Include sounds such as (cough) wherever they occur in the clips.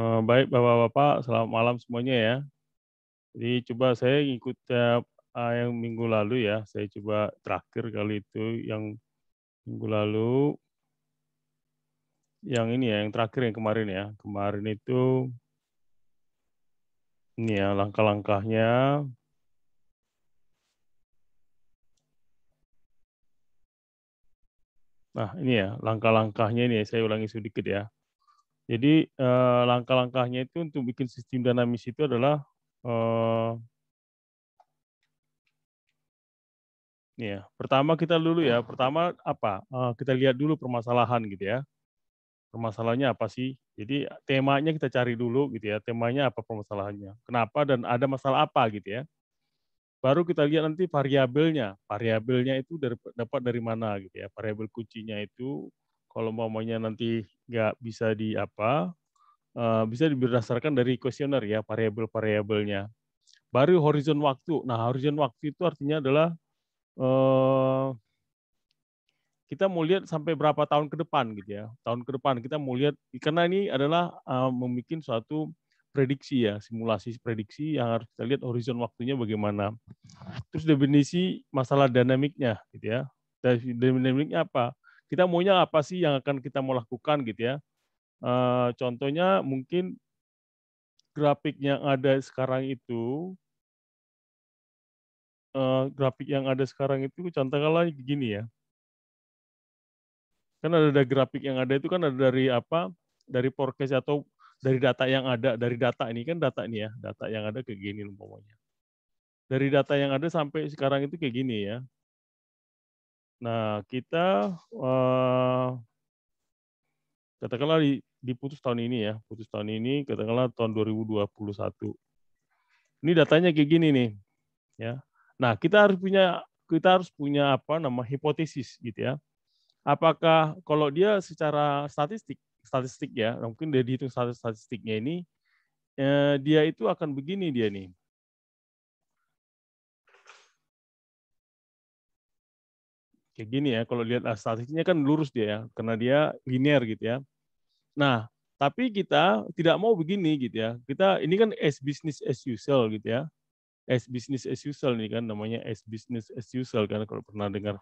Eh, baik Bapak-Bapak, selamat malam semuanya ya. Jadi coba saya ikut uh, eh, yang minggu lalu ya, saya coba terakhir kali itu yang minggu lalu, yang ini ya, yang terakhir yang kemarin ya. Kemarin itu, ini ya langkah-langkahnya. Nah ini ya, langkah-langkahnya ini ya, saya ulangi sedikit ya jadi eh, langkah-langkahnya itu untuk bikin sistem dinamis itu adalah eh, ya pertama kita dulu ya pertama apa eh, kita lihat dulu permasalahan gitu ya permasalahannya apa sih jadi temanya kita cari dulu gitu ya temanya apa permasalahannya kenapa dan ada masalah apa gitu ya baru kita lihat nanti variabelnya. Variabelnya itu dapat dari mana gitu ya. Variabel kuncinya itu kalau maunya nanti nggak bisa di apa uh, bisa berdasarkan dari kuesioner ya variabel-variabelnya. Baru horizon waktu. Nah horizon waktu itu artinya adalah uh, kita mau lihat sampai berapa tahun ke depan gitu ya. Tahun ke depan kita mau lihat karena ini adalah uh, membuat suatu prediksi ya, simulasi prediksi yang harus kita lihat horizon waktunya bagaimana. Terus definisi masalah dinamiknya gitu ya. Dinamiknya apa? kita maunya apa sih yang akan kita mau lakukan gitu ya. Eh, contohnya mungkin grafik yang ada sekarang itu, eh, grafik yang ada sekarang itu contohnya begini ya. Kan ada, ada grafik yang ada itu kan ada dari apa? Dari forecast atau dari data yang ada, dari data ini kan data ini ya, data yang ada kayak gini umpamanya. Dari data yang ada sampai sekarang itu kayak gini ya. Nah, kita uh, katakanlah di, putus tahun ini ya, putus tahun ini katakanlah tahun 2021. Ini datanya kayak gini nih, ya. Nah, kita harus punya kita harus punya apa nama hipotesis gitu ya. Apakah kalau dia secara statistik statistik ya, mungkin dari dihitung statistiknya ini eh, dia itu akan begini dia nih. kayak gini ya kalau lihat statistiknya kan lurus dia ya karena dia linear gitu ya nah tapi kita tidak mau begini gitu ya kita ini kan as business as usual gitu ya as business as usual nih kan namanya as business as usual kan kalau pernah dengar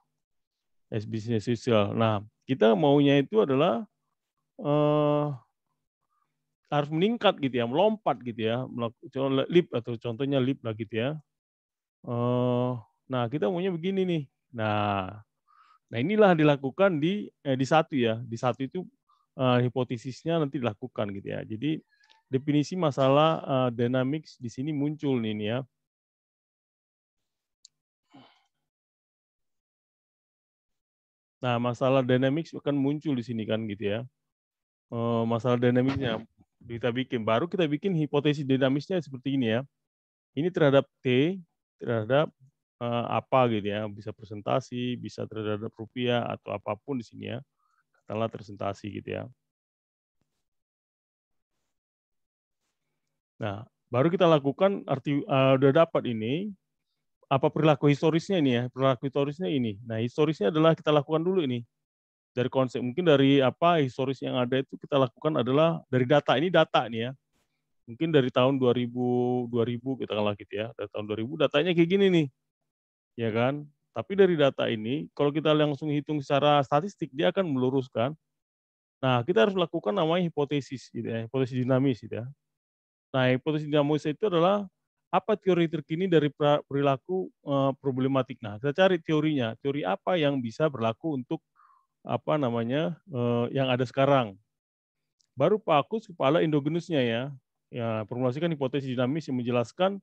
as business as usual nah kita maunya itu adalah uh, harus meningkat gitu ya melompat gitu ya melakukan lip atau contohnya lip lah gitu ya uh, nah kita maunya begini nih Nah, Nah inilah dilakukan di eh, di satu ya, di satu itu eh, hipotesisnya nanti dilakukan gitu ya. Jadi definisi masalah eh, dynamics di sini muncul nih, nih ya. Nah masalah dynamics akan muncul di sini kan gitu ya. Eh, masalah dynamicsnya kita bikin, baru kita bikin hipotesis dinamisnya seperti ini ya. Ini terhadap T, terhadap uh, apa gitu ya, bisa presentasi, bisa terhadap rupiah atau apapun di sini ya. Katakanlah presentasi gitu ya. Nah, baru kita lakukan arti uh, udah dapat ini apa perilaku historisnya ini ya perilaku historisnya ini nah historisnya adalah kita lakukan dulu ini dari konsep mungkin dari apa historis yang ada itu kita lakukan adalah dari data ini data nih ya mungkin dari tahun 2000 2000 kita lagi gitu ya dari tahun 2000 datanya kayak gini nih ya kan? Tapi dari data ini, kalau kita langsung hitung secara statistik, dia akan meluruskan. Nah, kita harus lakukan namanya hipotesis, gitu ya, hipotesis dinamis, gitu ya. Nah, hipotesis dinamis itu adalah apa teori terkini dari perilaku eh, problematik. Nah, kita cari teorinya. Teori apa yang bisa berlaku untuk apa namanya eh, yang ada sekarang. Baru pakus kepala endogenusnya ya. Ya, formulasikan hipotesis dinamis yang menjelaskan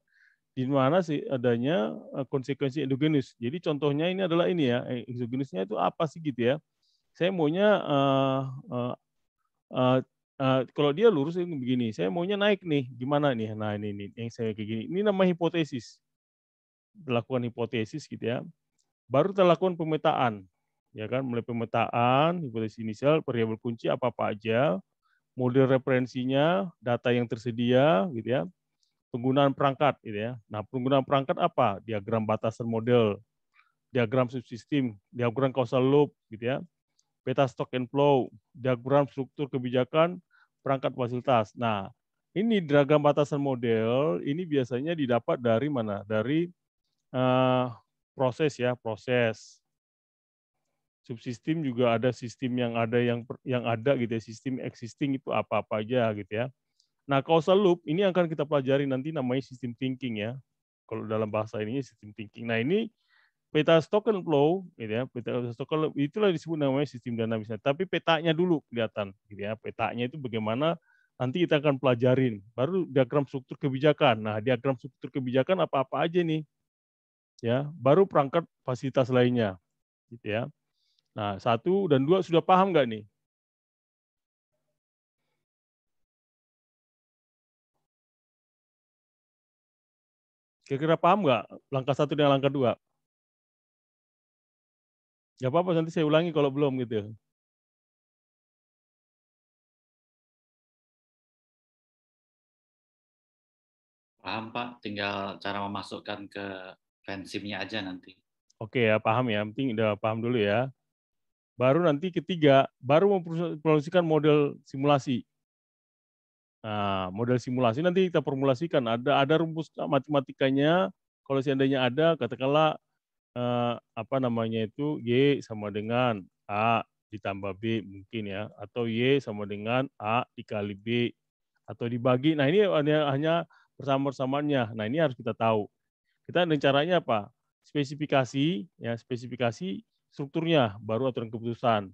di mana sih adanya e, konsekuensi endogenus. Jadi contohnya ini adalah ini ya, endogenusnya itu apa sih gitu ya. Saya maunya uh, uh, uh, uh, kalau dia lurus begini, saya maunya naik nih, gimana nih? Nah ini, ini yang saya kayak gini. Ini nama hipotesis. Lakukan hipotesis gitu ya. Baru terlakukan pemetaan. Ya kan, mulai pemetaan, hipotesis inisial, variabel kunci apa-apa aja, model referensinya, data yang tersedia gitu ya penggunaan perangkat gitu ya. Nah, penggunaan perangkat apa? Diagram batasan model, diagram subsistem, diagram causal loop gitu ya. Peta stock and flow, diagram struktur kebijakan, perangkat fasilitas. Nah, ini diagram batasan model ini biasanya didapat dari mana? Dari uh, proses ya, proses. Subsistem juga ada sistem yang ada yang yang ada gitu ya, sistem existing itu apa-apa aja gitu ya Nah, causal loop ini akan kita pelajari nanti namanya sistem thinking ya. Kalau dalam bahasa ini sistem thinking. Nah, ini peta and flow gitu ya, peta itu itulah disebut namanya sistem dinamisnya. Tapi petanya dulu kelihatan gitu ya. Petanya itu bagaimana nanti kita akan pelajarin. Baru diagram struktur kebijakan. Nah, diagram struktur kebijakan apa-apa aja nih. Ya, baru perangkat fasilitas lainnya. Gitu ya. Nah, satu dan dua sudah paham nggak nih? Kira-kira paham nggak langkah satu dan langkah dua? Ya, apa-apa, nanti saya ulangi kalau belum gitu. Ya. Paham Pak, tinggal cara memasukkan ke fansimnya aja nanti. Oke ya, paham ya. Penting udah paham dulu ya. Baru nanti ketiga, baru memproduksikan model simulasi. Nah, model simulasi nanti kita formulasikan. Ada ada rumus ah, matematikanya. Kalau seandainya ada, katakanlah eh, apa namanya itu y sama dengan a ditambah b mungkin ya, atau y sama dengan a dikali b atau dibagi. Nah ini hanya, persamaan-persamaannya. Nah ini harus kita tahu. Kita caranya apa? Spesifikasi ya spesifikasi strukturnya, baru aturan keputusan,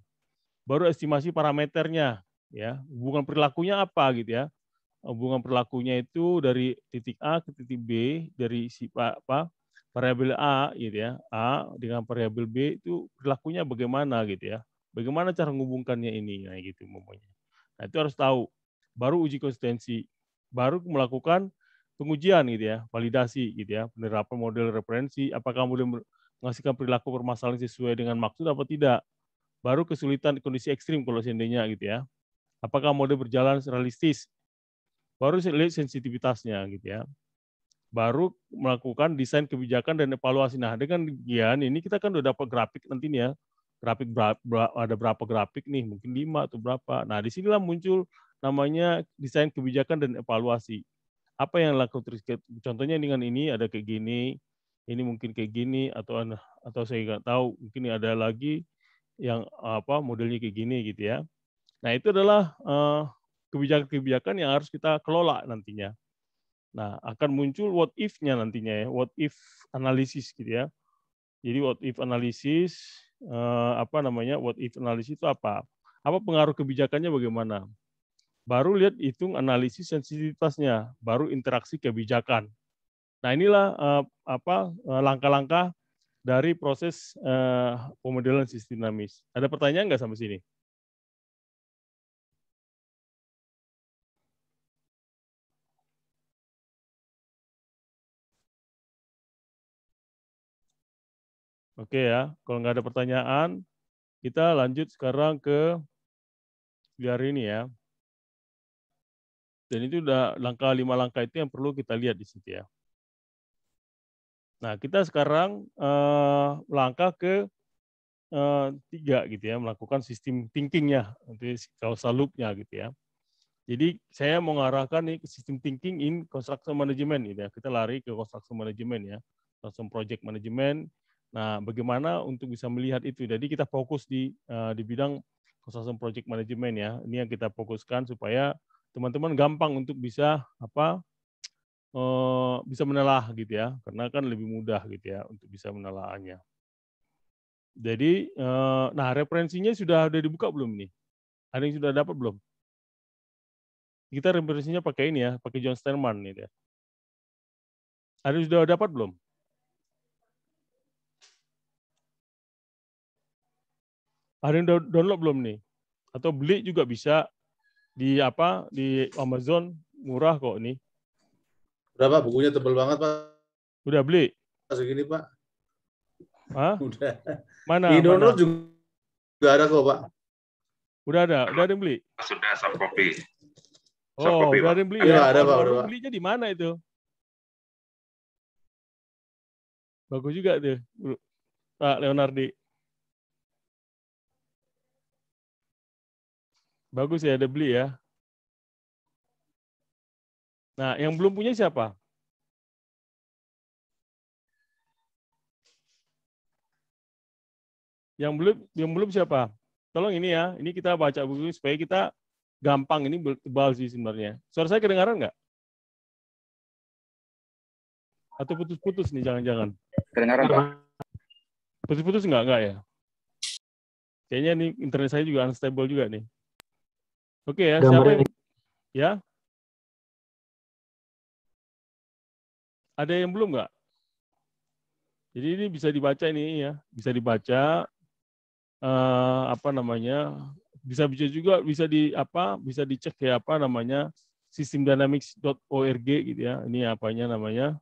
baru estimasi parameternya, ya hubungan perilakunya apa gitu ya hubungan eh, perilakunya itu dari titik A ke titik B dari si pak apa variabel A gitu ya A dengan variabel B itu perilakunya bagaimana gitu ya bagaimana cara menghubungkannya ini nah gitu momennya nah itu harus tahu baru uji konsistensi baru melakukan pengujian gitu ya validasi gitu ya penerapan model referensi apakah model menghasilkan perilaku permasalahan sesuai dengan maksud apa tidak baru kesulitan kondisi ekstrim kalau seandainya gitu ya apakah model berjalan realistis baru lihat sensitivitasnya gitu ya baru melakukan desain kebijakan dan evaluasi. Nah, dengan demikian ini kita kan udah dapat grafik nanti nih ya. Grafik ada berapa grafik nih, mungkin lima atau berapa. Nah, disinilah muncul namanya desain kebijakan dan evaluasi. Apa yang laku contohnya dengan ini ada kayak gini, ini mungkin kayak gini atau atau saya nggak tahu, mungkin ada lagi yang apa modelnya kayak gini gitu ya. Nah, itu adalah uh, kebijakan-kebijakan yang harus kita kelola nantinya. Nah, akan muncul what if-nya nantinya ya, what if analisis gitu ya. Jadi what if analisis eh, apa namanya? What if analisis itu apa? Apa pengaruh kebijakannya bagaimana? Baru lihat hitung analisis sensitivitasnya, baru interaksi kebijakan. Nah, inilah eh, apa eh, langkah-langkah dari proses pemodelan sistem dinamis. Ada pertanyaan nggak sampai sini? Oke ya, kalau nggak ada pertanyaan, kita lanjut sekarang ke hari ini ya. Dan itu udah langkah lima langkah itu yang perlu kita lihat di situ ya. Nah, kita sekarang uh, langkah ke uh, tiga gitu ya, melakukan sistem thinkingnya, nanti kalau loop-nya gitu ya. Jadi saya mau mengarahkan nih ke sistem thinking in construction management gitu ya. Kita lari ke construction management ya. Construction project management Nah, bagaimana untuk bisa melihat itu? Jadi kita fokus di uh, di bidang konsultan project management ya. Ini yang kita fokuskan supaya teman-teman gampang untuk bisa apa uh, bisa menelah gitu ya. Karena kan lebih mudah gitu ya untuk bisa menelaahnya. Jadi, uh, nah referensinya sudah ada dibuka belum nih? Ada yang sudah dapat belum? Kita referensinya pakai ini ya, pakai John Sterman nih gitu ya. Ada yang sudah dapat belum? ada yang download belum nih? Atau beli juga bisa di apa di Amazon murah kok nih. Berapa? bukunya tebel banget Pak. Udah beli? Segini Pak. Hah? Udah. Mana? Di download mana? juga ada kok Pak. Udah ada, udah ada yang beli? Sudah soft copy. Oh, soft oh, copy, udah ada yang beli ya? ya? ada Pak, udah Pak. Belinya di mana itu? Bagus juga tuh, Pak Leonardi. Bagus ya, ada beli ya. Nah, yang belum punya siapa? Yang belum yang belum siapa? Tolong ini ya, ini kita baca buku supaya kita gampang ini tebal sih sebenarnya. Suara saya kedengaran nggak? Atau putus-putus nih jangan-jangan? Kedengaran Pak. Putus-putus nggak? Nggak ya? Kayaknya nih internet saya juga unstable juga nih. Oke ya, siapa Ya? Ada yang belum nggak? Jadi ini bisa dibaca ini ya, bisa dibaca uh, apa namanya? Bisa bisa juga bisa di apa? Bisa dicek ya apa namanya? systemdynamics.org gitu ya. Ini apanya namanya?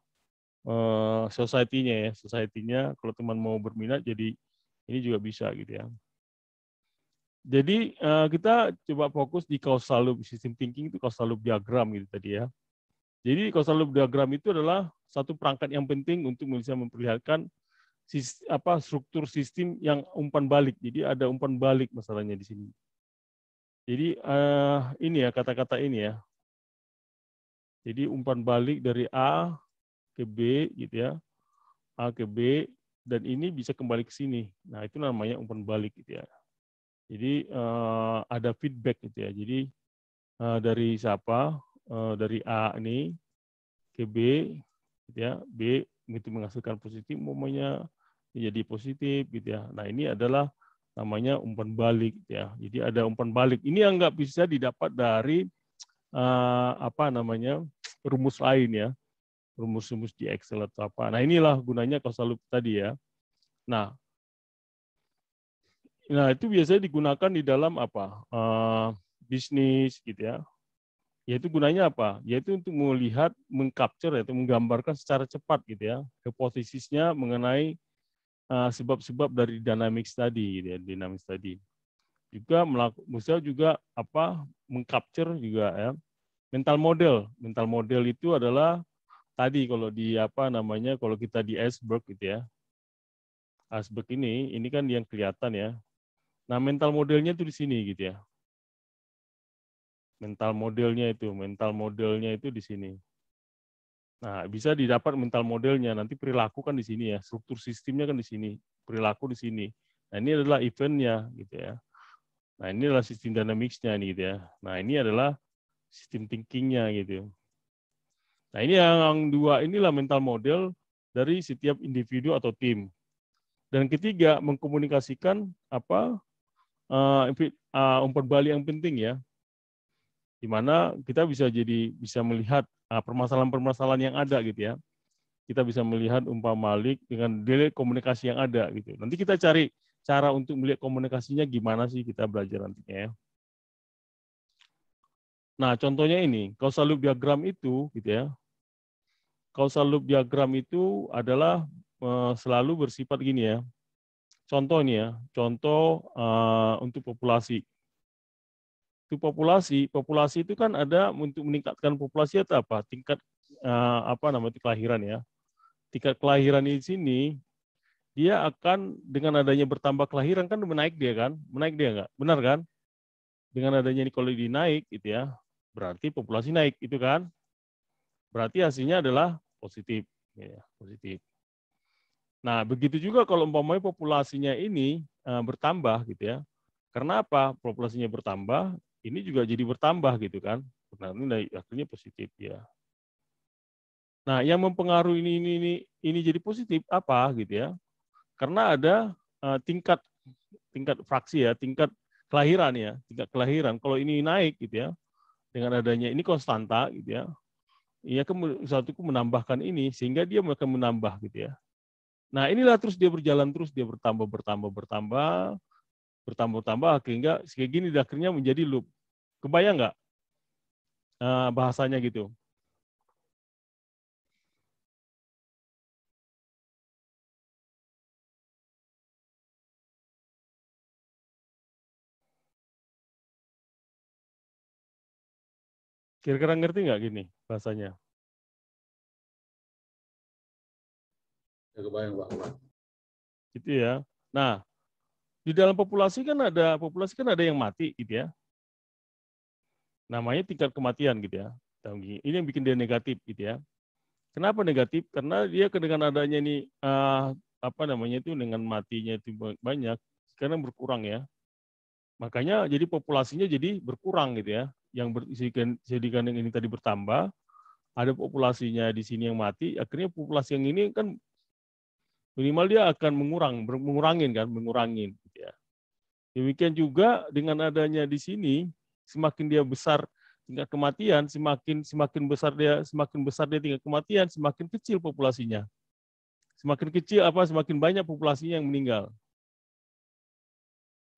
Eh, society-nya ya, society-nya kalau teman mau berminat jadi ini juga bisa gitu ya. Jadi uh, kita coba fokus di causal loop system thinking itu causal loop diagram gitu tadi ya. Jadi causal loop diagram itu adalah satu perangkat yang penting untuk bisa memperlihatkan sis, apa struktur sistem yang umpan balik. Jadi ada umpan balik masalahnya di sini. Jadi uh, ini ya kata-kata ini ya. Jadi umpan balik dari A ke B gitu ya. A ke B dan ini bisa kembali ke sini. Nah, itu namanya umpan balik gitu ya. Jadi uh, ada feedback gitu ya. Jadi uh, dari siapa? Uh, dari A ini ke B, gitu ya. B itu menghasilkan positif, momennya jadi positif, gitu ya. Nah ini adalah namanya umpan balik, gitu ya. Jadi ada umpan balik. Ini yang nggak bisa didapat dari uh, apa namanya rumus lain ya, rumus-rumus di Excel atau apa. Nah inilah gunanya causal loop tadi ya. Nah Nah, itu biasanya digunakan di dalam apa? Uh, bisnis gitu ya. Yaitu gunanya apa? Yaitu untuk melihat, mengcapture yaitu menggambarkan secara cepat gitu ya, hipotesisnya mengenai sebab eh, sebab-sebab dari dynamic tadi gitu ya, dynamic tadi. Juga melakukan misalnya juga apa? mengcapture juga ya. Mental model. Mental model itu adalah tadi kalau di apa namanya kalau kita di iceberg gitu ya. iceberg ini, ini kan yang kelihatan ya, Nah, mental modelnya itu di sini gitu ya. Mental modelnya itu, mental modelnya itu di sini. Nah, bisa didapat mental modelnya, nanti perilaku kan di sini ya, struktur sistemnya kan di sini, perilaku di sini. Nah, ini adalah eventnya gitu ya. Nah, ini adalah sistem dynamics-nya nih gitu ya. Nah, ini adalah sistem thinking-nya gitu. Nah, ini yang dua inilah mental model dari setiap individu atau tim. Dan ketiga, mengkomunikasikan apa uh, Bali balik yang penting ya, di mana kita bisa jadi bisa melihat eh, permasalahan-permasalahan yang ada gitu ya. Kita bisa melihat umpan balik dengan delay komunikasi yang ada gitu. Nanti kita cari cara untuk melihat komunikasinya gimana sih kita belajar nantinya ya. Nah, contohnya ini, causal loop diagram itu gitu ya. Causal loop diagram itu adalah selalu bersifat gini ya. Contoh ini ya, contoh eh, untuk populasi. Untuk populasi, populasi itu kan ada untuk meningkatkan populasi atau apa? Tingkat eh, apa namanya kelahiran ya. Tingkat kelahiran di sini dia akan dengan adanya bertambah kelahiran kan menaik dia kan? Menaik dia enggak? Benar kan? Dengan adanya ini kalau dinaik gitu ya, berarti populasi naik itu kan? Berarti hasilnya adalah positif ya, positif. Nah, begitu juga kalau umpamanya populasinya ini uh, bertambah gitu ya. Karena apa? Populasinya bertambah, ini juga jadi bertambah gitu kan. Nah, ini akhirnya positif ya. Nah, yang mempengaruhi ini ini ini, ini jadi positif apa gitu ya? Karena ada uh, tingkat tingkat fraksi ya, tingkat kelahiran ya, tingkat kelahiran. Kalau ini naik gitu ya, dengan adanya ini konstanta gitu ya, ia satuku menambahkan ini sehingga dia akan menambah gitu ya Nah inilah terus dia berjalan terus dia bertambah bertambah bertambah bertambah bertambah sehingga kayak gini akhirnya menjadi loop. Kebayang nggak nah, bahasanya gitu? Kira-kira ngerti nggak gini bahasanya? Ya, kebayang bahwa Gitu ya. Nah, di dalam populasi kan ada populasi kan ada yang mati gitu ya. Namanya tingkat kematian gitu ya. Ini yang bikin dia negatif gitu ya. Kenapa negatif? Karena dia dengan adanya ini uh, apa namanya itu dengan matinya itu banyak karena berkurang ya. Makanya jadi populasinya jadi berkurang gitu ya. Yang jadikan yang ini tadi bertambah, ada populasinya di sini yang mati, akhirnya populasi yang ini kan minimal dia akan mengurang, mengurangin kan, mengurangin. Gitu ya. Demikian juga dengan adanya di sini, semakin dia besar tingkat kematian, semakin semakin besar dia semakin besar dia tingkat kematian, semakin kecil populasinya. Semakin kecil apa semakin banyak populasinya yang meninggal.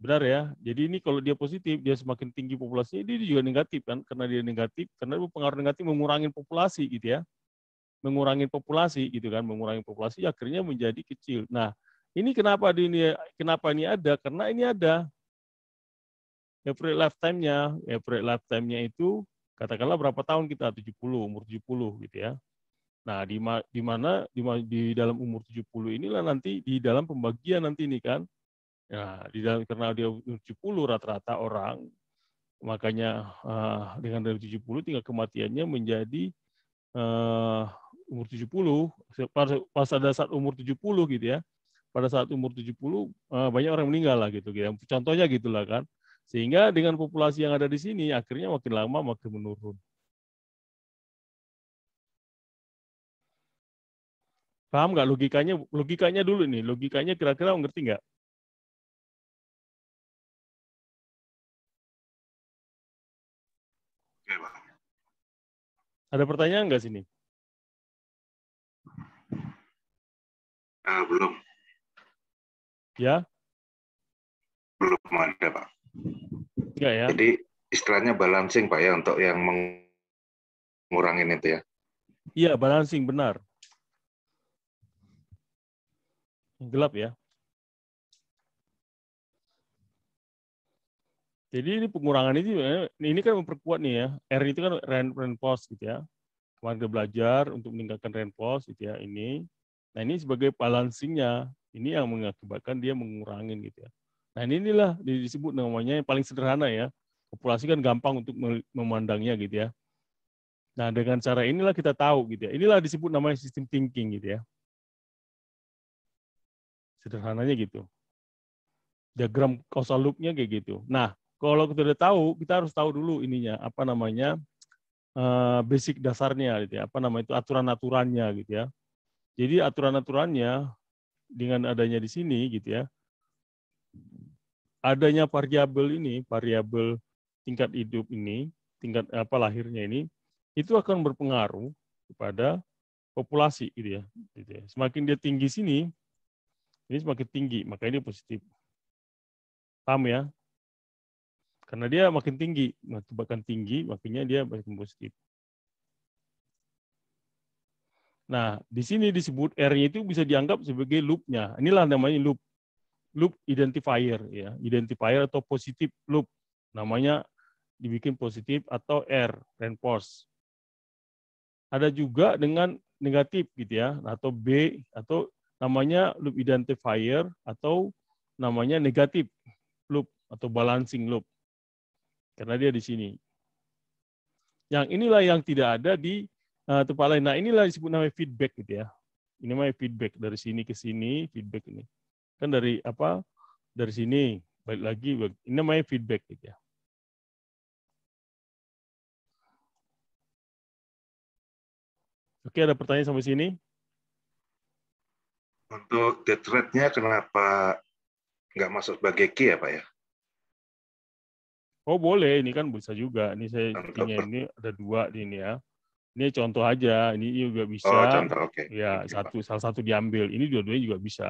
Benar ya. Jadi ini kalau dia positif, dia semakin tinggi populasinya, dia juga negatif kan karena dia negatif, karena pengaruh negatif mengurangi populasi gitu ya mengurangi populasi gitu kan, mengurangi populasi akhirnya menjadi kecil. Nah, ini kenapa di ini kenapa ini ada? Karena ini ada average lifetime-nya. Average lifetime-nya itu katakanlah berapa tahun kita 70 umur 70 gitu ya. Nah, di di mana di, di dalam umur 70 inilah nanti di dalam pembagian nanti ini kan. Nah, di dalam karena dia umur 70 rata-rata orang makanya uh, dengan dari 70 tinggal kematiannya menjadi uh, umur 70, pas ada saat umur 70 gitu ya, pada saat umur 70 eh, banyak orang meninggal lah gitu, gitu. Ya. Contohnya gitulah kan. Sehingga dengan populasi yang ada di sini akhirnya makin lama makin menurun. Paham nggak logikanya? Logikanya dulu nih, logikanya kira-kira ngerti nggak? Ada pertanyaan nggak sini? Ah, belum. Ya? Belum ada, Pak. Enggak ya, ya? Jadi istilahnya balancing, Pak, ya, untuk yang mengurangi itu ya? Iya, balancing, benar. Gelap ya? Jadi ini pengurangan ini, eh, ini kan memperkuat nih ya. R itu kan rent rent post gitu ya. Warga belajar untuk meningkatkan rent post gitu ya. Ini Nah ini sebagai balancingnya, ini yang mengakibatkan dia mengurangin gitu ya. Nah ini inilah disebut namanya yang paling sederhana ya. Populasi kan gampang untuk memandangnya gitu ya. Nah dengan cara inilah kita tahu gitu ya. Inilah disebut namanya sistem thinking gitu ya. Sederhananya gitu. Diagram causal loopnya kayak gitu. Nah kalau kita udah tahu, kita harus tahu dulu ininya apa namanya eh, basic dasarnya gitu ya. Apa namanya itu aturan-aturannya gitu ya jadi aturan-aturannya dengan adanya di sini gitu ya, adanya variabel ini, variabel tingkat hidup ini, tingkat apa lahirnya ini, itu akan berpengaruh kepada populasi gitu ya. Gitu ya. Semakin dia tinggi sini, ini semakin tinggi, maka ini positif. Paham ya? Karena dia makin tinggi, makin tinggi, makanya dia makin positif. Nah, di sini disebut R-nya itu bisa dianggap sebagai loop-nya. Inilah namanya loop. Loop identifier ya, identifier atau positif loop. Namanya dibikin positif atau R, reinforce. Ada juga dengan negatif gitu ya, atau B atau namanya loop identifier atau namanya negatif loop atau balancing loop. Karena dia di sini. Yang inilah yang tidak ada di uh, eh, tepalai. Nah inilah disebut namanya feedback gitu ya. Ini namanya feedback dari sini ke sini feedback ini. Kan dari apa? Dari sini balik lagi. Ini namanya feedback gitu ya. Oke, ada pertanyaan sampai sini? Untuk death rate-nya kenapa nggak masuk sebagai key ya Pak ya? Oh boleh, ini kan bisa juga. Ini saya punya ini ada dua di ini ya. Ini contoh aja, ini juga bisa. Oh, contoh, okay. Ya, okay. satu salah satu diambil. Ini dua-duanya juga bisa.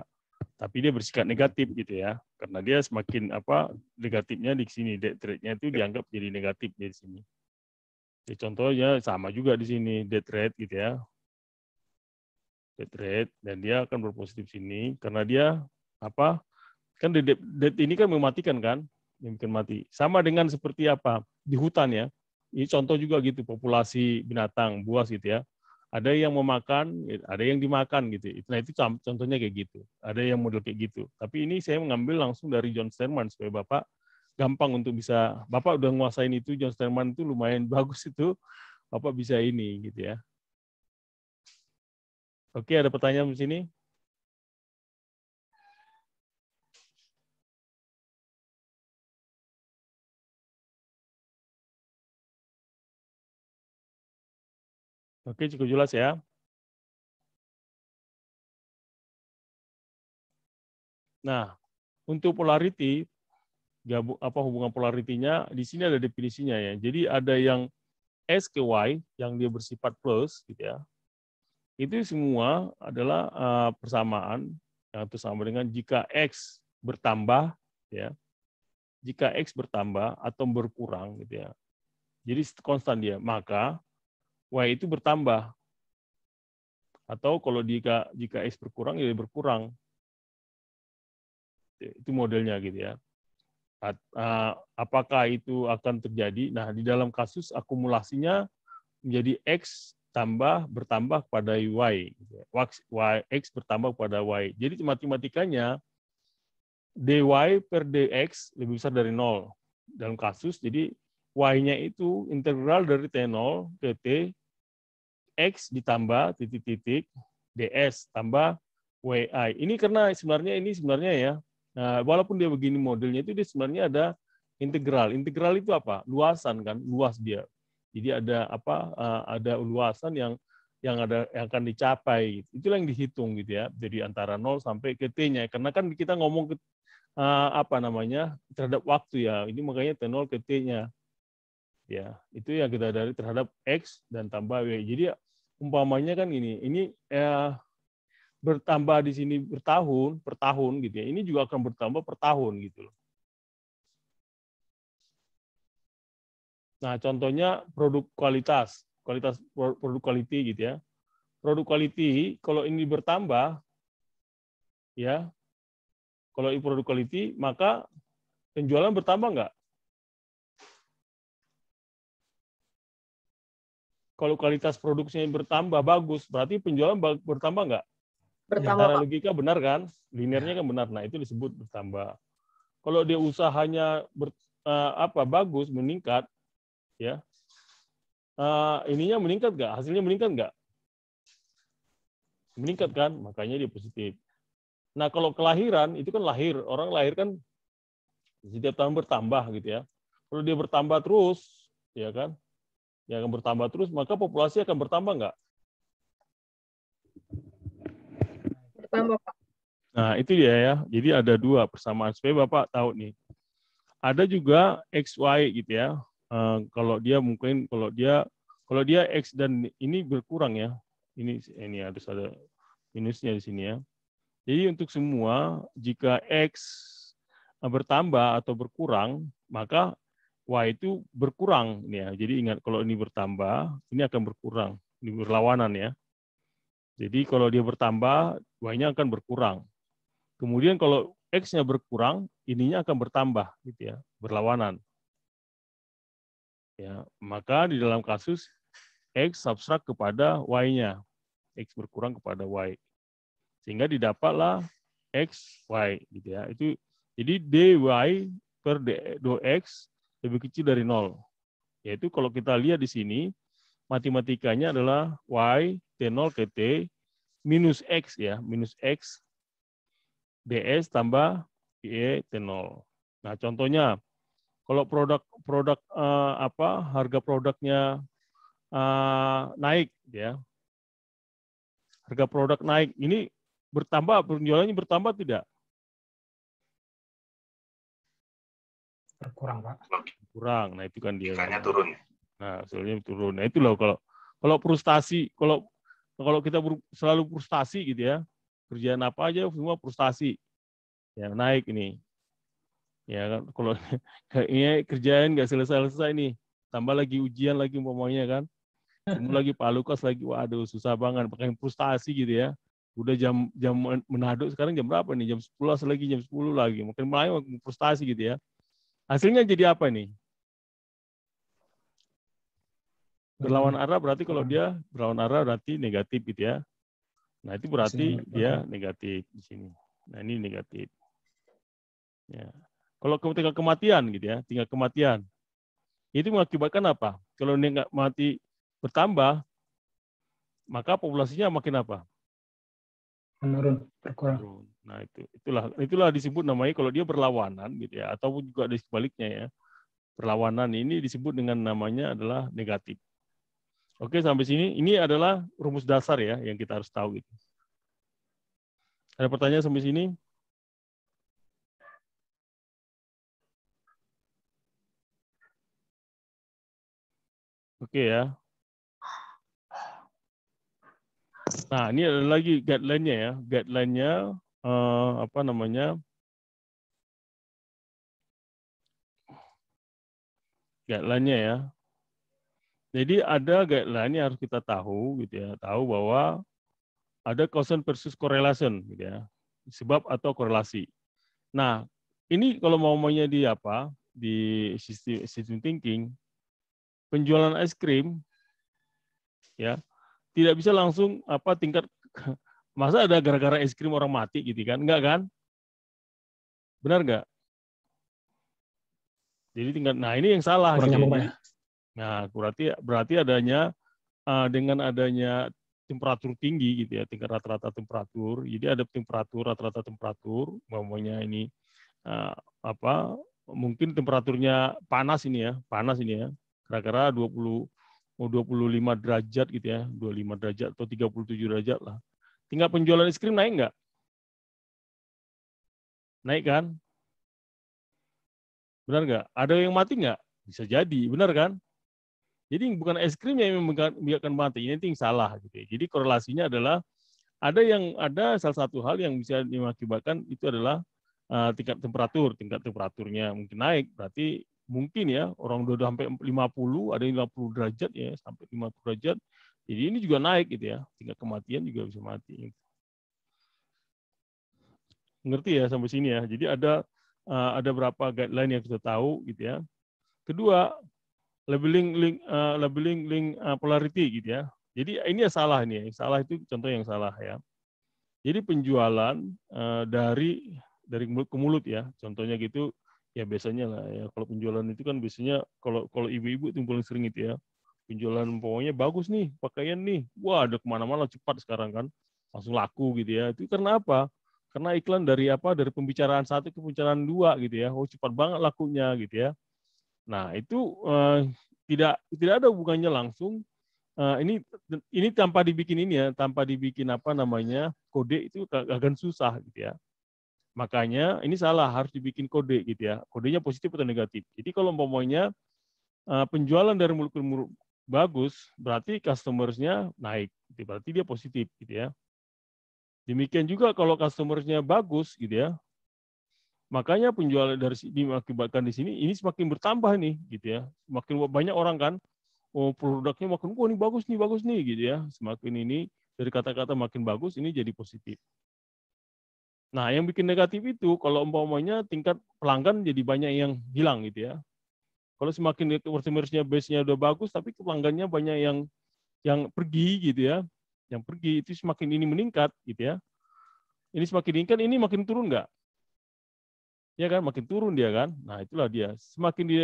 Tapi dia bersikap negatif gitu ya. Karena dia semakin apa negatifnya di sini, dead trade nya itu dianggap jadi negatif di sini. Jadi ya, contohnya sama juga di sini, detrit, trade gitu ya. detrit. trade dan dia akan berpositif sini karena dia apa? Kan dead, ini kan mematikan kan? Yang bikin mati. Sama dengan seperti apa? Di hutan ya ini contoh juga gitu populasi binatang buas gitu ya. Ada yang mau makan, ada yang dimakan gitu. Nah itu contohnya kayak gitu. Ada yang model kayak gitu. Tapi ini saya mengambil langsung dari John Sternman supaya bapak gampang untuk bisa. Bapak udah nguasain itu John Sternman itu lumayan (laughs) bagus itu. Bapak bisa ini gitu ya. Oke, ada pertanyaan di sini? Oke, cukup jelas ya. Nah, untuk polarity, gabung apa hubungan polaritinya di sini ada definisinya ya. Jadi ada yang S ke Y yang dia bersifat plus gitu ya. Itu semua adalah eh, persamaan yang itu sama dengan jika X bertambah gitu ya. Jika X bertambah atau berkurang gitu ya. Jadi konstan dia, maka y itu bertambah. Atau kalau jika jika x berkurang ya berkurang. Ya, itu modelnya gitu ya. Apakah itu akan terjadi? Nah, di dalam kasus akumulasinya menjadi x tambah bertambah pada y. Gitu ya. y x bertambah pada y. Jadi matematikanya dy per dx lebih besar dari nol dalam kasus. Jadi y-nya itu integral dari t0 ke t X ditambah titik-titik DS tambah WI. Ini karena sebenarnya ini sebenarnya ya, nah, walaupun dia begini modelnya itu dia sebenarnya ada integral. Integral itu apa? Luasan kan, luas dia. Jadi ada apa? Eh, ada luasan yang yang ada yang akan dicapai. Itulah yang dihitung gitu ya. Jadi antara nol sampai ke T-nya. Karena kan kita ngomong ke eh, apa namanya? terhadap waktu ya. Ini makanya T0 ke T-nya. Ya, itu yang kita dari terhadap X dan tambah Y. Jadi ya, umpamanya kan gini, ini ya, bertambah di sini bertahun, bertahun gitu ya. Ini juga akan bertambah per tahun gitu loh. Nah, contohnya produk kualitas, kualitas produk quality gitu ya. Produk quality kalau ini bertambah ya. Kalau ini produk quality maka penjualan bertambah nggak? kalau kualitas produksinya bertambah bagus, berarti penjualan bertambah nggak? Bertambah. Secara logika benar kan? Linernya ya. kan benar. Nah itu disebut bertambah. Kalau dia usahanya ber, uh, apa bagus meningkat, ya uh, ininya meningkat nggak? Hasilnya meningkat nggak? Meningkat kan? Makanya dia positif. Nah kalau kelahiran itu kan lahir orang lahir kan setiap tahun bertambah gitu ya. Kalau dia bertambah terus, ya kan? yang akan bertambah terus, maka populasi akan bertambah nggak? Bertambah, Pak. Nah, itu dia ya. Jadi ada dua persamaan. Supaya Bapak tahu nih. Ada juga XY gitu ya. Uh, kalau dia mungkin, kalau dia kalau dia X dan ini berkurang ya. Ini ini harus ada minusnya di sini ya. Jadi untuk semua, jika X bertambah atau berkurang, maka y itu berkurang ini ya. Jadi ingat kalau ini bertambah, ini akan berkurang, ini berlawanan ya. Jadi kalau dia bertambah, y-nya akan berkurang. Kemudian kalau x-nya berkurang, ininya akan bertambah gitu ya, berlawanan. Ya, maka di dalam kasus x substrak kepada y-nya, x berkurang kepada y. Sehingga didapatlah x y gitu ya. Itu jadi dy per dx lebih kecil dari nol. Yaitu kalau kita lihat di sini, matematikanya adalah Y T0 ke T minus X ya, minus X DS tambah PE T0. Nah, contohnya kalau produk produk uh, apa harga produknya uh, naik ya. Harga produk naik, ini bertambah penjualannya bertambah tidak? Berkurang, Pak. Kurang. Nah, itu kan dia. Iklannya turun. Nah, soalnya turun. Nah, itu loh kalau kalau frustasi, kalau kalau kita selalu frustasi gitu ya, kerjaan apa aja semua frustasi. Ya, naik ini. Ya kan kalau (laughs) kayaknya kerjaan nggak selesai-selesai nih. Tambah lagi ujian lagi umpamanya kan. Kamu lagi Pak Lukas lagi waduh susah banget pakai frustasi gitu ya udah jam jam menaduk sekarang jam berapa nih jam sepuluh lagi jam sepuluh lagi mungkin mulai frustasi gitu ya Hasilnya jadi apa ini? Hmm. Berlawan arah berarti kalau hmm. dia berlawan arah berarti negatif gitu ya. Nah, itu berarti dia negatif di sini. Nah, ini negatif. Ya. Kalau tinggal kematian gitu ya, tinggal kematian. Itu mengakibatkan apa? Kalau ini nggak mati bertambah, maka populasinya makin apa? menurun berkurang nah itu itulah itulah disebut namanya kalau dia berlawanan gitu ya ataupun juga di sebaliknya ya perlawanan ini disebut dengan namanya adalah negatif oke sampai sini ini adalah rumus dasar ya yang kita harus tahu gitu ada pertanyaan sampai sini Oke ya. Nah, ini ada lagi guideline-nya ya. Guideline-nya uh, apa namanya? Guideline-nya ya. Jadi ada guideline yang harus kita tahu gitu ya, tahu bahwa ada cause versus correlation gitu ya. Sebab atau korelasi. Nah, ini kalau mau maunya di apa? di sistem thinking penjualan es krim ya tidak bisa langsung apa tingkat (laughs) masa ada gara-gara es krim orang mati gitu kan? Enggak kan? Benar enggak? Jadi tingkat nah ini yang salah gitu. Ya? Nah, berarti berarti adanya uh, dengan adanya temperatur tinggi gitu ya, tingkat rata-rata temperatur. Jadi ada temperatur rata-rata temperatur, umpamanya ini uh, apa mungkin temperaturnya panas ini ya, panas ini ya, kira-kira 20 mau 25 derajat gitu ya, 25 derajat atau 37 derajat lah. Tingkat penjualan es krim naik nggak? Naik kan? Benar nggak? Ada yang mati nggak? Bisa jadi, benar kan? Jadi bukan es krim yang membiarkan mati, ini yang salah. Gitu ya. Jadi korelasinya adalah ada yang ada salah satu hal yang bisa mengakibatkan itu adalah eh, tingkat temperatur, tingkat temperaturnya mungkin naik, berarti mungkin ya orang udah sampai 50 ada yang 50 derajat ya sampai 50 derajat jadi ini juga naik gitu ya tingkat kematian juga bisa mati gitu. ngerti ya sampai sini ya jadi ada eh, ada berapa guideline yang kita tahu gitu ya kedua labeling link eh, labeling link eh, polarity gitu ya jadi ini ya salah nih yang salah itu contoh yang salah ya jadi penjualan dari dari mulut ke mulut ya contohnya gitu ya biasanya lah ya kalau penjualan itu kan biasanya kalau kalau ibu-ibu itu paling sering itu ya penjualan pokoknya bagus nih pakaian nih wah ada kemana-mana cepat sekarang kan langsung laku gitu ya itu karena apa karena iklan dari apa dari pembicaraan satu ke pembicaraan dua gitu ya oh cepat banget lakunya gitu ya nah itu eh, tidak tidak ada hubungannya langsung eh, ini ini tanpa dibikin ini ya tanpa dibikin apa namanya kode itu agak susah gitu ya Makanya ini salah, harus dibikin kode gitu ya. Kodenya positif atau negatif. Jadi kalau umpamanya eh, penjualan dari mulut ke mulut bagus, berarti customersnya naik. Gitu. Berarti dia positif gitu ya. Demikian juga kalau customersnya bagus gitu ya. Makanya penjualan dari sini diakibatkan di sini ini semakin bertambah nih gitu ya. Semakin banyak orang kan oh produknya makin oh, ini bagus nih bagus nih gitu ya. Semakin ini dari kata-kata makin bagus ini jadi positif. Nah, yang bikin negatif itu kalau umpamanya tingkat pelanggan jadi banyak yang hilang gitu ya. Kalau semakin customer-nya base-nya udah bagus, tapi pelanggannya banyak yang yang pergi gitu ya, yang pergi itu semakin ini meningkat gitu ya. Ini semakin meningkat, ini makin turun nggak? Ya kan, makin turun dia kan. Nah itulah dia. Semakin dia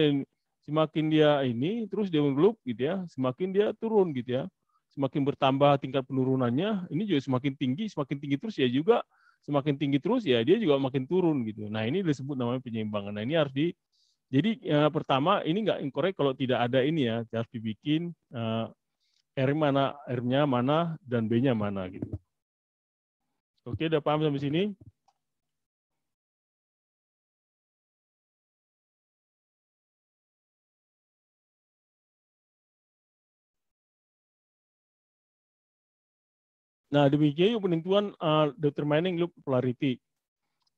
semakin dia ini terus dia menggelup gitu ya, semakin dia turun gitu ya. Semakin bertambah tingkat penurunannya, ini juga semakin tinggi, semakin tinggi terus ya juga semakin tinggi terus ya dia juga makin turun gitu. Nah ini disebut namanya penyeimbangan. Nah ini harus di jadi eh, pertama ini nggak incorrect kalau tidak ada ini ya harus dibikin uh, R mana R-nya mana dan B-nya mana gitu. Oke, udah paham sampai sini? Nah, demikian penentuan uh, eh, determining loop polarity.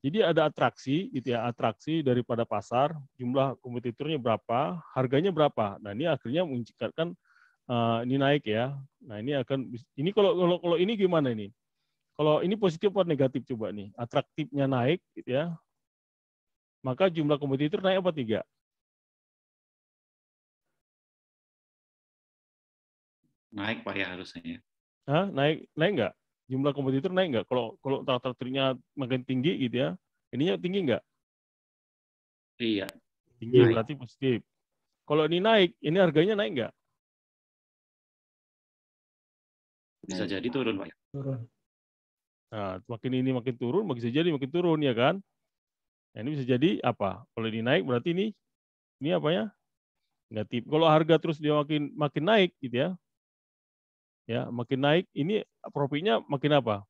Jadi ada atraksi, gitu ya, atraksi daripada pasar, jumlah kompetitornya berapa, harganya berapa. Nah, ini akhirnya menciptakan uh, eh, ini naik ya. Nah, ini akan ini kalau kalau kalau ini gimana ini? Kalau ini positif atau negatif coba nih? Atraktifnya naik, gitu ya. Maka jumlah kompetitor naik apa tiga? Naik Pak ya harusnya. Ya. Hah? Naik naik nggak? Jumlah kompetitor naik nggak? Kalau kalau traktor makin tinggi gitu ya, ininya tinggi nggak? Iya. Tinggi naik. berarti positif. Kalau ini naik, ini harganya naik nggak? Bisa jadi turun, Pak. Turun. Nah, makin ini makin turun, makin bisa jadi makin turun ya kan? Nah, ini bisa jadi apa? Kalau ini naik berarti ini ini apa ya? Negatif. Kalau harga terus dia makin makin naik gitu ya, ya makin naik ini profitnya makin apa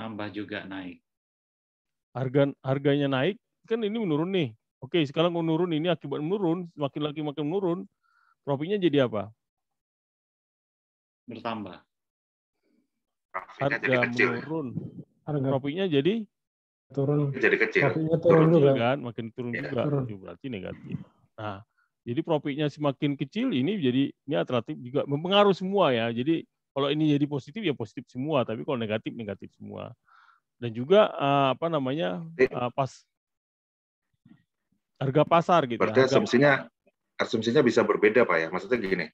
nambah juga naik harga harganya naik kan ini menurun nih oke sekarang menurun ini akibat menurun makin lagi makin menurun profitnya jadi apa bertambah harga jadi kecil. menurun harga profitnya jadi turun jadi kecil turun, turun juga kan makin turun ya. juga turun. berarti negatif nah jadi profitnya semakin kecil, ini jadi ini atraktif juga mempengaruhi semua ya. Jadi kalau ini jadi positif ya positif semua, tapi kalau negatif negatif semua. Dan juga eh, apa namanya eh, pas harga pasar gitu. Ya. Berarti harga asumsinya asumsinya bisa berbeda pak ya. Maksudnya gini,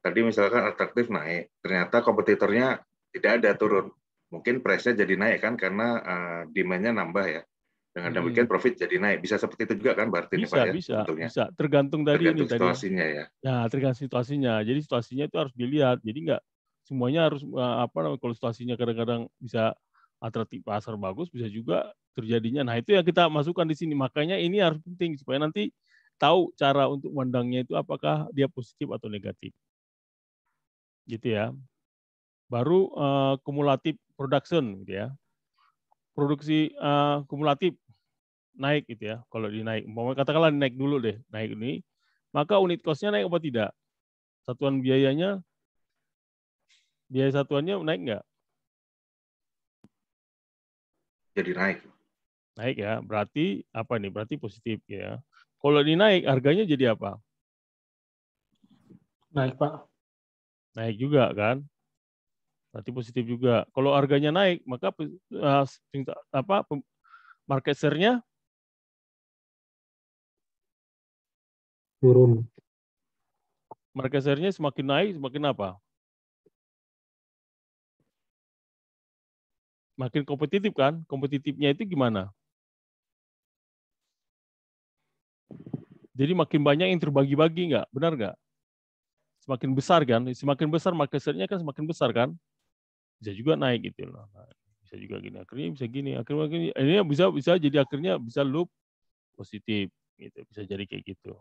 tadi misalkan atraktif naik, ternyata kompetitornya tidak ada turun. Mungkin price-nya jadi naik kan karena eh, demand-nya nambah ya. Dengan hmm. demikian hmm. profit jadi naik. Bisa seperti itu juga kan berarti bisa, Pak, ya, bisa, tentunya. bisa. Tergantung dari tergantung ini ya. situasinya ya. Nah, tergantung situasinya. Jadi situasinya itu harus dilihat. Jadi nggak semuanya harus eh, apa namanya kalau situasinya kadang-kadang bisa atraktif pasar bagus bisa juga terjadinya. Nah, itu yang kita masukkan di sini. Makanya ini harus penting supaya nanti tahu cara untuk mandangnya itu apakah dia positif atau negatif. Gitu ya. Baru uh, kumulatif production gitu ya produksi uh, kumulatif naik gitu ya. Kalau dinaik, umpamanya katakanlah naik dulu deh, naik ini, maka unit cost-nya naik apa tidak? Satuan biayanya, biaya satuannya naik nggak? Jadi naik. Naik ya, berarti apa nih? Berarti positif ya. Kalau dinaik, harganya jadi apa? Naik Pak. Naik juga kan? berarti positif juga. Kalau harganya naik, maka uh, apa market share-nya turun. Market share-nya semakin naik, semakin apa? Makin kompetitif kan? Kompetitifnya itu gimana? Jadi makin banyak yang terbagi-bagi enggak? Benar enggak? Semakin besar kan? Semakin besar market share-nya kan semakin besar kan? bisa juga naik gitu loh bisa juga gini akhirnya bisa gini akhirnya, gini, ini bisa bisa jadi akhirnya bisa loop positif gitu bisa jadi kayak gitu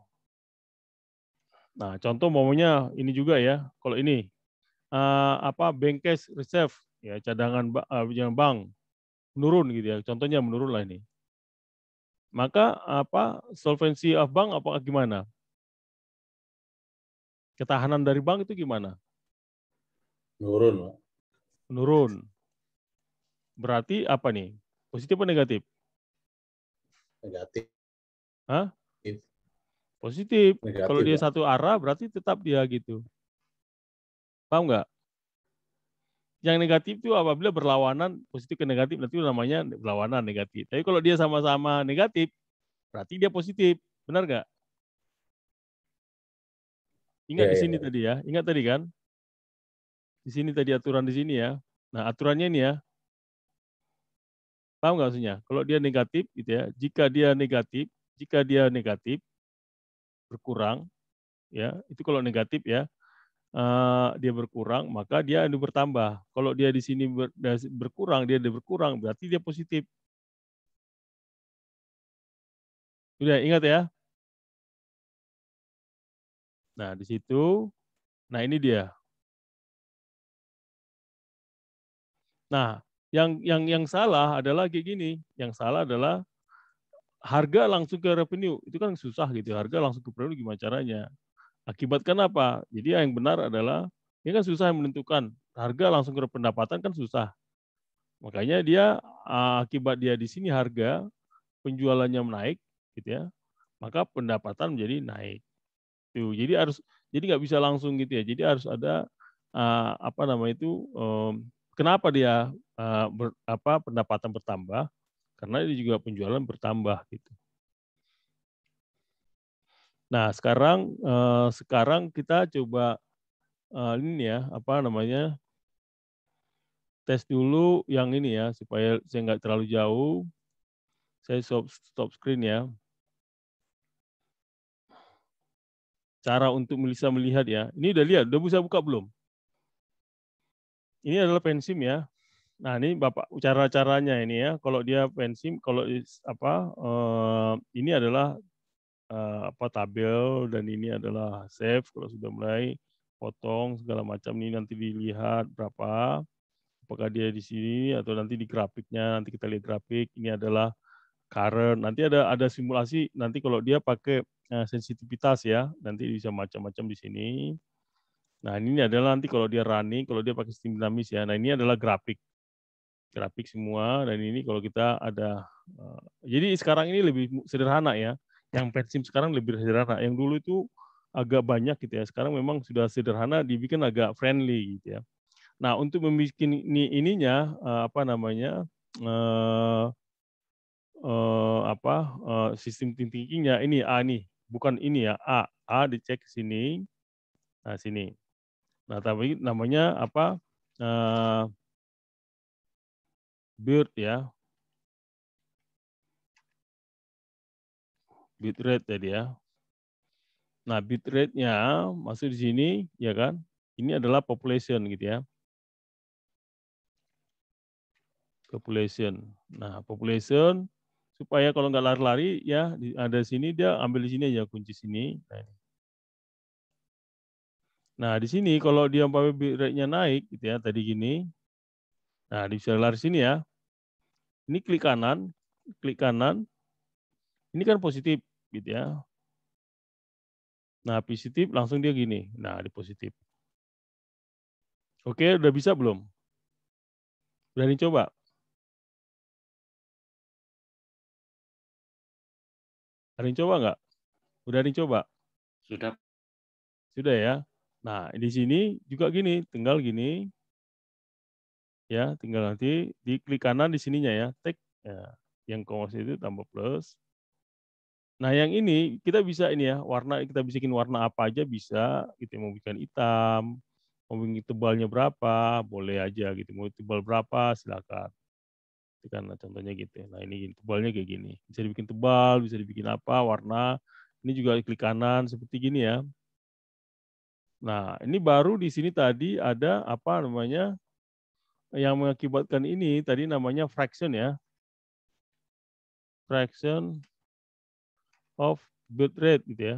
nah contoh momennya ini juga ya kalau ini uh, apa bank cash reserve ya cadangan uh, bank menurun gitu ya contohnya menurun lah ini maka apa solvency of bank apa gimana ketahanan dari bank itu gimana menurun pak Nurun, Berarti apa nih? Positif atau negatif? Negatif. Hah? Positif. Negatif, Kalau dia ya. satu arah berarti tetap dia gitu. Paham nggak? Yang negatif itu apabila berlawanan positif ke negatif nanti namanya berlawanan negatif. Tapi kalau dia sama-sama negatif, berarti dia positif. Benar nggak? Ingat yeah, di ya, sini yeah. tadi ya. Ingat tadi kan? Di sini tadi aturan di sini ya. Nah, aturannya ini ya. Paham nggak maksudnya? Kalau dia negatif gitu ya, jika dia negatif, jika dia negatif berkurang ya, itu kalau negatif ya, uh, dia berkurang, maka dia bertambah. Kalau dia di sini ber, berkurang, dia berkurang, berarti dia positif. Sudah ingat ya. Nah, di situ, nah ini dia. Nah, yang yang yang salah adalah kayak gini. Yang salah adalah harga langsung ke revenue. Itu kan susah gitu. Ya, harga langsung ke revenue gimana caranya? Akibat apa Jadi yang benar adalah ini kan susah yang menentukan harga langsung ke pendapatan kan susah. Makanya dia akibat dia di sini harga penjualannya naik gitu ya. Maka pendapatan menjadi naik. Tuh, jadi harus jadi nggak bisa langsung gitu ya. Jadi harus ada apa namanya itu kenapa dia uh, ber, apa pendapatan bertambah? Karena dia juga penjualan bertambah gitu. Nah, sekarang uh, sekarang kita coba uh, ini ya, apa namanya? Tes dulu yang ini ya supaya saya nggak terlalu jauh. Saya stop, stop screen ya. Cara untuk bisa melihat ya. Ini udah lihat, udah bisa buka belum? ini adalah pensim ya. Nah, ini Bapak cara-caranya ini ya. Kalau dia pensim, kalau apa eh, ini adalah eh, apa tabel dan ini adalah save kalau sudah mulai potong segala macam ini nanti dilihat berapa apakah dia di sini atau nanti di grafiknya nanti kita lihat grafik ini adalah current nanti ada ada simulasi nanti kalau dia pakai eh, sensitivitas ya nanti bisa macam-macam di sini Nah, ini adalah nanti kalau dia running, kalau dia pakai sistem dinamis ya. Nah, ini adalah grafik. Grafik semua dan ini kalau kita ada uh, jadi sekarang ini lebih sederhana ya. Yang pensim sekarang lebih sederhana. Yang dulu itu agak banyak gitu ya. Sekarang memang sudah sederhana dibikin agak friendly gitu ya. Nah, untuk membikin ini ininya uh, apa namanya? Uh, uh, apa uh, sistem thinkingnya ini A nih bukan ini ya A A dicek sini nah sini Nah, tapi namanya apa? Uh, eh, build ya. Bitrate tadi ya. Nah, bitrate-nya masuk di sini, ya kan? Ini adalah population gitu ya. Population. Nah, population supaya kalau nggak lari-lari ya ada sini dia ambil di sini aja kunci sini. Nah, ini. Nah, di sini kalau dia umpamanya rate-nya naik gitu ya, tadi gini. Nah, di seller sini ya. Ini klik kanan, klik kanan. Ini kan positif gitu ya. Nah, positif langsung dia gini. Nah, di positif. Oke, udah bisa belum? Berani coba? Berani coba enggak? Udah dicoba? Sudah. Sudah ya. Nah, di sini juga gini, tinggal gini. Ya, tinggal nanti di klik kanan di sininya ya, tag ya, yang komos itu tambah plus. Nah, yang ini kita bisa ini ya, warna kita bisa warna apa aja bisa. Kita gitu ya. mau bikin hitam, mau bikin tebalnya berapa, boleh aja gitu. Mau tebal berapa, silakan kan contohnya gitu. Ya. Nah ini tebalnya kayak gini. Bisa dibikin tebal, bisa dibikin apa, warna. Ini juga klik kanan seperti gini ya. Nah, ini baru di sini tadi ada apa namanya yang mengakibatkan ini tadi namanya fraction ya. Fraction of birth rate gitu ya.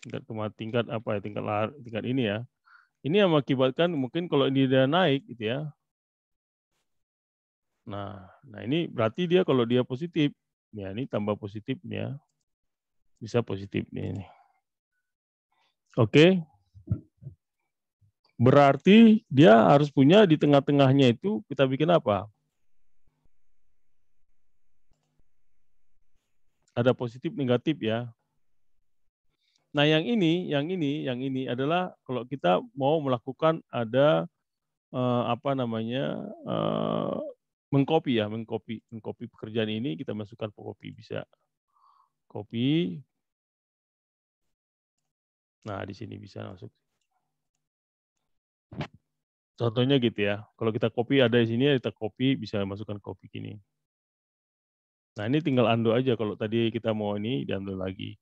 Tingkat kematian tingkat apa ya tingkat lahir, tingkat ini ya. Ini yang mengakibatkan mungkin kalau ini dia naik gitu ya. Nah, nah ini berarti dia kalau dia positif, ya ini tambah positif ya bisa positif ini. Oke. Berarti dia harus punya di tengah-tengahnya itu kita bikin apa? Ada positif negatif ya. Nah, yang ini, yang ini, yang ini adalah kalau kita mau melakukan ada eh, apa namanya? Eh, mengcopy ya, mengcopy, mengcopy pekerjaan ini kita masukkan copy bisa. Copy Nah, di sini bisa masuk. Contohnya gitu ya. Kalau kita copy ada di sini, kita copy, bisa masukkan copy gini. Nah, ini tinggal undo aja. Kalau tadi kita mau ini, di lagi.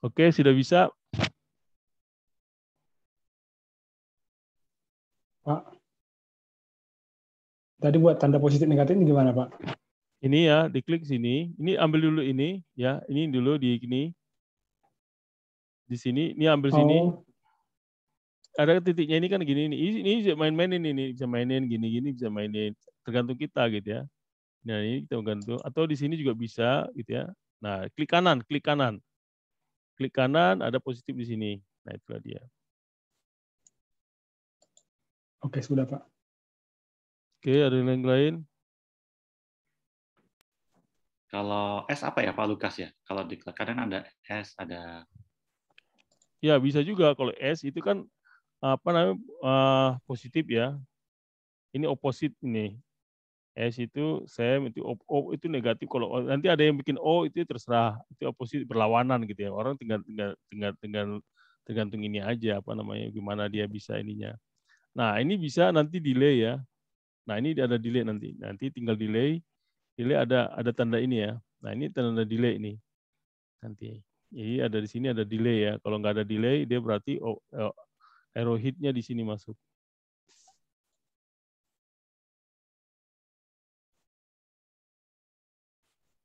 Oke, sudah bisa. Pak, tadi buat tanda positif negatif ini gimana, Pak? Ini ya, diklik sini. Ini ambil dulu ini, ya. Ini dulu di ini di sini ini ambil oh. sini ada titiknya ini kan gini nih ini bisa main-mainin ini bisa mainin gini-gini bisa mainin tergantung kita gitu ya nah ini kita gantung atau di sini juga bisa gitu ya nah klik kanan klik kanan klik kanan ada positif di sini nah itulah dia oke sudah pak oke ada yang lain kalau S apa ya Pak Lukas ya kalau di kanan ada S ada Ya bisa juga kalau S itu kan apa namanya uh, positif ya. Ini oposit ini. S itu Sam itu op, o itu negatif kalau nanti ada yang bikin O itu terserah itu oposit berlawanan gitu ya. Orang tinggal tinggal tinggal tinggal tergantung ini aja apa namanya gimana dia bisa ininya. Nah, ini bisa nanti delay ya. Nah, ini ada delay nanti. Nanti tinggal delay. Delay ada ada tanda ini ya. Nah, ini tanda delay ini. Nanti. Jadi ada di sini ada delay ya. Kalau nggak ada delay, dia berarti oh, eh, arrow hitnya di sini masuk.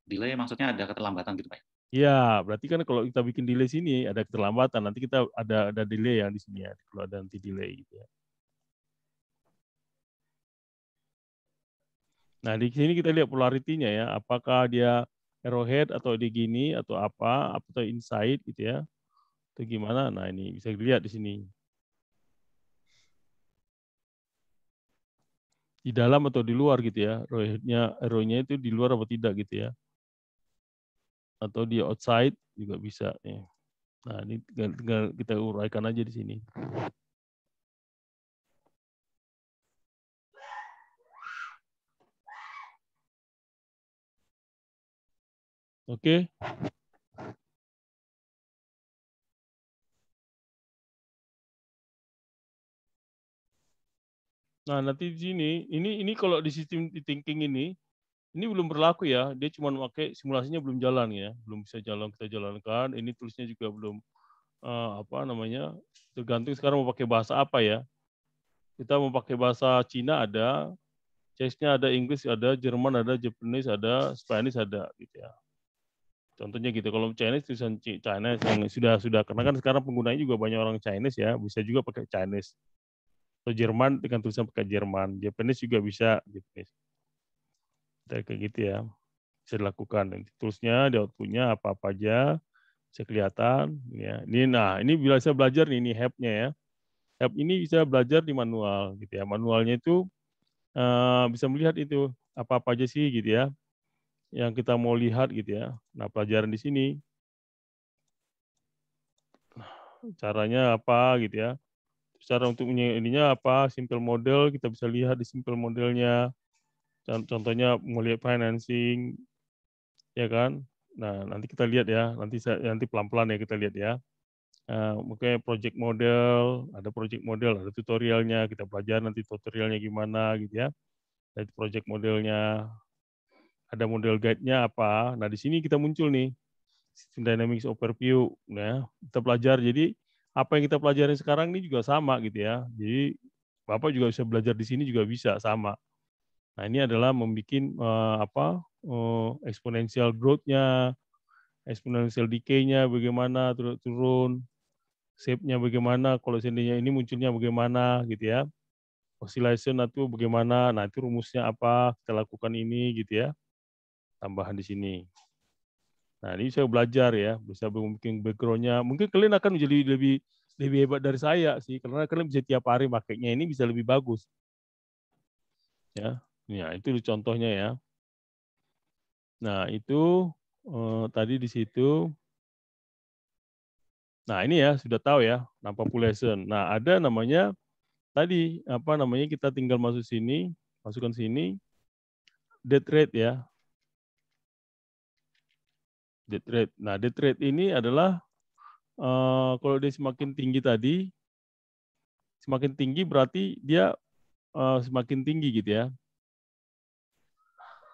Delay maksudnya ada keterlambatan gitu Pak? Iya, berarti kan kalau kita bikin delay sini ada keterlambatan. Nanti kita ada ada delay yang di sini ya. Kalau ada nanti delay gitu ya. Nah, di sini kita lihat polaritinya ya, apakah dia Arrowhead atau di gini atau apa atau inside gitu ya atau gimana nah ini bisa dilihat di sini di dalam atau di luar gitu ya arrowheadnya arrownya itu di luar atau tidak gitu ya atau di outside juga bisa ya nah ini tinggal, tinggal kita uraikan aja di sini Oke. Nah, nanti di sini, ini ini kalau di sistem di thinking ini, ini belum berlaku ya. Dia cuma pakai simulasinya belum jalan ya, belum bisa jalan kita jalankan. Ini tulisnya juga belum uh, apa namanya? Tergantung sekarang mau pakai bahasa apa ya. Kita mau pakai bahasa Cina ada, Chinese-nya ada, Inggris ada, Jerman ada, Japanese ada, Spanish ada gitu ya. Contohnya gitu, kalau Chinese tulisan China yang sudah sudah karena kan sekarang penggunanya juga banyak orang Chinese ya, bisa juga pakai Chinese. Atau Jerman dengan tulisan pakai Jerman, Japanese juga bisa Japanese. kayak gitu ya, bisa dilakukan. Dan terusnya di outputnya apa apa aja bisa kelihatan. Ya, ini nah ini bila saya belajar nih ini helpnya ya. Help ini bisa belajar di manual gitu ya. Manualnya itu uh, bisa melihat itu apa apa aja sih gitu ya yang kita mau lihat gitu ya. Nah, pelajaran di sini caranya apa gitu ya. Cara untuk ininya apa, simple model kita bisa lihat di simple modelnya. Contohnya melihat financing ya kan. Nah, nanti kita lihat ya, nanti nanti pelan-pelan ya kita lihat ya. Uh, project model, ada project model, ada tutorialnya, kita pelajari nanti tutorialnya gimana gitu ya. Dari project modelnya, ada model guide-nya apa. Nah, di sini kita muncul nih System Dynamics Overview. Nah, kita belajar. Jadi, apa yang kita pelajari sekarang ini juga sama gitu ya. Jadi, Bapak juga bisa belajar di sini juga bisa sama. Nah, ini adalah membuat uh, eh, apa uh, eh, exponential growth-nya, exponential decay-nya bagaimana turun, turun shape-nya bagaimana, kalau seandainya ini munculnya bagaimana gitu ya. Oscillation itu bagaimana, nah itu rumusnya apa, kita lakukan ini gitu ya tambahan di sini. Nah, ini saya belajar ya, bisa mungkin background-nya. Mungkin kalian akan menjadi lebih lebih hebat dari saya sih, karena kalian bisa tiap hari pakainya ini bisa lebih bagus. Ya, ya itu contohnya ya. Nah, itu eh, tadi di situ. Nah, ini ya sudah tahu ya, nah population. Nah, ada namanya tadi apa namanya kita tinggal masuk sini, masukkan sini death rate ya death rate. Nah, death rate ini adalah uh, kalau dia semakin tinggi tadi, semakin tinggi berarti dia uh, semakin tinggi gitu ya.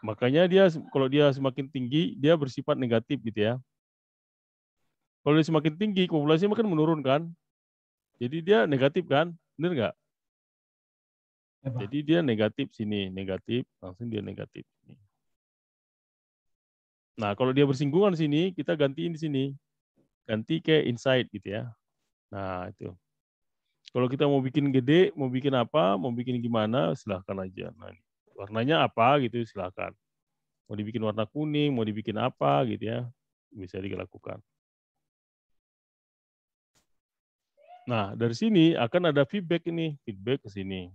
Makanya dia kalau dia semakin tinggi, dia bersifat negatif gitu ya. Kalau dia semakin tinggi, populasi makin menurun kan. Jadi dia negatif kan, benar nggak? Iya, Jadi dia negatif sini, negatif, langsung dia negatif. Nah, kalau dia bersinggungan di sini, kita gantiin di sini. Ganti ke inside gitu ya. Nah, itu. Kalau kita mau bikin gede, mau bikin apa, mau bikin gimana, silahkan aja. Nah, warnanya apa gitu, silahkan. Mau dibikin warna kuning, mau dibikin apa gitu ya, bisa dilakukan. Nah, dari sini akan ada feedback ini, feedback ke sini.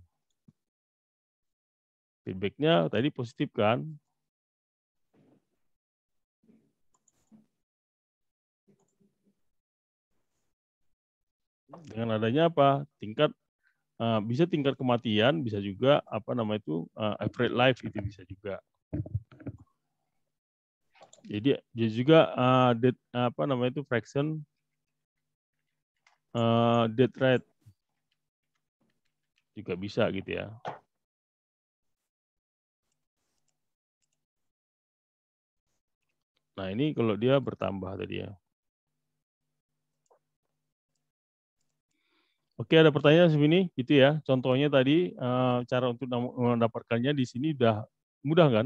Feedbacknya tadi positif kan? Dengan adanya apa? Tingkat uh, bisa tingkat kematian, bisa juga apa nama itu uh, average life itu bisa juga. Jadi dia juga uh, eh, dead, apa nama itu fraction uh, death rate juga bisa gitu ya. Nah, ini kalau dia bertambah tadi ya. Oke, ada pertanyaan sini, gitu ya. Contohnya tadi cara untuk mendapatkannya di sini sudah mudah kan?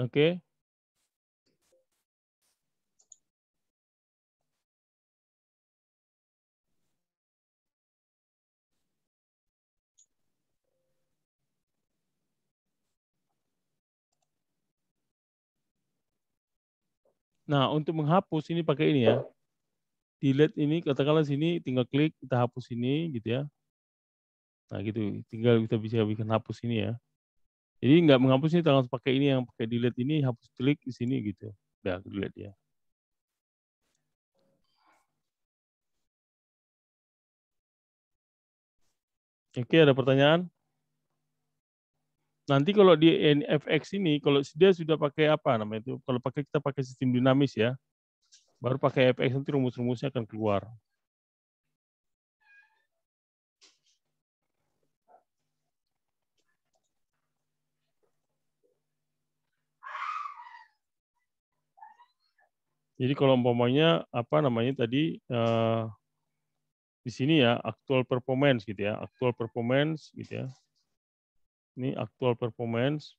Oke. Nah, untuk menghapus ini pakai ini ya. Delete ini, katakanlah sini, tinggal klik, kita hapus ini gitu ya. Nah, gitu. Tinggal kita bisa bikin hapus ini ya. Jadi nggak menghapus ini, langsung pakai ini yang pakai delete ini, hapus klik di sini gitu. Udah delete ya. Oke, ada pertanyaan? Nanti kalau di NFX ini, kalau dia sudah pakai apa namanya itu? Kalau pakai kita pakai sistem dinamis ya, baru pakai FX nanti rumus-rumusnya akan keluar. Jadi kalau umpamanya apa namanya tadi uh, di sini ya actual performance gitu ya, actual performance gitu ya. Ini actual performance.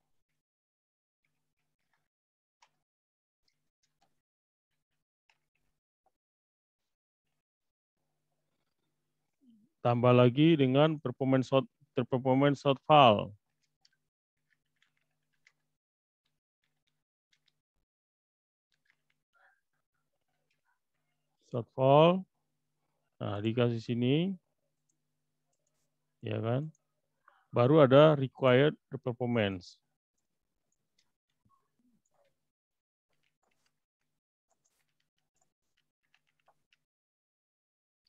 Tambah lagi dengan performance shot, performance shortfall. Nah, dikasih sini, ya kan, baru ada required performance.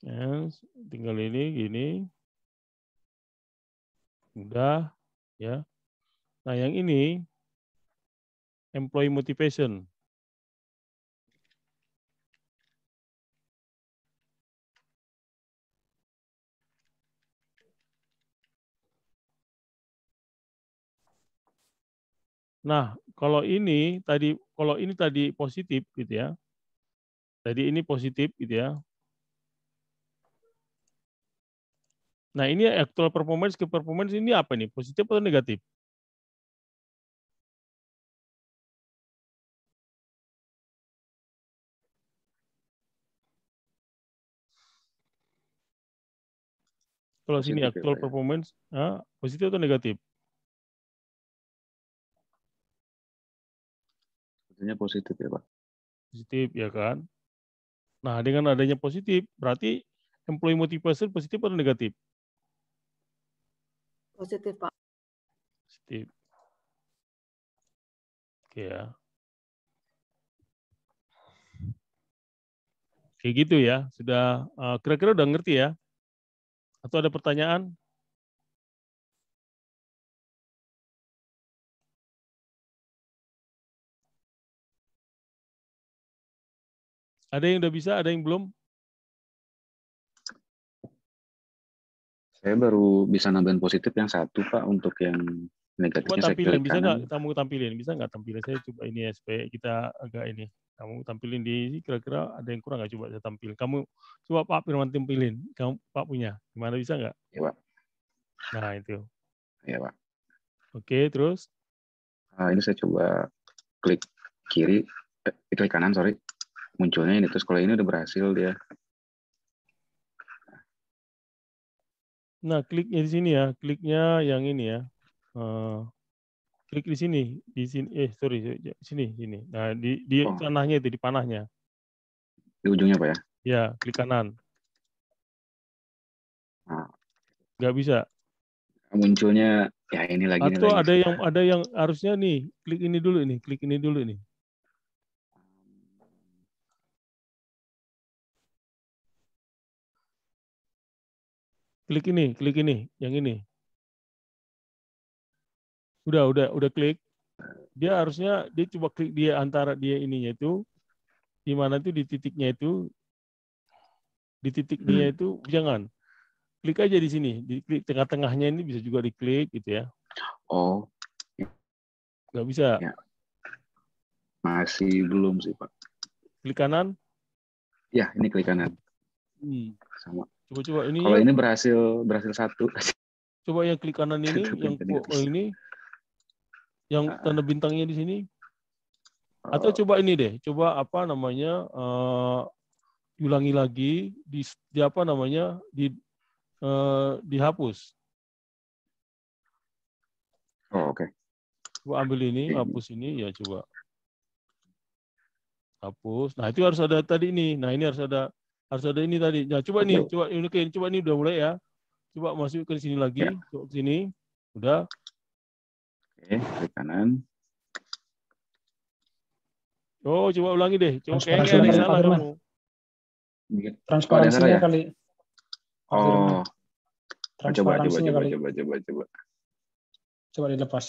And tinggal ini gini, udah, ya. Nah, yang ini employee motivation. Nah, kalau ini tadi kalau ini tadi positif gitu ya. Tadi ini positif gitu ya. Nah, ini actual performance ke performance ini apa nih? Positif atau negatif? Kalau sini actual ya, ya. performance, ya. positif atau negatif? Hanya positif ya Pak. Positif ya kan. Nah dengan adanya positif berarti employee motivation positif atau negatif? Positif Pak. Positif. Oke ya. Kayak gitu ya. Sudah eh, kira-kira udah ngerti ya? Atau ada pertanyaan? Ada yang udah bisa, ada yang belum? Saya baru bisa nambahin positif yang satu Pak untuk yang negatifnya. Coba tampilin, bisa nggak kamu tampilin? Bisa nggak tampilin? Saya coba ini ya supaya kita agak ini. Kamu tampilin di kira-kira ada yang kurang nggak coba saya tampil. Kamu coba Pak Firman tampilin. Kamu Pak punya. Gimana bisa nggak? Iya Pak. Nah itu. Iya Pak. Oke terus. Nah, ini saya coba klik kiri, eh, klik kanan sorry munculnya ini terus kalau ini udah berhasil dia nah kliknya di sini ya kliknya yang ini ya uh, klik di sini di sini eh sorry sini sini nah di di oh. panahnya itu di panahnya di ujungnya pak ya ya klik kanan nah. bisa munculnya ya ini lagi atau ini lagi. ada yang ada yang harusnya nih klik ini dulu nih klik ini dulu nih klik ini, klik ini, yang ini. Udah, udah, udah klik. Dia harusnya dia coba klik dia antara dia ininya itu di mana itu di titiknya itu di titik hmm. dia itu jangan klik aja di sini di klik tengah-tengahnya ini bisa juga diklik gitu ya oh nggak bisa ya. masih belum sih pak klik kanan ya ini klik kanan hmm. sama Coba coba ini. Kalau ini berhasil berhasil satu. (laughs) Coba yang klik kanan ini, yang oh, ini, yang nah. tanda bintangnya di sini. Atau oh. coba ini deh, coba apa namanya uh, eh, ulangi lagi di, di apa namanya di uh, dihapus. Oh oke. Okay. Coba ambil ini, hapus ini, ya coba hapus. Nah itu harus ada tadi ini. Nah ini harus ada harus ada ini tadi. Nah, coba nih, coba ini okay, coba ini udah mulai ya. Coba masuk ke sini lagi, ya. coba ke sini. Udah. Oke, ke kanan. Oh, coba ulangi deh. Coba kayaknya ada yang salah kamu. Iya. Transparansinya ya? kali. Oh. Coba, coba, coba, kali. coba, coba, coba. Coba dilepas.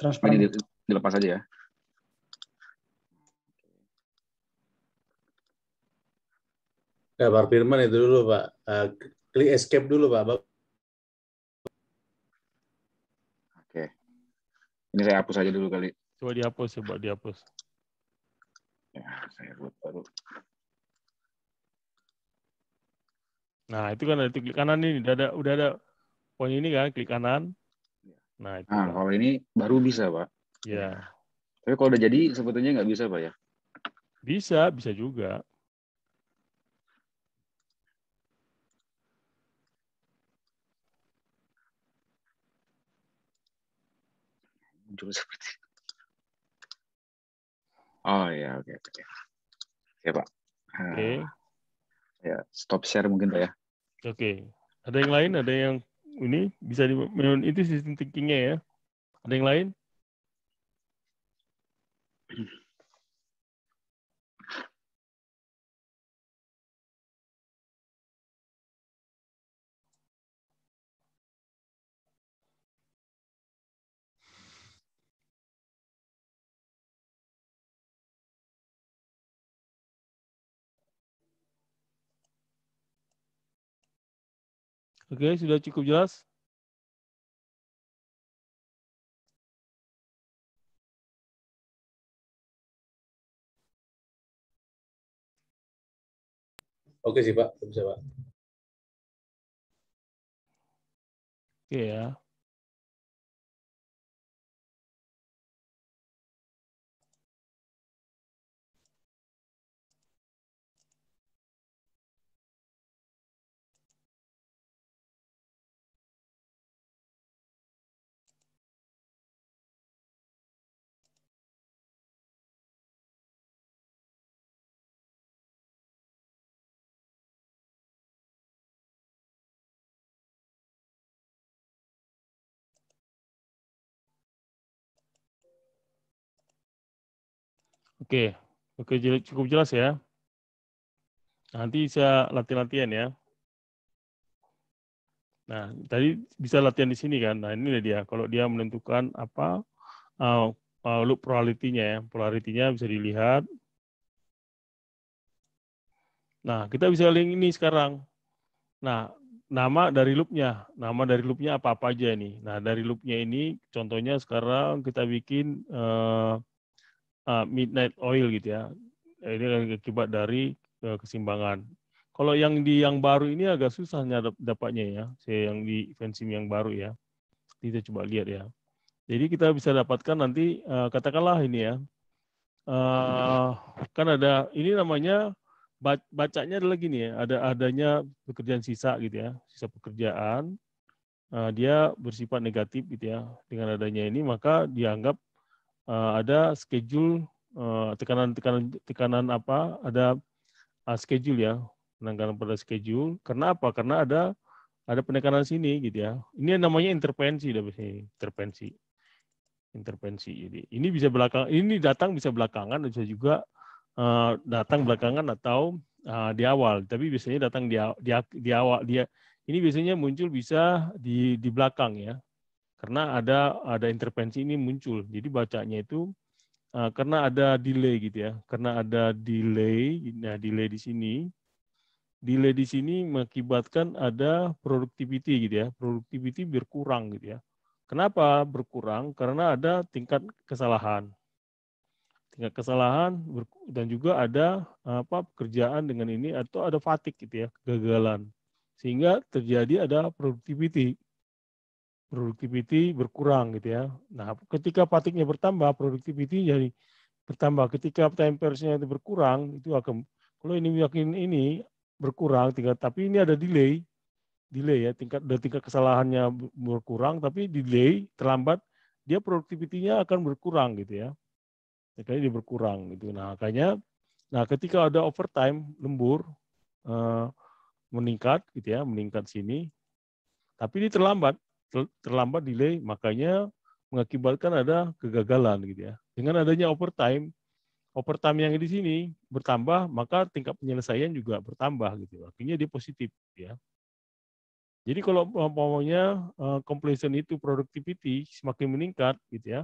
Transparansi. dilepas aja ya. Ya, Pak Firman itu dulu Pak. Uh, klik escape dulu Pak. Oke. Ini saya hapus aja dulu kali. Coba dihapus, coba dihapus. Ya, saya buat baru. Nah, itu kan ada klik kanan ini udah ada udah ada poin ini kan klik kanan. Iya. Nah, itu nah kalau ini baru bisa, Pak. Ya. Tapi kalau udah jadi sebetulnya nggak bisa, Pak ya. Bisa, bisa juga. muncul seperti itu. Oh ya, oke, okay, oke. Okay. Pak. Ah, oke. Okay. Uh, ya, stop share mungkin, Pak ya. Oke. Okay. Ada yang lain? Ada yang ini bisa di itu sistem thinkingnya ya? Ada yang lain? Oke, okay, sudah cukup jelas? Oke sih Pak, bisa Pak. Oke okay, ya. Oke, oke cukup jelas ya. Nanti bisa latihan-latihan ya. Nah, tadi bisa latihan di sini kan. Nah, ini dia. Kalau dia menentukan apa uh, uh, loop polarity-nya ya. Polarity-nya bisa dilihat. Nah, kita bisa link ini sekarang. Nah, nama dari loop-nya. Nama dari loopnya apa-apa aja ini. Nah, dari loop-nya ini, contohnya sekarang kita bikin uh, uh, midnight oil gitu ya. Eh, ini akibat dari uh, eh, kesimbangan. Kalau yang di yang baru ini agak susah dapatnya ya, Saya yang di fensim yang baru ya. Kita coba lihat ya. Jadi kita bisa dapatkan nanti uh, katakanlah ini ya. Uh, kan ada ini namanya bacanya adalah gini ya, ada adanya pekerjaan sisa gitu ya, sisa pekerjaan uh, dia bersifat negatif gitu ya. Dengan adanya ini maka dianggap uh, ada schedule tekanan-tekanan eh, uh, tekanan apa ada uh, schedule ya penekanan pada schedule karena apa karena ada ada penekanan sini gitu ya ini namanya intervensi dari intervensi intervensi jadi ini bisa belakang ini datang bisa belakangan bisa juga uh, datang belakangan atau uh, di awal tapi biasanya datang di di, di awal dia ini biasanya muncul bisa di di belakang ya karena ada ada intervensi ini muncul. Jadi bacanya itu uh, karena ada delay gitu ya. Karena ada delay, nah delay di sini delay di sini mengakibatkan ada productivity gitu ya. Productivity berkurang gitu ya. Kenapa berkurang? Karena ada tingkat kesalahan. Tingkat kesalahan dan juga ada apa pekerjaan dengan ini atau ada fatik gitu ya, kegagalan. Sehingga terjadi ada productivity Produktiviti berkurang gitu ya. Nah, ketika patiknya bertambah, productivity jadi bertambah. Ketika time persnya itu berkurang, itu akan kalau ini yakin ini berkurang tingkat tapi ini ada delay delay ya tingkat dari tingkat kesalahannya berkurang tapi delay terlambat dia produktivitinya akan berkurang gitu ya Jadi dia berkurang gitu nah makanya nah ketika ada overtime lembur eh, meningkat gitu ya meningkat sini tapi ini terlambat terlambat delay makanya mengakibatkan ada kegagalan gitu ya. Dengan adanya overtime, overtime yang di sini bertambah, maka tingkat penyelesaian juga bertambah gitu. Artinya dia positif ya. Jadi kalau umpamanya eh, completion itu productivity semakin meningkat gitu ya.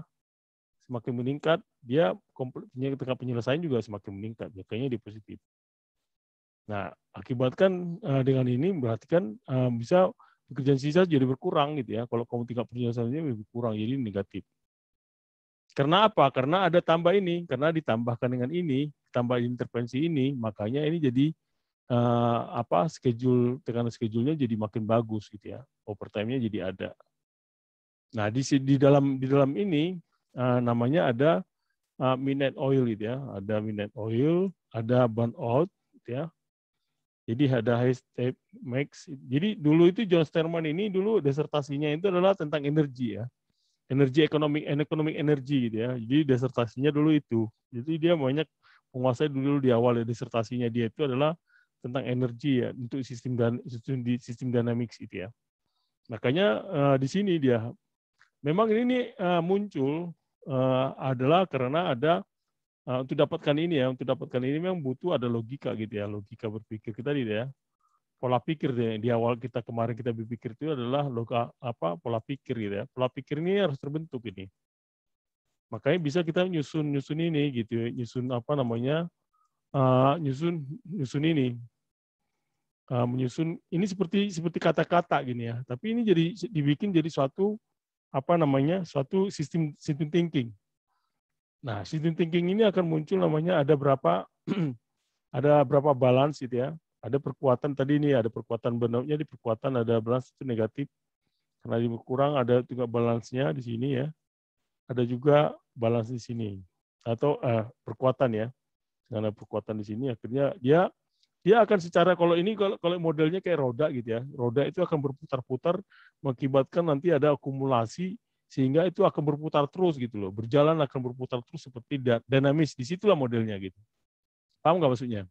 Semakin meningkat, dia tingkat penyelesaian juga semakin meningkat, makanya dia positif. Nah, akibatkan eh, dengan ini berarti kan eh, bisa pekerjaan sisa jadi berkurang gitu ya. Kalau kamu tingkat penyelesaiannya lebih kurang, jadi negatif. Karena apa? Karena ada tambah ini, karena ditambahkan dengan ini, tambah intervensi ini, makanya ini jadi uh, apa schedule tekanan schedule-nya jadi makin bagus gitu ya. Overtime-nya jadi ada. Nah, di di dalam di dalam ini uh, namanya ada uh, oil gitu ya. Ada minet oil, ada burnout gitu ya. Jadi ada high state Max. Jadi dulu itu John Sterman ini dulu desertasinya itu adalah tentang energi ya. Energi ekonomi ekonomi energi gitu ya. Jadi desertasinya dulu itu. Jadi dia banyak menguasai dulu di awal ya, disertasinya dia itu adalah tentang energi ya untuk sistem dan sistem di sistem dynamics itu ya. Makanya uh, di sini dia memang ini uh, muncul uh, adalah karena ada uh, untuk dapatkan ini ya, untuk dapatkan ini memang butuh ada logika gitu ya, logika berpikir kita tadi ya. Pola pikir deh, di awal kita kemarin kita berpikir itu adalah loka, apa pola pikir gitu ya. Pola pikir ini harus terbentuk ini. Makanya bisa kita nyusun nyusun ini gitu, ya. nyusun apa namanya, uh, nyusun nyusun ini, uh, menyusun ini seperti seperti kata-kata gini ya. Tapi ini jadi dibikin jadi suatu apa namanya, suatu sistem sistem thinking Nah, sistem thinking ini akan muncul namanya ada berapa (clears throat) ada berapa balance gitu ya. Ada perkuatan tadi ini ada perkuatan benarnya di perkuatan ada balance itu negatif. Karena di kurang ada juga balance-nya di sini ya. Ada juga balance di sini atau eh, perkuatan ya. Karena perkuatan di sini akhirnya dia dia akan secara kalau ini kalau kalau modelnya kayak roda gitu ya. Roda itu akan berputar-putar mengakibatkan nanti ada akumulasi sehingga itu akan berputar terus gitu loh berjalan akan berputar terus seperti dinamis disitulah modelnya gitu paham nggak maksudnya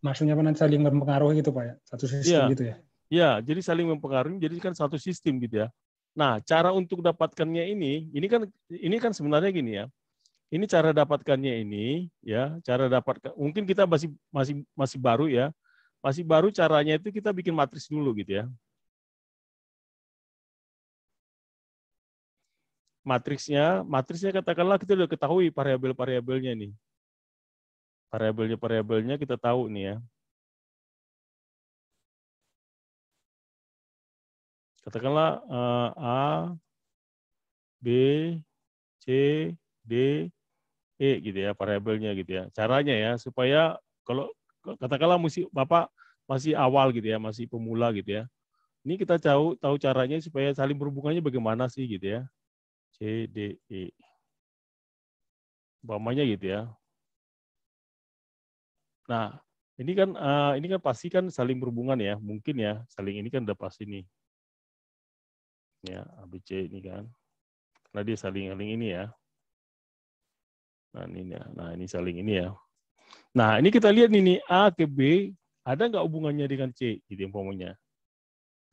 maksudnya apa nanti saling mempengaruhi gitu pak ya satu sistem ya. gitu ya ya jadi saling mempengaruhi jadi kan satu sistem gitu ya nah cara untuk dapatkannya ini ini kan ini kan sebenarnya gini ya ini cara dapatkannya ini ya cara dapat mungkin kita masih masih masih baru ya masih baru caranya itu kita bikin matriks dulu gitu ya matriksnya matriksnya katakanlah kita sudah ketahui variabel variabelnya nih variabelnya variabelnya kita tahu nih ya katakanlah eh, A B C D E gitu ya, variabelnya gitu ya. Caranya ya supaya kalau katakanlah musik Bapak masih awal gitu ya, masih pemula gitu ya. Ini kita tahu tahu caranya supaya saling berhubungannya bagaimana sih gitu ya. C D E. Umpamanya gitu ya. Nah, ini kan eh, ini kan pasti kan saling berhubungan ya, mungkin ya, saling ini kan udah pasti nih. Ya, ABC ini kan. Karena dia saling saling ini ya. Nah ini, nah ini saling ini ya. Nah ini kita lihat nih, nih A ke B ada nggak hubungannya dengan C? Gitu umpamanya.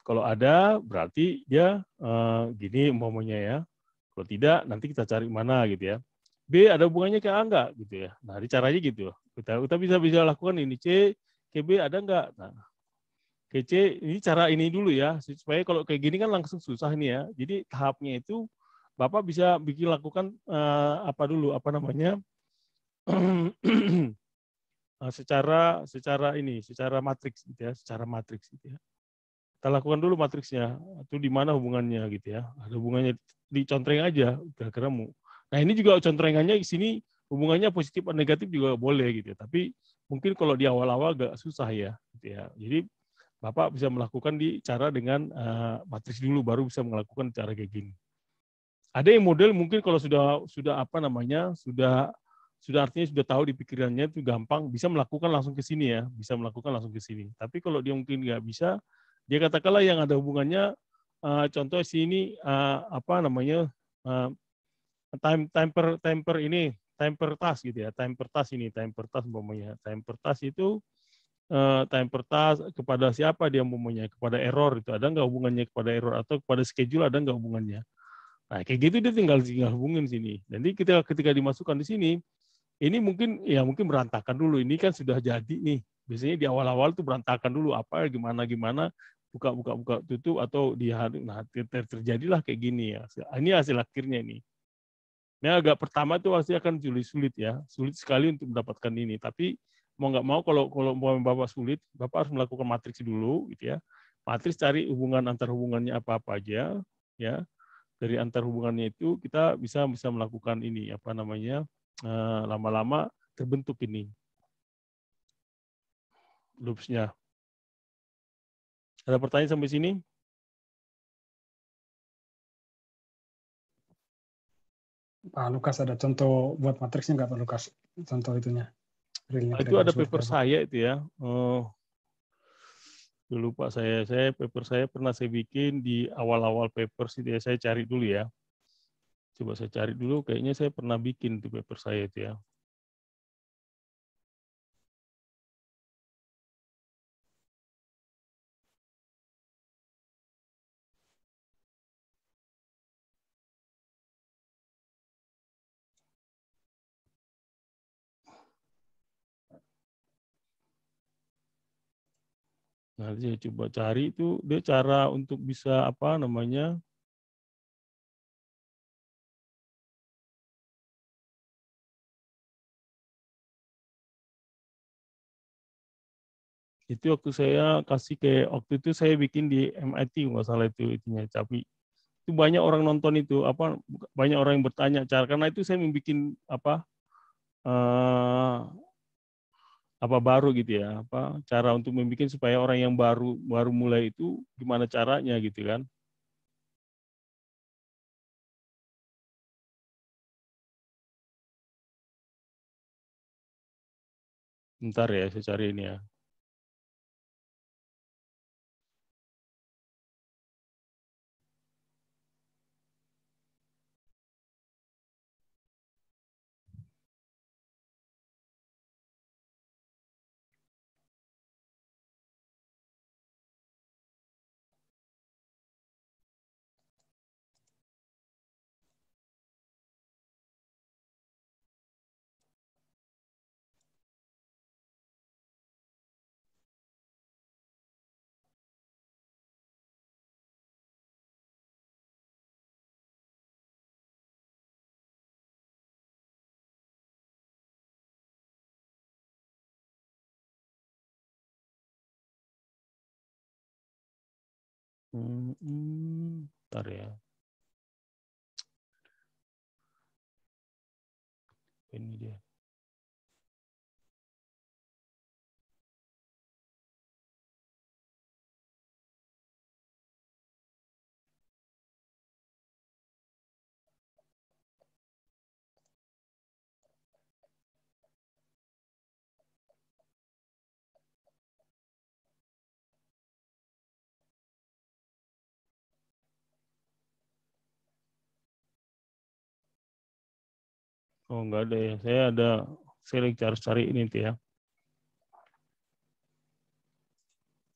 Kalau ada berarti dia uh, gini umpamanya ya. Kalau tidak nanti kita cari mana gitu ya. B ada hubungannya ke A nggak gitu ya. Nah ini caranya gitu. Kita kita bisa bisa lakukan ini C ke B ada nggak? Nah ke C ini cara ini dulu ya supaya kalau kayak gini kan langsung susah nih ya. Jadi tahapnya itu Bapak bisa bikin lakukan uh, apa dulu apa namanya uh, (clears throat) secara secara ini secara matriks gitu ya secara matriks gitu ya kita lakukan dulu matriksnya itu di mana hubungannya gitu ya ada hubungannya di contreng aja udah kira nah ini juga contrengannya di sini hubungannya positif atau negatif juga boleh gitu ya tapi mungkin kalau di awal-awal agak susah ya gitu ya jadi bapak bisa melakukan di cara dengan uh, matriks dulu baru bisa melakukan cara kayak gini ada yang model mungkin kalau sudah sudah apa namanya sudah sudah artinya sudah tahu di pikirannya itu gampang bisa melakukan langsung ke sini ya bisa melakukan langsung ke sini tapi kalau dia mungkin nggak bisa dia katakanlah yang ada hubungannya uh, contoh sini uh, eh, apa namanya uh, time temper temper ini temper tas gitu ya temper tas ini temper tas umpamanya temper tas itu uh, temper tas kepada siapa dia umpamanya kepada error itu ada nggak hubungannya kepada error atau kepada schedule ada nggak hubungannya Nah, kayak gitu dia tinggal tinggal hubungin sini. Nanti kita ketika dimasukkan di sini, ini mungkin ya mungkin berantakan dulu. Ini kan sudah jadi nih. Biasanya di awal-awal tuh berantakan dulu apa gimana gimana buka buka buka tutup atau di nah ter, terjadilah kayak gini ya. Ini hasil akhirnya ini. Ini nah, agak pertama itu pasti akan sulit sulit ya, sulit sekali untuk mendapatkan ini. Tapi mau nggak mau kalau kalau mau bapak sulit, bapak harus melakukan matriks dulu gitu ya. Matriks cari hubungan antar hubungannya apa apa aja ya dari antar hubungannya itu kita bisa bisa melakukan ini apa namanya eh, lama-lama terbentuk ini loopsnya. Ada pertanyaan sampai sini? Pak Lukas ada contoh buat matriksnya nggak Pak Lukas? Contoh itunya. Nah, itu ada paper saya itu ya. Oh, dulu Pak saya saya paper saya pernah saya bikin di awal-awal paper sih ya saya cari dulu ya coba saya cari dulu kayaknya saya pernah bikin di paper saya itu ya Nah, dia coba cari itu dia cara untuk bisa apa namanya? Itu waktu saya kasih ke waktu itu saya bikin di MIT nggak salah itu itunya tapi itu banyak orang nonton itu apa banyak orang yang bertanya cara karena itu saya membuat apa eh, apa baru gitu ya apa cara untuk membuat supaya orang yang baru baru mulai itu gimana caranya gitu kan Ntar ya, saya cari ini ya. Hmm, ntar ya. Ini dia. Oh, enggak ada ya. Saya ada, selek harus cari ini tuh ya.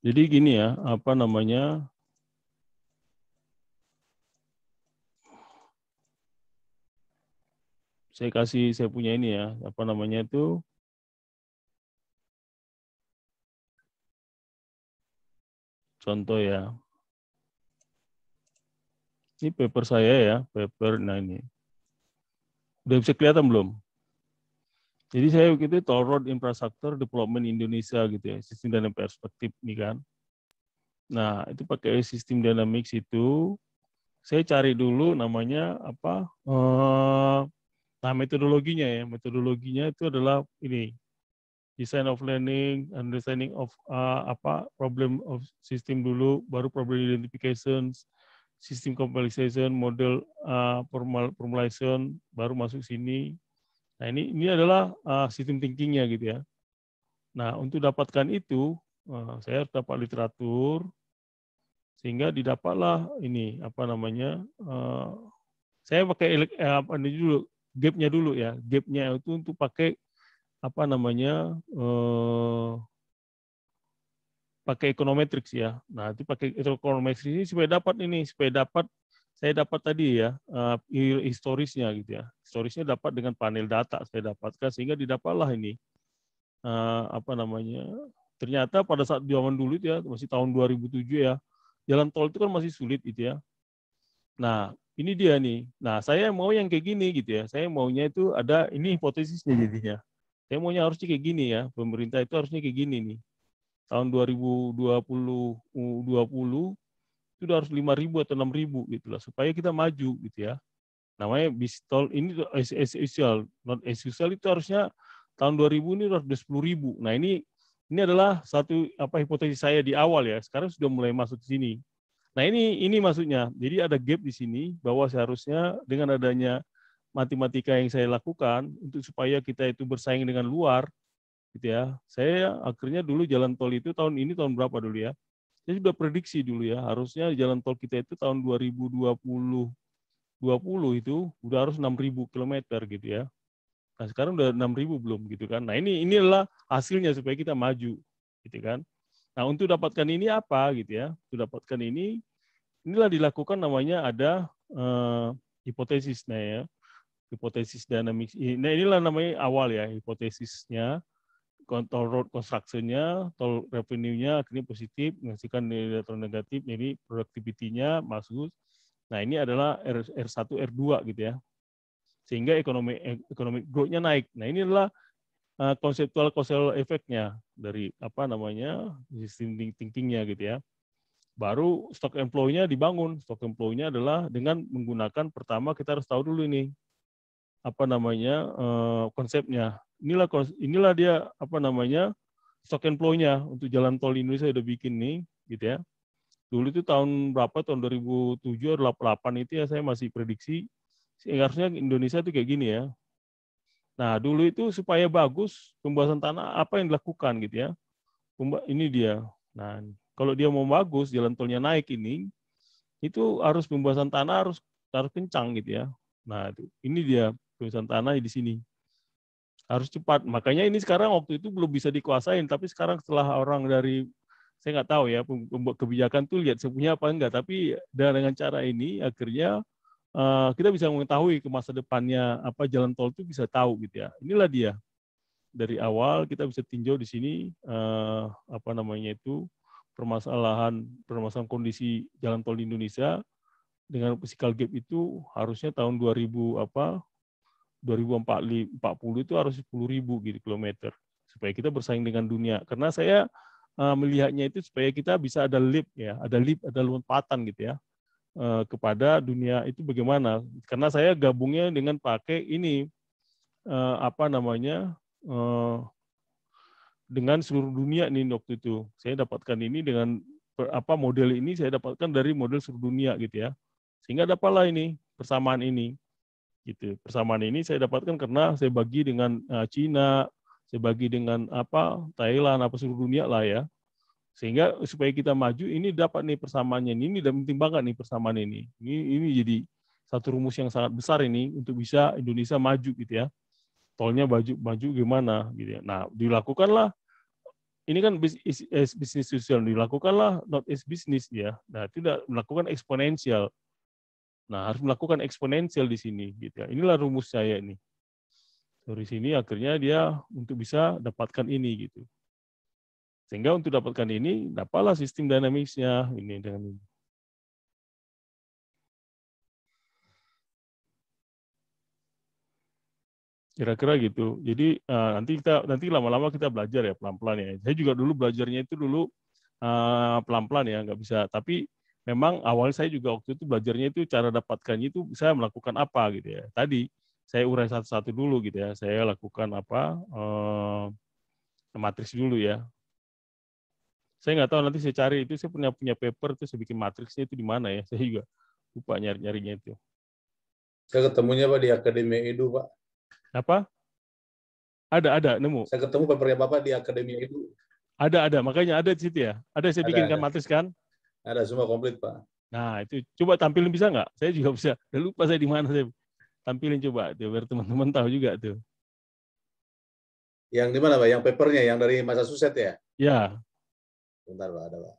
Jadi gini ya, apa namanya, saya kasih, saya punya ini ya, apa namanya itu, contoh ya. Ini paper saya ya, paper, nah ini, Udah bisa kelihatan belum? Jadi saya begitu toll road infrastructure development Indonesia gitu ya, sistem dan perspektif nih kan. Nah, itu pakai sistem dynamics itu saya cari dulu namanya apa? Eh, nah, metodologinya ya. Metodologinya itu adalah ini design of learning, understanding of uh, apa problem of system dulu, baru problem identifications, sistem compilation, model uh, formal formulation baru masuk sini. Nah, ini ini adalah uh, sistem thinkingnya gitu ya. Nah, untuk dapatkan itu uh, saya harus dapat literatur sehingga didapatlah ini apa namanya uh, saya pakai eh, apa ini dulu gapnya dulu ya gapnya itu untuk pakai apa namanya eh, pakai ekonometrik ya. Nah, nanti pakai ekonometrik ini supaya dapat ini, supaya dapat saya dapat tadi ya uh, historisnya gitu ya. Historisnya dapat dengan panel data saya dapatkan sehingga didapatlah ini uh, apa namanya? Ternyata pada saat zaman dulu itu ya masih tahun 2007 ya, jalan tol itu kan masih sulit gitu ya. Nah, ini dia nih. Nah, saya mau yang kayak gini gitu ya. Saya maunya itu ada ini hipotesisnya jadinya. Saya maunya harusnya kayak gini ya. Pemerintah itu harusnya kayak gini nih tahun 2020 20 itu udah harus ribu atau 6000 gitu lah supaya kita maju gitu ya. Namanya bis tol ini as, as usual, not as itu harusnya tahun 2000 ini udah ribu. Nah, ini ini adalah satu apa hipotesis saya di awal ya. Sekarang sudah mulai masuk di sini. Nah, ini ini maksudnya. Jadi ada gap di sini bahwa seharusnya dengan adanya matematika yang saya lakukan untuk supaya kita itu bersaing dengan luar gitu ya. Saya akhirnya dulu jalan tol itu tahun ini tahun berapa dulu ya? Saya sudah prediksi dulu ya, harusnya jalan tol kita itu tahun 2020 20 itu udah harus 6000 km gitu ya. Nah, sekarang udah 6000 belum gitu kan. Nah, ini inilah hasilnya supaya kita maju gitu kan. Nah, untuk dapatkan ini apa gitu ya? Untuk dapatkan ini inilah dilakukan namanya ada eh, hipotesisnya ya hipotesis dynamics. Nah inilah namanya awal ya hipotesisnya tol road construction-nya, tol revenue-nya akhirnya positif, menghasilkan nilai tol negatif, jadi productivity-nya masuk. Nah, ini adalah R, R1, R2 gitu ya. Sehingga ekonomi eh, ekonomi growth-nya naik. Nah, ini adalah eh, konseptual causal efeknya dari apa namanya sistem thinking-nya gitu ya. Baru stock employee nya dibangun. Stock employee nya adalah dengan menggunakan pertama kita harus tahu dulu ini apa namanya eh, konsepnya inilah inilah dia apa namanya stock and flow-nya untuk jalan tol Indonesia udah bikin nih gitu ya. Dulu itu tahun berapa tahun 2007 atau 2008 itu ya saya masih prediksi harusnya Indonesia itu kayak gini ya. Nah, dulu itu supaya bagus pembahasan tanah apa yang dilakukan gitu ya. Ini dia. Nah, kalau dia mau bagus jalan tolnya naik ini itu harus pembahasan tanah harus harus kencang gitu ya. Nah, itu ini dia pembahasan tanah di sini harus cepat. Makanya ini sekarang waktu itu belum bisa dikuasain, tapi sekarang setelah orang dari saya nggak tahu ya pembuat kebijakan tuh lihat sepunya apa enggak, tapi dengan cara ini akhirnya eh, kita bisa mengetahui ke masa depannya apa jalan tol itu bisa tahu gitu ya. Inilah dia dari awal kita bisa tinjau di sini eh, apa namanya itu permasalahan permasalahan kondisi jalan tol di Indonesia dengan physical gap itu harusnya tahun 2000 apa 2040 itu harus 10.000 ribu gitu kilometer supaya kita bersaing dengan dunia. Karena saya uh, melihatnya itu supaya kita bisa ada leap ya, ada leap, ada lompatan gitu ya uh, kepada dunia itu bagaimana. Karena saya gabungnya dengan pakai ini uh, apa namanya uh, dengan seluruh dunia nih waktu itu. Saya dapatkan ini dengan apa model ini saya dapatkan dari model seluruh dunia gitu ya. Sehingga dapatlah ini persamaan ini gitu persamaan ini saya dapatkan karena saya bagi dengan uh, Cina saya bagi dengan apa Thailand apa seluruh dunia lah ya sehingga supaya kita maju ini dapat nih persamaannya ini dan penting banget nih persamaan ini ini ini jadi satu rumus yang sangat besar ini untuk bisa Indonesia maju gitu ya tolnya baju baju gimana gitu ya nah dilakukanlah ini kan bisnis sosial dilakukanlah not as business ya nah tidak melakukan eksponensial Nah, harus melakukan eksponensial di sini gitu ya. Inilah rumus saya ini. Dari sini akhirnya dia untuk bisa dapatkan ini gitu. Sehingga untuk dapatkan ini, dapatlah sistem dinamisnya ini dengan ini. kira-kira gitu. Jadi uh, nanti kita nanti lama-lama kita belajar ya pelan-pelan ya. Saya juga dulu belajarnya itu dulu eh, pelan-pelan uh, pelan -pelan ya, nggak bisa. Tapi memang awalnya saya juga waktu itu belajarnya itu cara dapatkannya itu saya melakukan apa gitu ya. Tadi saya urai satu-satu dulu gitu ya. Saya lakukan apa eh, matriks dulu ya. Saya nggak tahu nanti saya cari itu saya punya punya paper itu saya bikin matriksnya itu di mana ya. (laughs) Saya juga lupa nyari-nyarinya itu. Saya ketemunya Pak di Akademi Edu, Pak. Apa? Ada, ada, nemu. Saya ketemu papernya Bapak di Akademi Edu. Ada, ada. Makanya ada di situ ya. Ada saya bikinkan matriks kan? Ada semua komplit, Pak. Nah, itu coba tampilin bisa nggak? Saya juga bisa. Udah lupa saya di mana saya tampilin coba tuh, biar teman-teman tahu juga tuh. Yang di mana, Pak? Yang papernya, yang dari masa suset ya? Ya. Bentar, Pak, ada, Pak.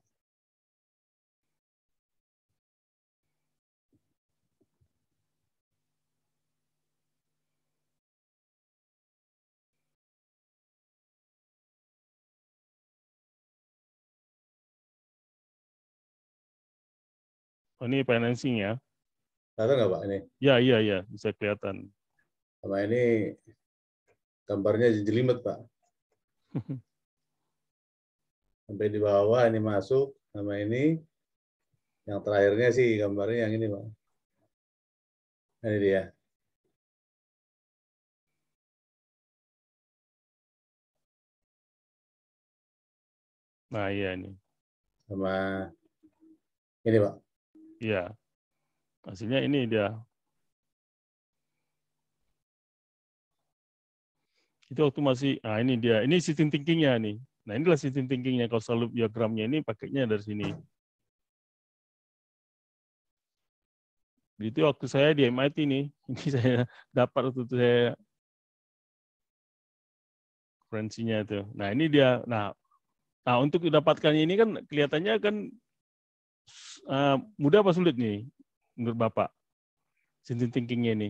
Oh, ini financing ya. Kelihatan nggak Pak ini? Ya, iya, iya. Bisa kelihatan. Sama ini gambarnya jelimet Pak. (laughs) Sampai di bawah ini masuk, sama ini yang terakhirnya sih gambarnya yang ini Pak. Ini dia. Nah iya ini. Sama ini Pak. Iya. Hasilnya ini dia. Itu waktu masih, ah ini dia, ini sistem thinkingnya nih. Nah inilah sistem thinkingnya, kalau selalu diagramnya ini pakainya dari sini. Itu waktu saya di MIT nih, (laughs) ini saya dapat waktu itu saya referensinya itu. Nah ini dia, nah Nah, untuk mendapatkannya ini kan kelihatannya kan Eh, mudah apa sulit nih menurut Bapak? thinking thinkingnya ini?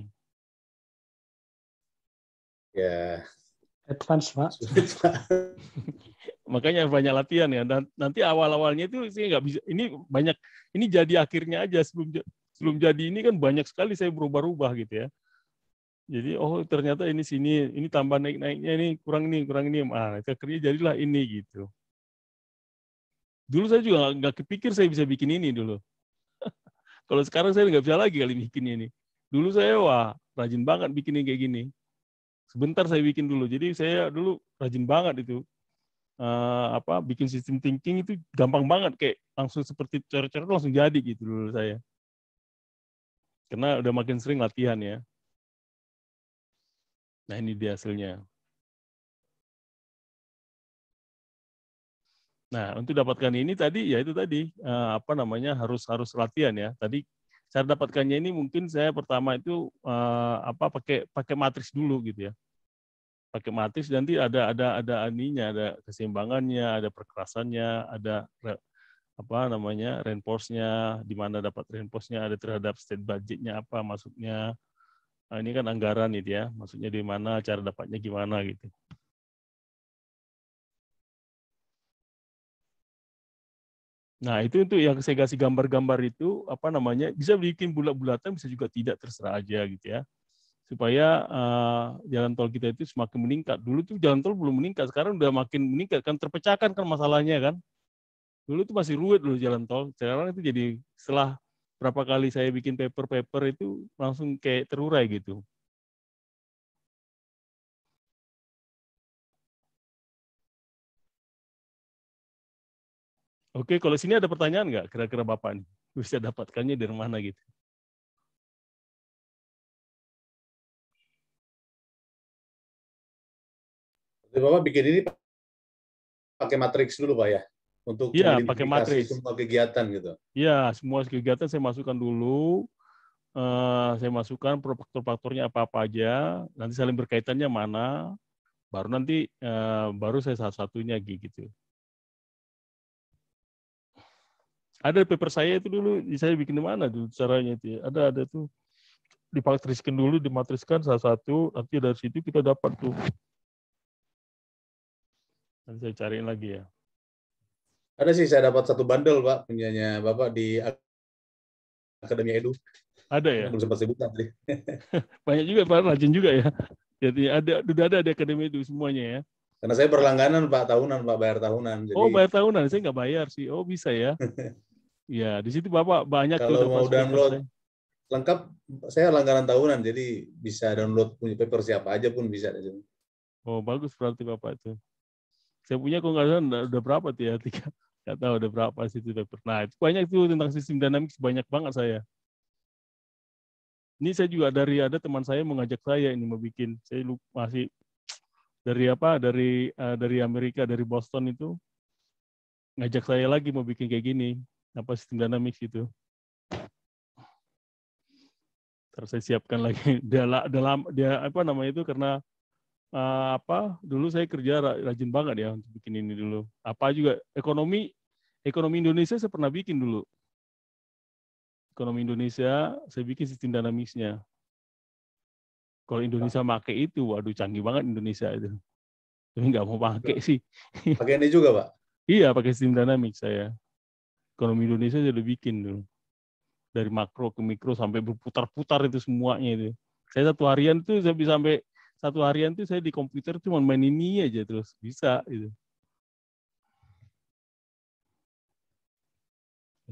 Ya. Advance, Pak. (laughs) Makanya banyak latihan ya. Dan nanti awal-awalnya itu sih nggak bisa. Ini banyak. Ini jadi akhirnya aja sebelum sebelum jadi ini kan banyak sekali saya berubah-ubah gitu ya. Jadi oh ternyata ini sini, ini tambah naik-naiknya ini kurang ini kurang ini. Ah, akhirnya jadilah ini gitu. Dulu saya juga nggak kepikir saya bisa bikin ini dulu. (laughs) Kalau sekarang saya nggak bisa lagi kali bikin ini. Dulu saya wah rajin banget bikin ini kayak gini. Sebentar saya bikin dulu. Jadi saya dulu rajin banget itu. Uh, apa bikin sistem thinking itu gampang banget kayak langsung seperti cara-cara cara langsung jadi gitu dulu saya karena udah makin sering latihan ya. Nah ini dia hasilnya. Nah, untuk dapatkan ini tadi ya itu tadi uh, apa namanya harus harus latihan ya. Tadi cara dapatkannya ini mungkin saya pertama itu uh, apa pakai pakai matriks dulu gitu ya. Pakai matris nanti ada ada ada aninya, ada keseimbangannya, ada perkerasannya, ada apa namanya reinforce-nya, di mana dapat reinforce-nya, ada terhadap state budget-nya apa maksudnya Nah, ini kan anggaran itu ya, maksudnya di mana cara dapatnya gimana gitu. Nah, itu untuk yang saya kasih gambar-gambar itu apa namanya? Bisa bikin bulat-bulatan, bisa juga tidak terserah aja gitu ya. Supaya uh, jalan tol kita itu semakin meningkat. Dulu tuh jalan tol belum meningkat, sekarang udah makin meningkat kan terpecahkan kan masalahnya kan. Dulu itu masih ruwet dulu jalan tol. Sekarang itu jadi setelah berapa kali saya bikin paper-paper itu langsung kayak terurai gitu. Oke, kalau sini ada pertanyaan nggak kira-kira Bapak ini Bisa dapatkannya dari mana gitu? Bapak bikin ini pakai matriks dulu Pak ya? Untuk ya, pakai matriks. semua kegiatan gitu? Ya, semua kegiatan saya masukkan dulu. Uh, saya masukkan faktor-faktornya apa-apa aja, nanti saling berkaitannya mana, baru nanti uh, baru saya salah satunya gitu. ada paper saya itu dulu saya bikin di mana dulu caranya itu ya. ada ada tuh dipatriskan dulu dimatriskan salah satu nanti dari situ kita dapat tuh nanti saya cariin lagi ya ada sih saya dapat satu bundle pak punyanya bapak di akademi edu ada ya belum sempat sebut tadi (laughs) banyak juga pak rajin juga ya jadi ada sudah ada di akademi edu semuanya ya karena saya berlangganan pak tahunan pak bayar tahunan jadi... oh bayar tahunan saya nggak bayar sih oh bisa ya (laughs) Iya, di situ Bapak banyak Kalau mau download saya. lengkap, saya langganan tahunan, jadi bisa download punya paper siapa aja pun bisa. Oh, bagus berarti Bapak itu. Saya punya kok nggak udah berapa tuh ya, (laughs) tiga, Enggak tahu udah berapa situ paper. Nah, itu banyak tuh tentang sistem dinamik banyak banget saya. Ini saya juga dari ada teman saya mengajak saya ini mau bikin. Saya lupa, masih dari apa dari uh, dari Amerika dari Boston itu ngajak saya lagi mau bikin kayak gini apa sistem dinamis itu. Terus saya siapkan lagi (laughs) dalam dalam dia apa namanya itu karena uh, apa dulu saya kerja rajin banget ya untuk bikin ini dulu. Apa juga ekonomi ekonomi Indonesia saya pernah bikin dulu. Ekonomi Indonesia saya bikin sistem dinamisnya. Kalau Indonesia pakai itu, waduh canggih banget Indonesia itu. Tapi nggak mau pakai sih. Pakai ini juga, Pak? iya, pakai sistem dinamik saya ekonomi Indonesia sudah bikin dulu dari makro ke mikro sampai berputar-putar itu semuanya itu saya satu harian tuh saya bisa sampai satu harian tuh saya di komputer cuma main ini aja terus bisa itu.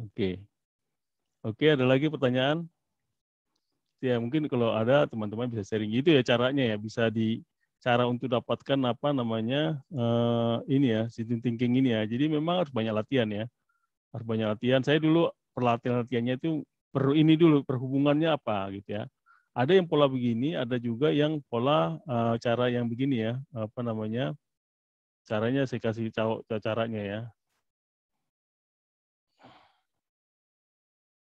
oke oke ada lagi pertanyaan ya mungkin kalau ada teman-teman bisa sharing gitu ya caranya ya bisa di cara untuk dapatkan apa namanya uh, ini ya sitting thinking ini ya jadi memang harus banyak latihan ya harus banyak latihan. Saya dulu perlatihan latihannya itu perlu ini dulu perhubungannya apa gitu ya. Ada yang pola begini, ada juga yang pola uh, cara yang begini ya, apa namanya? Caranya saya kasih tahu caranya ya.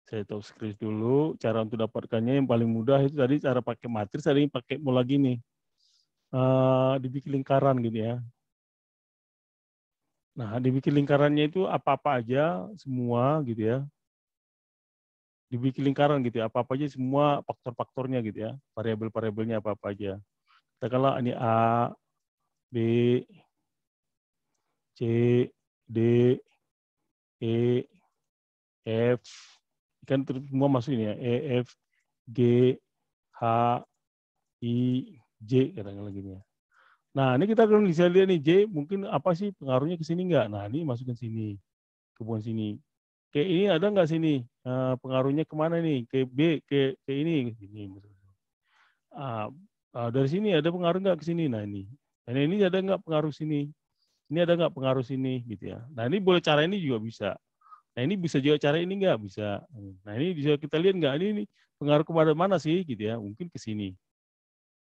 Saya tahu script dulu, cara untuk dapatkannya yang paling mudah itu tadi cara pakai matriks, ada yang pakai pola gini. Uh, dibikin lingkaran gitu ya. Nah, dibikin lingkarannya itu apa-apa aja semua gitu ya. Dibikin lingkaran gitu ya, apa-apa aja semua faktor-faktornya gitu ya. Variabel-variabelnya apa-apa aja. Katakanlah ini A, B, C, D, E, F. Kan semua masuk ini ya. E, F, G, H, I, J, kadang-kadang gini gitu ya. Nah, ini kita akan bisa lihat nih, J, mungkin apa sih pengaruhnya ke sini enggak? Nah, ini masukkan sini, ke kebun sini. Ke ini ada enggak sini? Uh, pengaruhnya kemana nih? Ke B, ke, ke ini. ke sini uh, dari sini ada pengaruh enggak ke sini? Nah, ini. Nah, ini ada enggak pengaruh sini? Ini ada enggak pengaruh sini? gitu ya. Nah, ini boleh cara ini juga bisa. Nah, ini bisa juga cara ini enggak? Bisa. Nah, ini bisa kita lihat enggak? Ini, ini pengaruh kemana mana sih? gitu ya. Mungkin ke sini.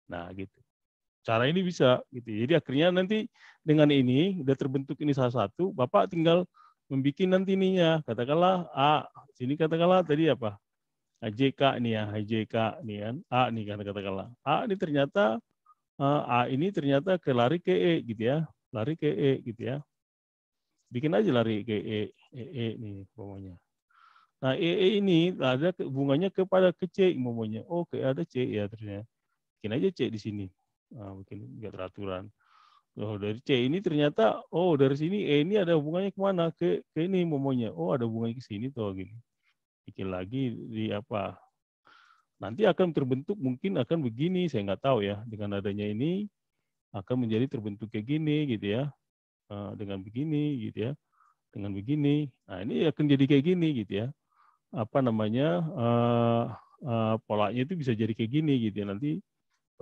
Nah, gitu cara ini bisa gitu. Jadi akhirnya nanti dengan ini udah terbentuk ini salah satu, Bapak tinggal membikin nanti ininya. Katakanlah A, sini katakanlah tadi apa? AJK nih ya, AJK nih kan. A nih kan katakanlah. A ini ternyata eh, A ini ternyata ke lari ke E gitu ya. Lari ke E gitu ya. Bikin aja lari ke E, E, e nih pokoknya Nah, e e ini ada hubungannya kepada ke C pokoknya Oh, ada C ya ternyata. Bikin aja C di sini nah, bikin nggak teraturan oh dari C ini ternyata oh dari sini E ini ada hubungannya kemana ke ke ini momonya oh ada hubungannya ke sini tuh gini bikin lagi di apa nanti akan terbentuk mungkin akan begini saya nggak tahu ya dengan adanya ini akan menjadi terbentuk kayak gini gitu ya ah, dengan begini gitu ya dengan begini nah ini akan jadi kayak gini gitu ya apa namanya uh, uh, polanya itu bisa jadi kayak gini gitu ya nanti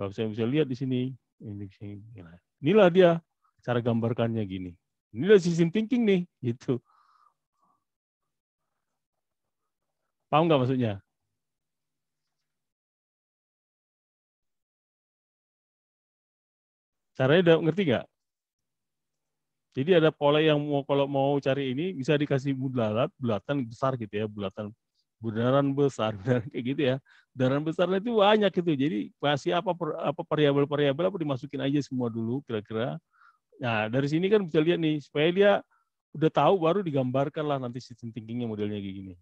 Bapak saya bisa lihat di sini ini indexing. Nah, inilah dia cara gambarkannya gini. ini Inilah sistem thinking nih, (laughs) gitu. Paham nggak maksudnya? Caranya udah ngerti nggak? Jadi ada pola yang mau kalau mau cari ini bisa dikasih bulatan bulatan besar gitu ya, bulatan bundaran besar (laughs) bundaran kayak gitu ya bundaran besar itu banyak itu jadi pasti apa apa variabel variabel apa dimasukin aja semua dulu kira-kira nah dari sini kan bisa lihat nih supaya dia udah tahu baru digambarkan lah nanti sistem thinkingnya modelnya kayak gini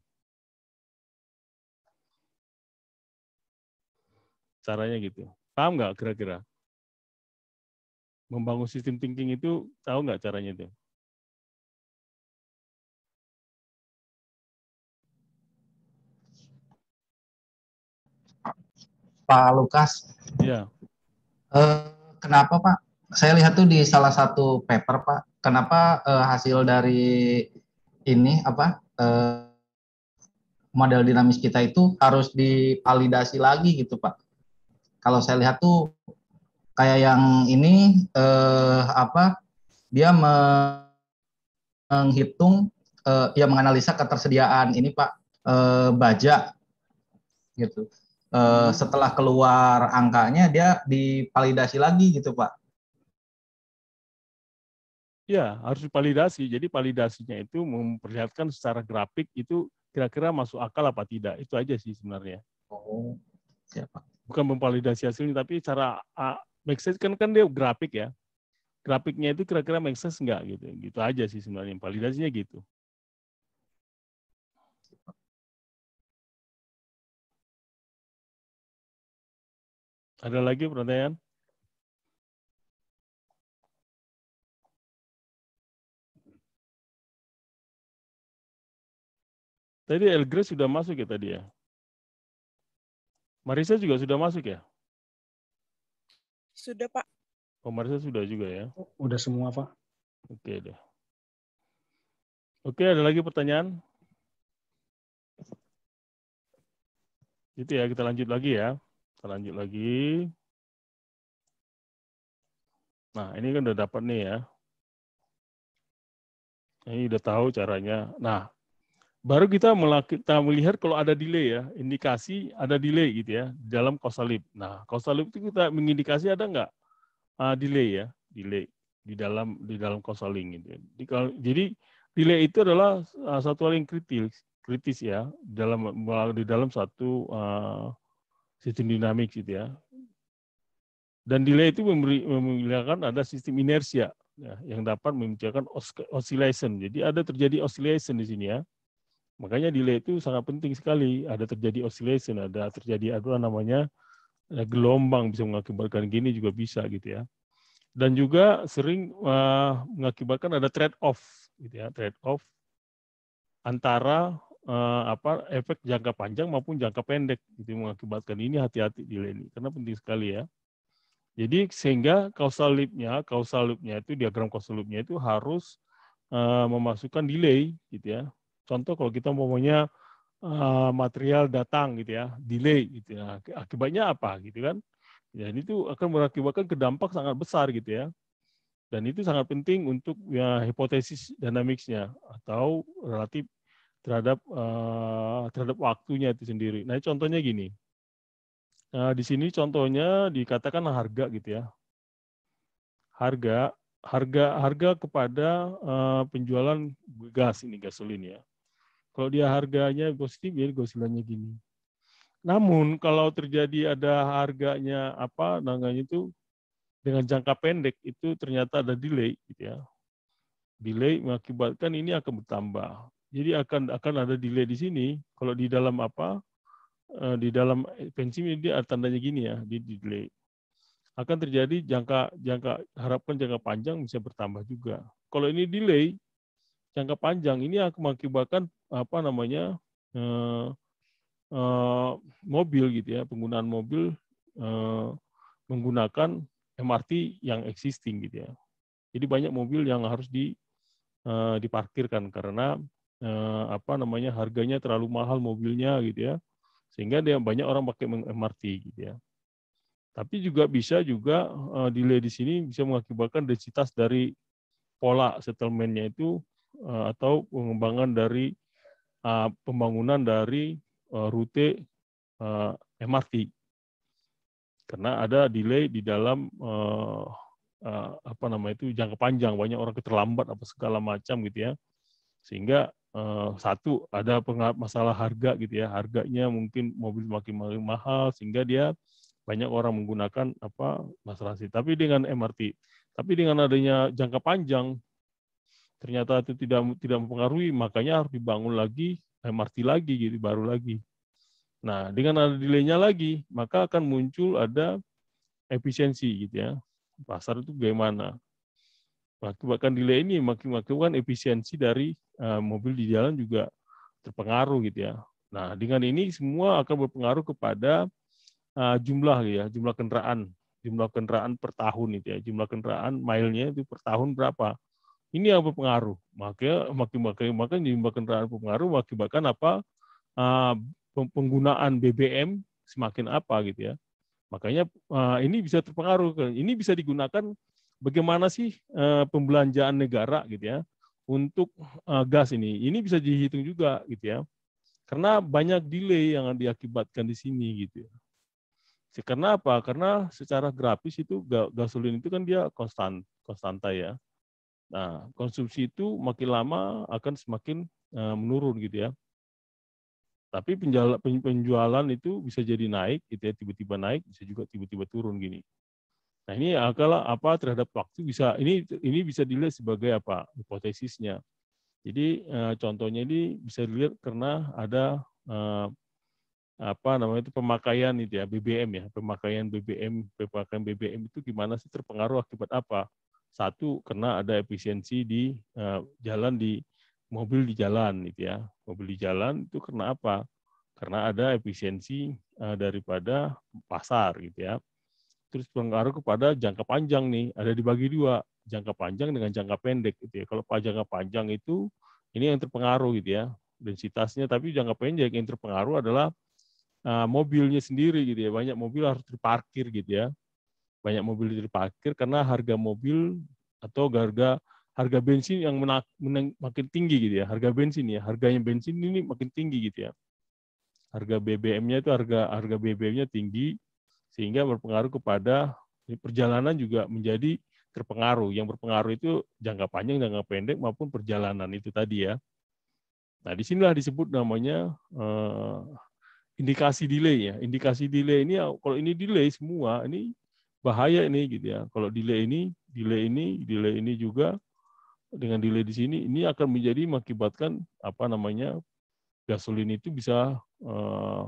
caranya gitu paham nggak kira-kira membangun sistem thinking itu tahu nggak caranya itu Pak Lukas. Iya. Eh, kenapa Pak? Saya lihat tuh di salah satu paper Pak, kenapa uh, hasil dari ini apa uh, model dinamis kita itu harus divalidasi lagi gitu Pak? Kalau saya lihat tuh kayak yang ini eh, apa dia menghitung eh, ya menganalisa ketersediaan ini pak eh, baja gitu uh, setelah keluar angkanya dia dipalidasi lagi gitu Pak. Ya, harus dipalidasi. Jadi validasinya itu memperlihatkan secara grafik itu kira-kira masuk akal apa tidak. Itu aja sih sebenarnya. Oh, siapa? Ya, Bukan memvalidasi hasilnya, tapi cara uh, make sense kan, kan dia grafik ya. Grafiknya itu kira-kira make sense enggak gitu. Gitu aja sih sebenarnya. Validasinya gitu. Ada lagi pertanyaan? Tadi Elgre sudah masuk ya tadi ya? Marisa juga sudah masuk ya? Sudah, Pak. Oh, Marisa sudah juga ya? Udah semua, Pak. Oke deh. Oke, ada lagi pertanyaan? Itu ya, kita lanjut lagi ya. Kita lanjut lagi. Nah, ini kan udah dapat nih ya. Ini udah tahu caranya. Nah, baru kita, melihat kalau ada delay ya, indikasi ada delay gitu ya dalam kosalip. Nah, kosalip itu kita mengindikasi ada nggak uh, delay ya, delay di dalam di dalam kosaling gitu. Ya. Jadi delay itu adalah ah, satu hal yang kritis kritis ya dalam di dalam satu uh, sistem dinamik gitu ya. Dan delay itu memiliki ada sistem inersia ya, yang dapat memunculkan oscillation. Jadi ada terjadi oscillation di sini ya. Makanya delay itu sangat penting sekali. Ada terjadi oscillation, ada terjadi apa namanya eh, gelombang bisa mengakibatkan gini juga bisa gitu ya. Dan juga sering uh, mengakibatkan ada trade off gitu ya, trade off antara uh, apa efek jangka panjang maupun jangka pendek itu mengakibatkan ini hati-hati di karena penting sekali ya. Jadi sehingga kausal loop-nya, causal itu diagram kausal loop-nya itu harus uh, memasukkan delay gitu ya. Contoh kalau kita maunya uh, eh, material datang gitu ya, delay gitu ya. Akibatnya apa gitu kan? Dan ya, itu akan mengakibatkan kedampak sangat besar gitu ya dan itu sangat penting untuk ya, hipotesis dinamiknya atau relatif terhadap uh, terhadap waktunya itu sendiri. Nah, contohnya gini. Nah, di sini contohnya dikatakan harga gitu ya. Harga harga harga kepada uh, penjualan gas ini gasolin ya. Kalau dia harganya positif, ya gosilannya gini. Namun kalau terjadi ada harganya apa namanya itu dengan jangka pendek itu ternyata ada delay gitu ya. Delay mengakibatkan ini akan bertambah jadi akan akan ada delay di sini. Kalau di dalam apa? Eh, di dalam pensi ini dia tandanya gini ya, di delay. Akan terjadi jangka jangka harapkan jangka panjang bisa bertambah juga. Kalau ini delay jangka panjang ini akan mengakibatkan apa namanya uh, uh, mobil gitu ya penggunaan mobil uh, menggunakan MRT yang existing gitu ya. Jadi banyak mobil yang harus di diparkirkan karena eh, apa namanya harganya terlalu mahal mobilnya gitu ya sehingga dia banyak orang pakai MRT gitu ya tapi juga bisa juga eh, delay di sini bisa mengakibatkan densitas dari pola settlementnya itu eh, atau pengembangan dari eh, pembangunan dari eh, rute eh, MRT karena ada delay di dalam eh, eh, apa namanya itu jangka panjang banyak orang keterlambat apa segala macam gitu ya sehingga Eh, satu ada masalah harga gitu ya harganya mungkin mobil makin mahal sehingga dia banyak orang menggunakan apa masalah tapi dengan MRT tapi dengan adanya jangka panjang ternyata itu tidak tidak mempengaruhi makanya harus dibangun lagi MRT lagi gitu baru lagi nah dengan ada delaynya lagi maka akan muncul ada efisiensi gitu ya pasar itu bagaimana Bahkan delay ini makin-makin kan efisiensi dari uh, mobil di jalan juga terpengaruh gitu ya. Nah, dengan ini semua akan berpengaruh kepada uh, jumlah gitu ya, jumlah kendaraan, jumlah kendaraan per tahun itu ya, jumlah kendaraan milenya itu per tahun berapa. Ini yang berpengaruh. Maka makin makin makin jumlah kendaraan berpengaruh mengakibatkan apa? Uh, penggunaan BBM semakin apa gitu ya. Makanya uh, ini bisa terpengaruh. Ini bisa digunakan bagaimana sih eh, pembelanjaan negara gitu ya untuk eh, gas ini. Ini bisa dihitung juga gitu ya. Karena banyak delay yang diakibatkan di sini gitu ya. Karena apa? Karena secara grafis itu gasolin itu kan dia konstan, konstanta ya. Nah, konsumsi itu makin lama akan semakin eh, menurun gitu ya. Tapi penjualan, penjualan itu bisa jadi naik, gitu ya, tiba-tiba naik, bisa juga tiba-tiba turun gini. Nah ini akalah eh, apa terhadap waktu bisa ini ini bisa dilihat sebagai apa hipotesisnya. Jadi eh, contohnya ini bisa dilihat karena ada eh, apa namanya itu pemakaian itu ya BBM ya pemakaian BBM pemakaian BBM itu gimana sih terpengaruh akibat apa satu karena ada efisiensi di jalan di mobil di jalan itu ya mobil di jalan itu karena apa karena ada efisiensi daripada pasar gitu ya terus pengaruh kepada jangka panjang nih. Ada dibagi dua, jangka panjang dengan jangka pendek gitu ya. Kalau jangka panjang itu ini yang terpengaruh gitu ya densitasnya, tapi jangka pendek yang terpengaruh adalah uh, mobilnya sendiri gitu ya. Banyak mobil harus terparkir gitu ya. Banyak mobil terparkir karena harga mobil atau harga harga bensin yang menak, menang, makin tinggi gitu ya. Harga bensin ya, harganya bensin ini makin tinggi gitu ya. Harga BBM-nya itu harga harga BBM-nya tinggi, sehingga berpengaruh kepada perjalanan juga menjadi terpengaruh. Yang berpengaruh itu jangka panjang, jangka pendek maupun perjalanan itu tadi ya. Nah, disinilah disebut namanya eh, indikasi delay ya. Indikasi delay ini kalau ini delay semua ini bahaya ini gitu ya. Kalau delay ini, delay ini, delay ini juga dengan delay di sini ini akan menjadi mengakibatkan apa namanya gasolin itu bisa eh,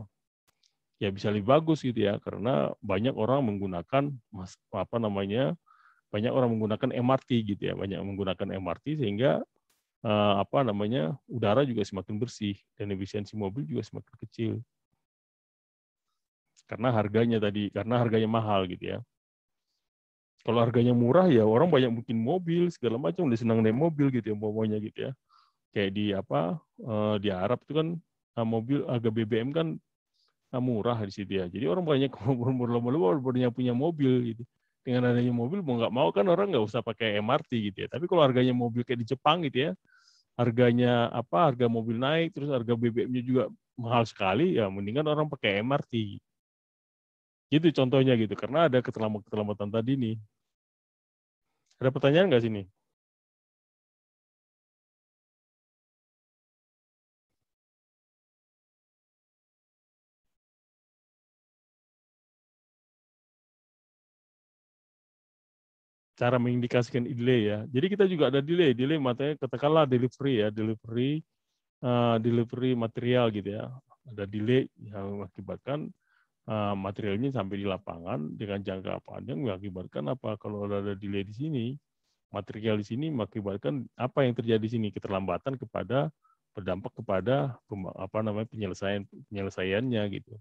ya bisa lebih bagus gitu ya karena banyak orang menggunakan mas apa namanya banyak orang menggunakan MRT gitu ya banyak menggunakan MRT sehingga eh, apa namanya udara juga semakin bersih dan efisiensi mobil juga semakin kecil karena harganya tadi karena harganya mahal gitu ya kalau harganya murah ya orang banyak bikin mobil segala macam udah senang naik mobil gitu ya pokoknya gitu ya kayak di apa eh, di Arab itu kan eh, mobil agak BBM kan Ah, murah di situ ya. Jadi orang banyak berlomba-lomba punya punya mobil gitu. Dengan adanya mobil mau nggak mau kan orang nggak usah pakai MRT gitu ya. Tapi kalau harganya mobil kayak di Jepang gitu ya, harganya apa harga mobil naik terus harga BBM-nya juga mahal sekali ya mendingan orang pakai MRT. Gitu contohnya gitu karena ada keterlambatan-keterlambatan tadi nih. Ada pertanyaan nggak sini? cara mengindikasikan delay ya. Jadi kita juga ada delay, delay matanya katakanlah delivery ya, delivery uh, delivery material gitu ya. Ada delay yang mengakibatkan uh, materialnya sampai di lapangan dengan jangka panjang mengakibatkan apa? Kalau ada delay di sini, material di sini mengakibatkan apa yang terjadi di sini keterlambatan kepada berdampak kepada apa namanya penyelesaian penyelesaiannya gitu.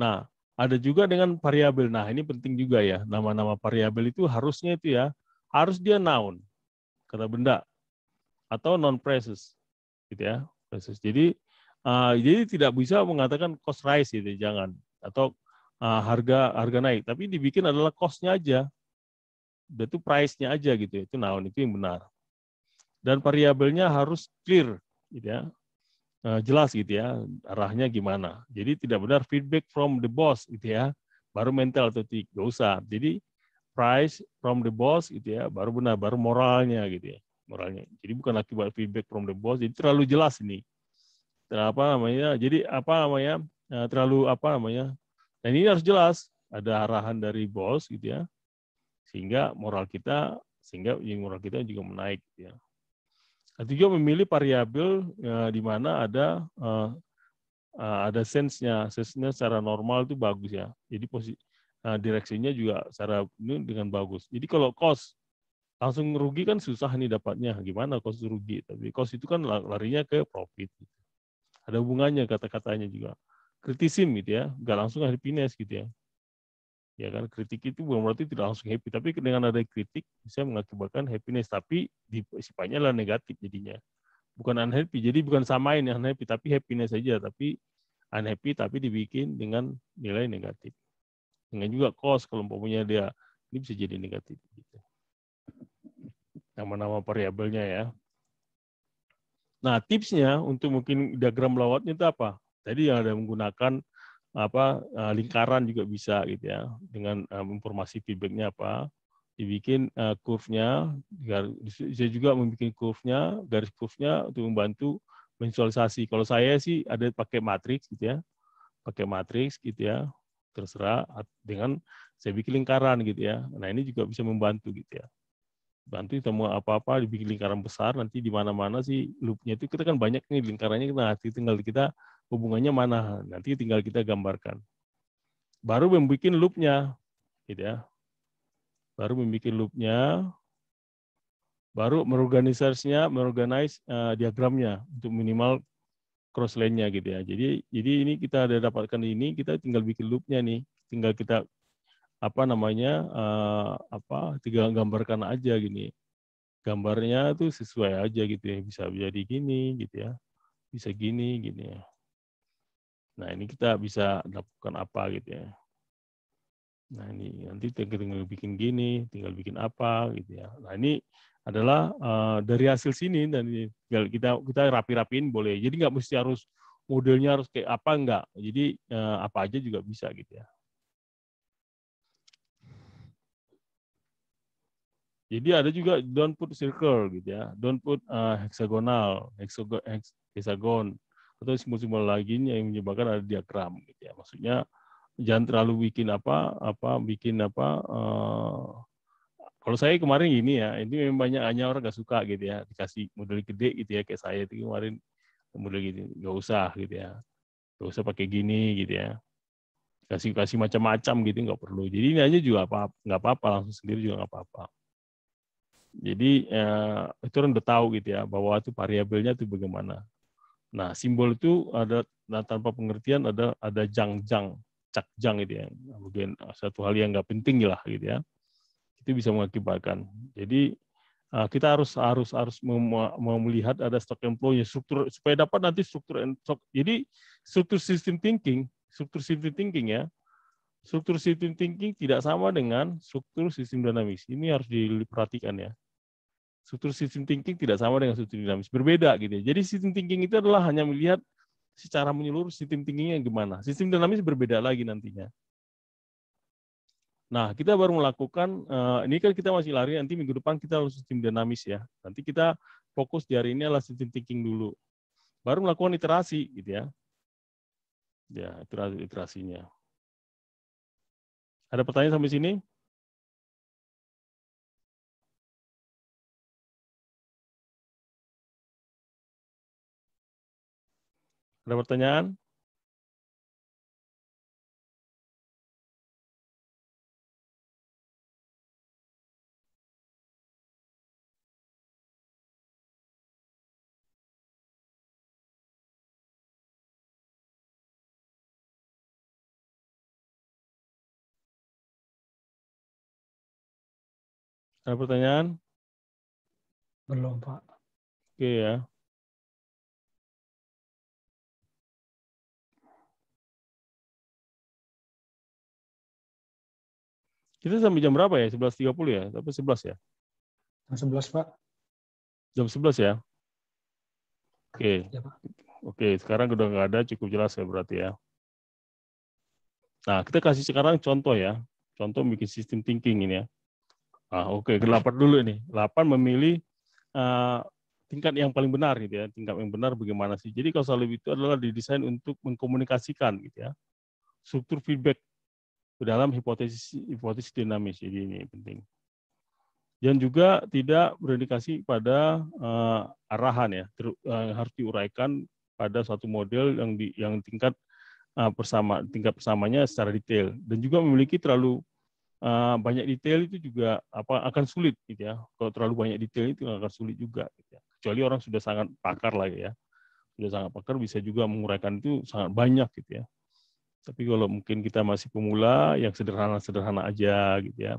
Nah, ada juga dengan variabel. Nah, ini penting juga ya. Nama-nama variabel itu harusnya itu ya, harus dia noun, kata benda atau non precious gitu ya, Precious. Jadi uh, jadi tidak bisa mengatakan cost rise gitu, jangan atau uh, harga harga naik, tapi dibikin adalah cost-nya aja. Itu price-nya aja gitu, ya, itu noun itu yang benar. Dan variabelnya harus clear gitu ya. Eh, jelas gitu ya arahnya gimana. Jadi tidak benar feedback from the boss gitu ya. Baru mental atau tidak usah. Jadi price from the boss gitu ya baru benar baru moralnya gitu ya moralnya. Jadi bukan akibat feedback from the boss. Jadi terlalu jelas ini. Terlalu apa namanya? Jadi apa namanya? Eh, terlalu apa namanya? Dan ini harus jelas ada arahan dari bos gitu ya. Sehingga moral kita sehingga moral kita juga menaik gitu ya. Tiga memilih variabel ya, di mana ada uh, uh, ada sense-nya secara normal itu bagus ya. Jadi posisi uh, eh, direksinya juga secara ini dengan bagus. Jadi kalau cost langsung rugi kan susah nih dapatnya. Gimana cost rugi? Tapi cost itu kan larinya ke profit. Ada hubungannya kata-katanya juga. Kritisim gitu ya, nggak langsung harus gitu ya ya kan kritik itu bukan berarti tidak langsung happy tapi dengan ada kritik bisa mengakibatkan happiness tapi di, sifatnya adalah negatif jadinya bukan unhappy jadi bukan samain yang happy tapi happiness saja tapi unhappy tapi dibikin dengan nilai negatif dengan juga cost kalau umpamanya dia ini bisa jadi negatif gitu nama-nama variabelnya ya nah tipsnya untuk mungkin diagram lawatnya itu apa tadi yang ada menggunakan apa uh, lingkaran juga bisa gitu ya dengan um, informasi feedbacknya apa dibikin uh, eh, kurvnya saya juga membuat nya garis curve nya untuk membantu visualisasi kalau saya sih ada pakai matriks gitu ya pakai matriks gitu ya terserah dengan saya bikin lingkaran gitu ya nah ini juga bisa membantu gitu ya kita mau apa-apa dibikin lingkaran besar nanti di mana-mana sih loopnya itu kita kan banyak nih lingkarannya kita nah, tinggal kita hubungannya mana. Nanti tinggal kita gambarkan. Baru membuat loopnya, Gitu ya. Baru membuat loopnya, Baru merorganisasinya, merorganize uh, eh, diagramnya untuk minimal cross lane-nya gitu ya. Jadi jadi ini kita ada dapatkan ini, kita tinggal bikin loopnya nih. Tinggal kita apa namanya uh, apa tinggal gambarkan aja gini. Gambarnya tuh sesuai aja gitu ya. Bisa jadi gini gitu ya. Bisa gini gini ya. Nah, ini kita bisa lakukan apa gitu ya. Nah, ini nanti tinggal bikin gini, tinggal bikin apa gitu ya. Nah, ini adalah uh, dari hasil sini dan tinggal kita kita rapi-rapiin boleh. Jadi nggak mesti harus modelnya harus kayak apa enggak. Jadi uh, apa aja juga bisa gitu ya. Jadi ada juga don't put circle gitu ya, don't put uh, hexagonal, hexagon, hexagon, atau simbol-simbol lagi yang menyebabkan ada diagram gitu ya. Maksudnya jangan terlalu bikin apa apa bikin apa uh, kalau saya kemarin gini ya, ini memang banyak hanya orang gak suka gitu ya, dikasih model gede gitu ya, kayak saya itu kemarin model gitu, gak usah gitu ya, gak usah pakai gini gitu ya, kasih kasih macam-macam gitu nggak perlu. Jadi ini aja juga apa nggak apa-apa langsung sendiri juga nggak apa-apa. Jadi eh, itu orang udah tahu gitu ya bahwa itu variabelnya itu bagaimana. Nah, simbol itu ada nah, tanpa pengertian ada ada jang-jang, cak-jang gitu ya. Bagian nah, ah, satu hal yang nggak penting lah gitu ya. Itu bisa mengakibatkan. Jadi ah, kita harus harus harus melihat ada stock and flow-nya struktur supaya dapat nanti struktur and stock. Jadi struktur sistem thinking, struktur sistem thinking ya. Struktur sistem thinking tidak sama dengan struktur sistem dinamis. Ini harus diperhatikan ya struktur sistem thinking tidak sama dengan struktur dinamis, berbeda gitu ya. Jadi sistem thinking itu adalah hanya melihat secara menyeluruh sistem thinkingnya gimana. Sistem dinamis berbeda lagi nantinya. Nah, kita baru melakukan, uh, ini kan kita masih lari, nanti minggu depan kita harus sistem dinamis ya. Nanti kita fokus di hari ini adalah sistem thinking dulu. Baru melakukan iterasi gitu ya. Ya, iterasi, iterasinya. Ada pertanyaan sampai sini? Ada pertanyaan? Ada pertanyaan? Belum, Pak. Oke okay, ya. Kita sampai jam berapa ya? 11.30 ya? Tapi 11 ya? Jam 11, Pak. Jam 11 ya? Oke. Okay. Ya, Oke, okay, sekarang sudah nggak ada, cukup jelas ya berarti ya. Nah, kita kasih sekarang contoh ya. Contoh bikin sistem thinking ini ya. Ah, oke, okay. 8 dulu ini 8 memilih uh, tingkat yang paling benar gitu ya. Tingkat yang benar bagaimana sih? Jadi kalau selalu itu adalah didesain untuk mengkomunikasikan gitu ya. Struktur feedback dalam hipotesis hipotesis dinamis. Jadi ini penting. Dan juga tidak berindikasi pada uh, arahan ya, ter, uh, eh, harus diuraikan pada suatu model yang di, yang tingkat uh, persama tingkat persamanya secara detail dan juga memiliki terlalu uh, banyak detail itu juga apa akan sulit gitu ya. Kalau terlalu banyak detail itu akan sulit juga gitu ya. Kecuali orang sudah sangat pakar lah ya. Sudah sangat pakar bisa juga menguraikan itu sangat banyak gitu ya tapi kalau mungkin kita masih pemula, yang sederhana-sederhana aja gitu ya.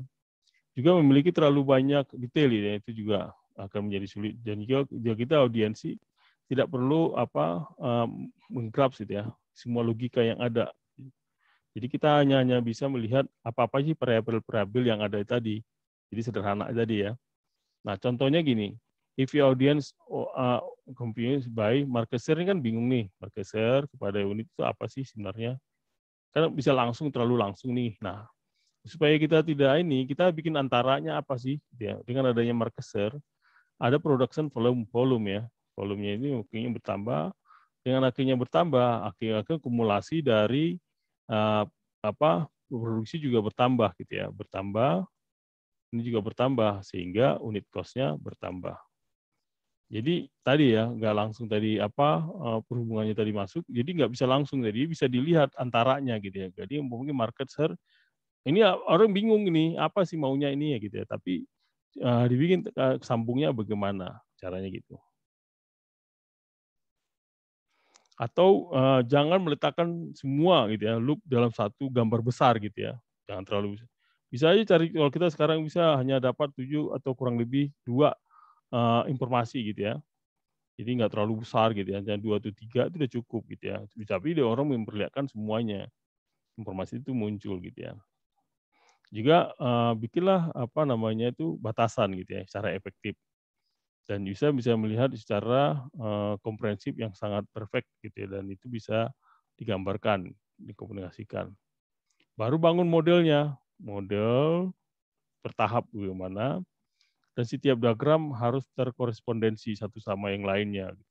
Juga memiliki terlalu banyak detail ya, itu juga akan menjadi sulit. Dan juga, kita audiensi tidak perlu apa eh, menggrab gitu ya, semua logika yang ada. Jadi kita hanya hanya bisa melihat apa-apa sih variabel-variabel yang ada tadi. Jadi sederhana tadi ya. Nah, contohnya gini, if your audience uh, oh, eh, confused by marketer ini kan bingung nih, marketer kepada unit itu apa sih sebenarnya? Karena bisa langsung terlalu langsung nih. Nah, supaya kita tidak ini, kita bikin antaranya apa sih? Ya, dengan adanya markeser, ada production volume volume ya. Volumenya ini mungkin bertambah dengan akhirnya bertambah, akhirnya akumulasi dari uh, apa produksi juga bertambah gitu ya, bertambah ini juga bertambah sehingga unit cost-nya bertambah. Jadi tadi ya nggak langsung tadi apa eh, perhubungannya tadi masuk, jadi nggak bisa langsung tadi bisa dilihat antaranya gitu ya. Jadi mungkin market share ini orang bingung nih apa sih maunya ini ya gitu ya. Tapi uh, dibikin eh, sambungnya bagaimana caranya gitu. Atau uh, jangan meletakkan semua gitu ya loop dalam satu gambar besar gitu ya. Jangan terlalu bisa aja cari kalau kita sekarang bisa hanya dapat tujuh atau kurang lebih dua uh, informasi gitu ya. Jadi nggak terlalu besar gitu ya, hanya dua atau tiga itu udah cukup gitu ya. Tapi dia orang memperlihatkan semuanya informasi itu muncul gitu ya. Juga uh, bikinlah apa namanya itu batasan gitu ya, secara efektif dan user bisa melihat secara uh, komprehensif yang sangat perfect gitu ya dan itu bisa digambarkan dikomunikasikan baru bangun modelnya model bertahap bagaimana dan setiap diagram harus terkorespondensi satu sama yang lainnya. Gitu.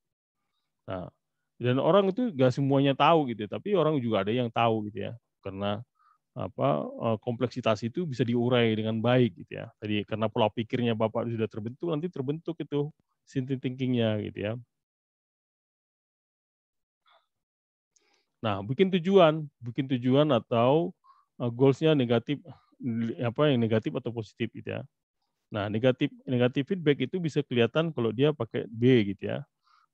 Nah, dan orang itu gak semuanya tahu gitu, ya. tapi orang juga ada yang tahu gitu ya, karena apa eh, kompleksitas itu bisa diurai dengan baik gitu ya. Tadi karena pola pikirnya bapak sudah terbentuk, nanti terbentuk itu thinking thinkingnya gitu ya. Nah, bikin tujuan, bikin tujuan atau eh, goalsnya negatif apa yang negatif atau positif gitu ya. Nah, negatif negatif feedback itu bisa kelihatan kalau dia pakai B gitu ya.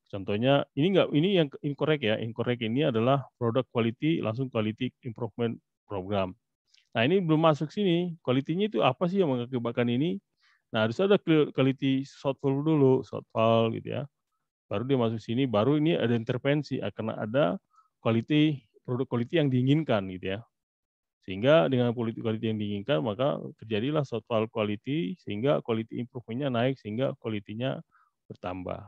Contohnya ini enggak ini yang incorrect ya. Incorrect ini adalah product quality langsung quality improvement program. Nah, ini belum masuk sini. Quality-nya itu apa sih yang mengakibatkan ini? Nah, harus ada quality shortfall dulu, shortfall gitu ya. Baru dia masuk sini, baru ini ada intervensi akan ada quality produk quality yang diinginkan gitu ya. Sehingga dengan quality quality yang diinginkan maka terjadilah soal quality sehingga quality improvementnya naik sehingga kualitinya bertambah.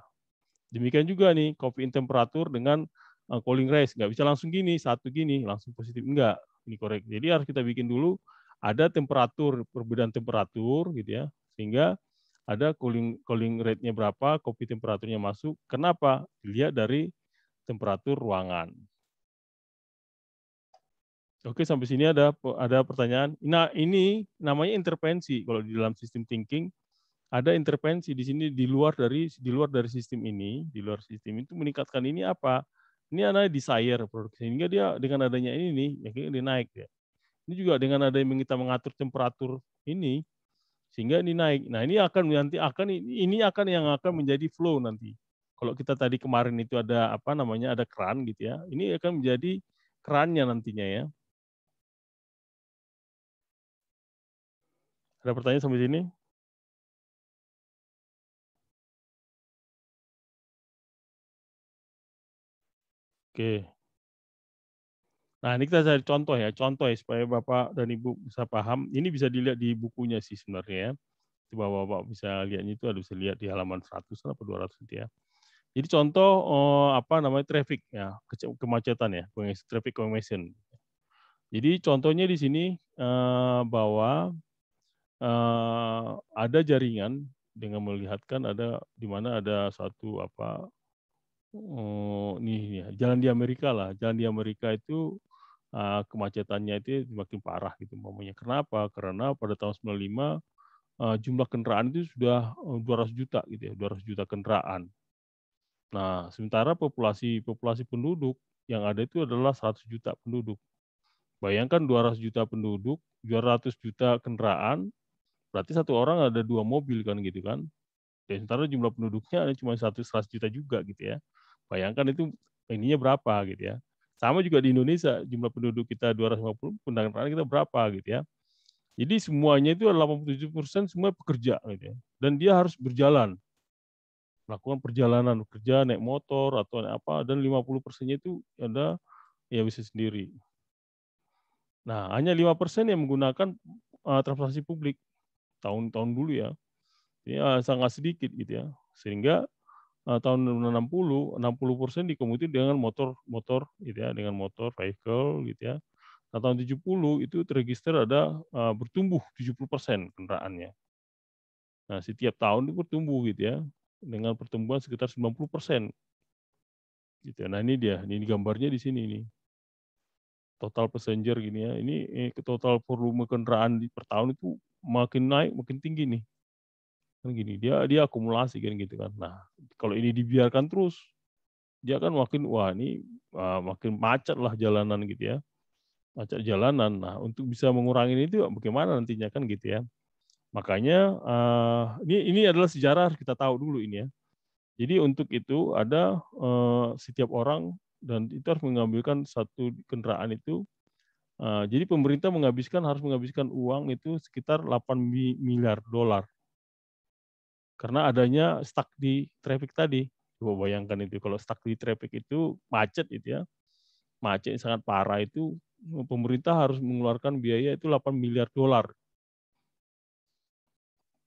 Demikian juga nih kopi in temperatur dengan eh, cooling rise nggak bisa langsung gini satu gini langsung positif enggak ini korek. Jadi harus kita bikin dulu ada temperatur perbedaan temperatur gitu ya sehingga ada cooling cooling rate-nya berapa, kopi temperaturnya masuk. Kenapa? Dilihat dari temperatur ruangan. Oke, sampai sini ada ada pertanyaan. Nah, ini namanya intervensi kalau di dalam sistem thinking ada intervensi di sini di luar dari di luar dari sistem ini, di luar sistem itu meningkatkan ini apa? Ini ada desire produksi. Sehingga dia dengan adanya ini nih, ya, dia naik ya. Ini juga dengan ada yang kita mengatur temperatur ini sehingga ini naik. Nah, ini akan nanti akan ini akan yang akan menjadi flow nanti. Kalau kita tadi kemarin itu ada apa namanya ada keran gitu ya. Ini akan menjadi kerannya nantinya ya Ada pertanyaan sampai sini? Oke. Nah, ini kita cari contoh ya, contoh ya, supaya Bapak dan Ibu bisa paham. Ini bisa dilihat di bukunya sih sebenarnya ya. Coba Bapak bisa lihatnya itu ada bisa lihat di halaman 100 atau 200 ya. Jadi contoh eh, apa namanya traffic ya, kemacetan ya, traffic congestion. Jadi contohnya di sini eh, bahwa uh, ada jaringan dengan melihatkan ada di mana ada satu apa uh, nih, nih ya, jalan di Amerika lah jalan di Amerika itu uh, kemacetannya itu makin parah gitu mamanya kenapa karena pada tahun 95 uh, eh, jumlah kendaraan itu sudah 200 juta gitu ya 200 juta kendaraan nah sementara populasi populasi penduduk yang ada itu adalah 100 juta penduduk bayangkan 200 juta penduduk 200 juta kendaraan berarti satu orang ada dua mobil kan gitu kan dan ya, sementara jumlah penduduknya ada cuma satu seratus juta juga gitu ya bayangkan itu ininya berapa gitu ya sama juga di Indonesia jumlah penduduk kita 250 kendaraan kita berapa gitu ya jadi semuanya itu 87 persen semua pekerja gitu ya dan dia harus berjalan melakukan perjalanan kerja naik motor atau naik apa dan 50 persennya itu ada ya bisa sendiri. Nah, hanya 5 persen yang menggunakan uh, transportasi publik tahun-tahun dulu ya. Ini ya, uh, sangat sedikit gitu ya. Sehingga uh, tahun 60 60 persen dikomuti dengan motor-motor gitu ya, dengan motor vehicle gitu ya. Nah, tahun 70 itu terregister ada uh, bertumbuh 70 persen kendaraannya. Nah, setiap tahun itu bertumbuh gitu ya dengan pertumbuhan sekitar 90 persen. Gitu. ya. Nah ini dia, ini gambarnya di sini ini total passenger gini ya. Ini, ini eh, total volume kendaraan di per tahun itu makin naik makin tinggi nih kan gini dia dia akumulasi kan gitu kan nah kalau ini dibiarkan terus dia kan makin wah ini uh, makin macet lah jalanan gitu ya macet jalanan nah untuk bisa mengurangi itu bagaimana nantinya kan gitu ya makanya uh, ini ini adalah sejarah harus kita tahu dulu ini ya jadi untuk itu ada uh, setiap orang dan itu harus mengambilkan satu kendaraan itu Eh, jadi pemerintah menghabiskan harus menghabiskan uang itu sekitar 8 miliar dolar karena adanya stuck di traffic tadi. Coba bayangkan itu kalau stuck di traffic itu macet itu ya. Macet sangat parah itu pemerintah harus mengeluarkan biaya itu 8 miliar dolar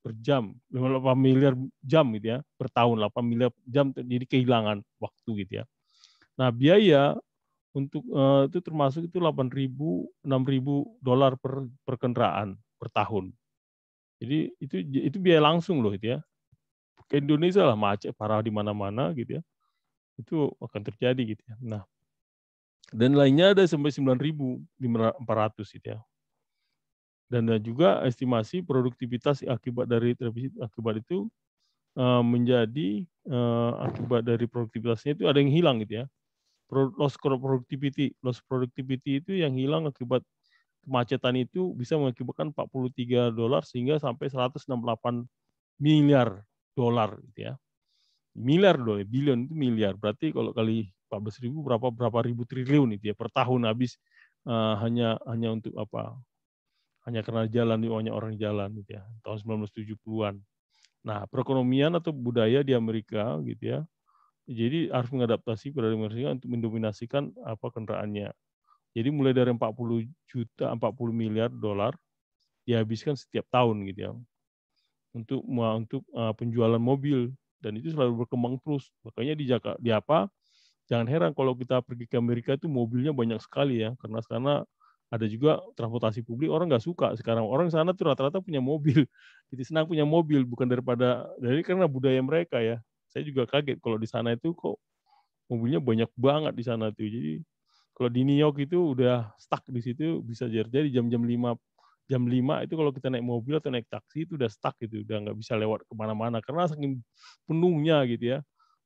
per jam, 8 miliar jam gitu ya, per tahun 8 miliar jam jadi kehilangan waktu gitu ya. Nah, biaya untuk uh, itu termasuk itu 8.000 6.000 dolar per per kendaraan per tahun. Jadi itu itu biaya langsung loh itu ya. Ke Indonesia lah macet parah di mana-mana gitu ya. Itu akan terjadi gitu ya. Nah, dan lainnya ada sampai 9.400 gitu ya. Dan juga estimasi produktivitas akibat dari akibat itu eh, menjadi eh, akibat dari produktivitasnya itu ada yang hilang gitu ya loss productivity. Loss productivity itu yang hilang akibat kemacetan itu bisa mengakibatkan 43 dolar sehingga sampai 168 miliar dolar gitu ya. Miliar dolar, billion itu miliar. Berarti kalau kali 14 ribu berapa berapa ribu triliun itu ya per tahun habis uh, hanya hanya untuk apa? Hanya karena jalan banyak orang jalan gitu ya tahun 1970-an. Nah, perekonomian atau budaya di Amerika gitu ya jadi harus mengadaptasi pada masing untuk mendominasikan apa kendaraannya. Jadi mulai dari 40 juta 40 miliar dolar dihabiskan setiap tahun gitu ya untuk untuk uh, penjualan mobil dan itu selalu berkembang terus. Makanya di Jakarta di apa? Jangan heran kalau kita pergi ke Amerika itu mobilnya banyak sekali ya karena karena ada juga transportasi publik orang nggak suka sekarang orang sana tuh rata-rata punya mobil (laughs) jadi senang punya mobil bukan daripada dari karena budaya mereka ya saya juga kaget kalau di sana itu kok mobilnya banyak banget di sana tuh. Jadi kalau di New York itu udah stuck di situ bisa jadi jam-jam 5 jam 5 itu kalau kita naik mobil atau naik taksi itu udah stuck gitu, udah nggak bisa lewat kemana-mana karena saking penuhnya gitu ya.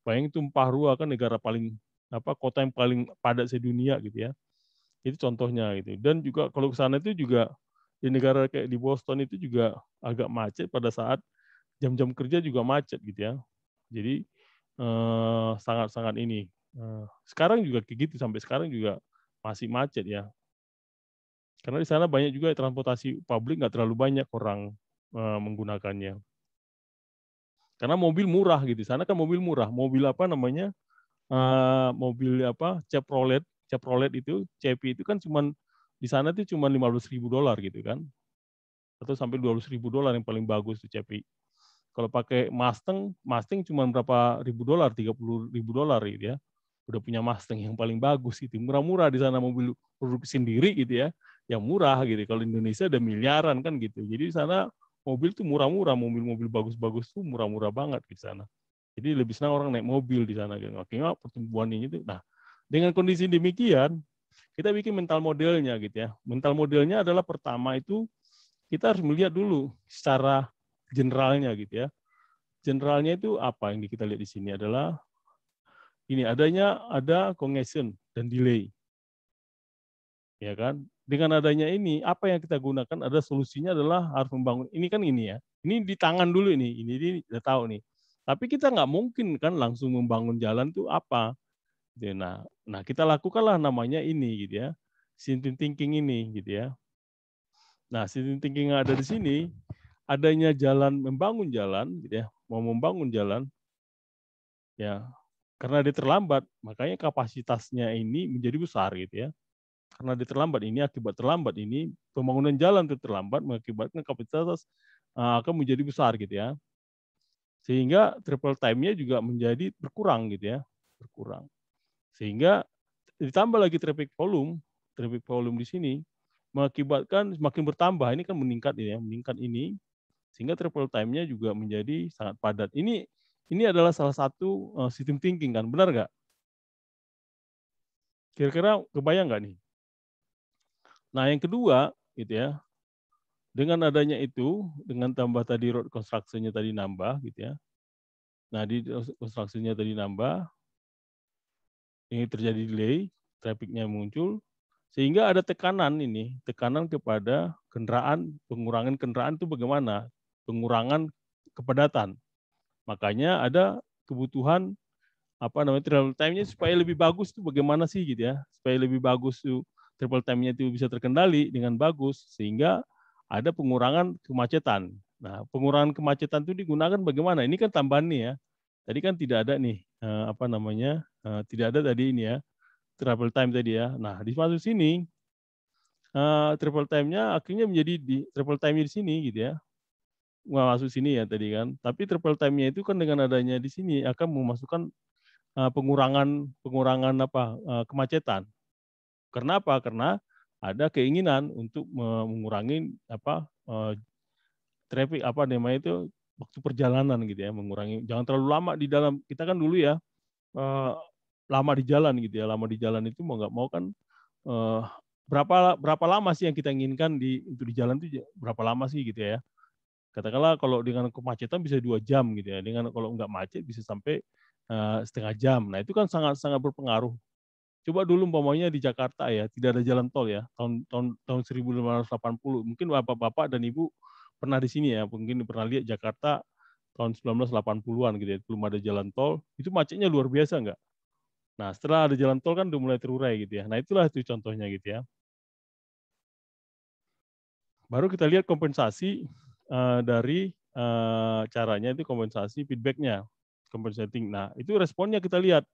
Bayangin tuh Pahrua kan negara paling apa kota yang paling padat sedunia gitu ya. Itu contohnya gitu. Dan juga kalau ke sana itu juga di negara kayak di Boston itu juga agak macet pada saat jam-jam kerja juga macet gitu ya. Jadi eh, sangat-sangat uh, ini. Uh, sekarang juga kayak gitu, sampai sekarang juga masih macet ya. Karena di sana banyak juga transportasi publik nggak terlalu banyak orang uh, menggunakannya. Karena mobil murah gitu. Di sana kan mobil murah. Mobil apa namanya? Uh, mobil apa? Chevrolet. Chevrolet itu, CP itu kan cuman di sana itu cuma 15 ribu dolar gitu kan atau sampai 200 ribu dolar yang paling bagus tuh CP. Kalau pakai Mustang, Mustang cuma berapa ribu dolar, 30 ribu dolar gitu ya. Udah punya Mustang yang paling bagus itu murah-murah di sana mobil produksi sendiri gitu ya, yang murah gitu. Kalau Indonesia ada miliaran kan gitu. Jadi di sana mobil tuh murah-murah, mobil-mobil bagus-bagus tuh murah-murah banget di sana. Jadi lebih senang orang naik mobil di sana gitu. Makanya pertumbuhan ini tuh. Nah, dengan kondisi demikian, kita bikin mental modelnya gitu ya. Mental modelnya adalah pertama itu kita harus melihat dulu secara generalnya gitu ya. Generalnya itu apa yang kita lihat di sini adalah ini adanya ada congestion dan delay. Ya kan? Dengan adanya ini, apa yang kita gunakan ada solusinya adalah harus membangun. Ini kan ini ya. Ini di tangan dulu ini. Ini, ini udah tahu nih. Tapi kita nggak mungkin kan langsung membangun jalan tuh apa. Gitu ya. Nah, nah kita lakukanlah namanya ini gitu ya. Sintin thinking ini gitu ya. Nah, sintin thinking yang ada di sini adanya jalan membangun jalan gitu ya mau membangun jalan ya karena dia terlambat makanya kapasitasnya ini menjadi besar gitu ya karena dia terlambat ini akibat terlambat ini pembangunan jalan itu terlambat mengakibatkan kapasitas eh, akan menjadi besar gitu ya sehingga triple time-nya juga menjadi berkurang gitu ya berkurang sehingga ditambah lagi traffic volume traffic volume di sini mengakibatkan semakin bertambah ini kan meningkat ini gitu ya meningkat ini sehingga travel time-nya juga menjadi sangat padat. Ini ini adalah salah satu uh, sistem thinking kan, benar nggak? Kira-kira kebayang nggak nih? Nah yang kedua gitu ya, dengan adanya itu, dengan tambah tadi road construction-nya tadi nambah gitu ya. Nah di construction-nya tadi nambah, ini terjadi delay, trafficnya muncul, sehingga ada tekanan ini, tekanan kepada kendaraan, pengurangan kendaraan itu bagaimana? pengurangan kepadatan. Makanya ada kebutuhan apa namanya travel time-nya supaya lebih bagus tuh bagaimana sih gitu ya supaya lebih bagus tuh travel time-nya itu bisa terkendali dengan bagus sehingga ada pengurangan kemacetan. Nah, pengurangan kemacetan itu digunakan bagaimana? Ini kan tambahan nih ya. Tadi kan tidak ada nih eh, apa namanya? Eh, tidak ada tadi ini ya travel time tadi ya. Nah, di masuk sini eh, travel time-nya akhirnya menjadi di travel time di sini gitu ya masuk sini ya tadi kan. Tapi triple time-nya itu kan dengan adanya di sini akan memasukkan e, pengurangan pengurangan apa e, kemacetan. Karena apa? Karena ada keinginan untuk mengurangi apa e, traffic apa namanya itu waktu perjalanan gitu ya, mengurangi jangan terlalu lama di dalam. Kita kan dulu ya lama di jalan gitu ya, lama di jalan itu mau nggak mau kan berapa berapa lama sih yang kita inginkan di untuk di jalan itu berapa lama sih gitu ya katakanlah kalau dengan kemacetan bisa dua jam gitu ya dengan kalau nggak macet bisa sampai uh, setengah jam nah itu kan sangat sangat berpengaruh coba dulu umpamanya di Jakarta ya tidak ada jalan tol ya tahun tahun tahun 1580 mungkin bapak-bapak dan ibu pernah di sini ya mungkin pernah lihat Jakarta tahun 1980-an gitu ya belum ada jalan tol itu macetnya luar biasa nggak nah setelah ada jalan tol kan udah mulai terurai gitu ya nah itulah itu contohnya gitu ya baru kita lihat kompensasi Eh, dari uh, caranya itu kompensasi feedbacknya compensating. Nah itu responnya kita lihat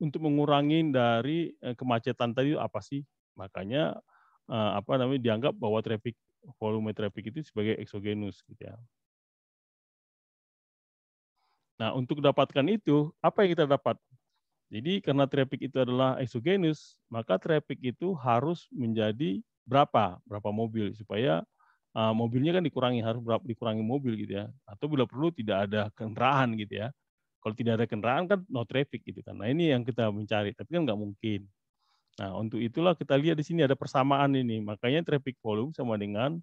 untuk mengurangi dari uh, kemacetan tadi apa sih? Makanya uh, apa namanya dianggap bahwa traffic volume traffic itu sebagai eksogenus gitu ya. Nah, untuk dapatkan itu, apa yang kita dapat? Jadi karena traffic itu adalah exogenous, maka traffic itu harus menjadi berapa? Berapa mobil supaya uh, mobilnya kan dikurangi harus berapa dikurangi mobil gitu ya atau bila perlu tidak ada kendaraan gitu ya kalau tidak ada kendaraan kan no traffic gitu kan nah ini yang kita mencari tapi kan nggak mungkin nah untuk itulah kita lihat di sini ada persamaan ini makanya traffic volume sama dengan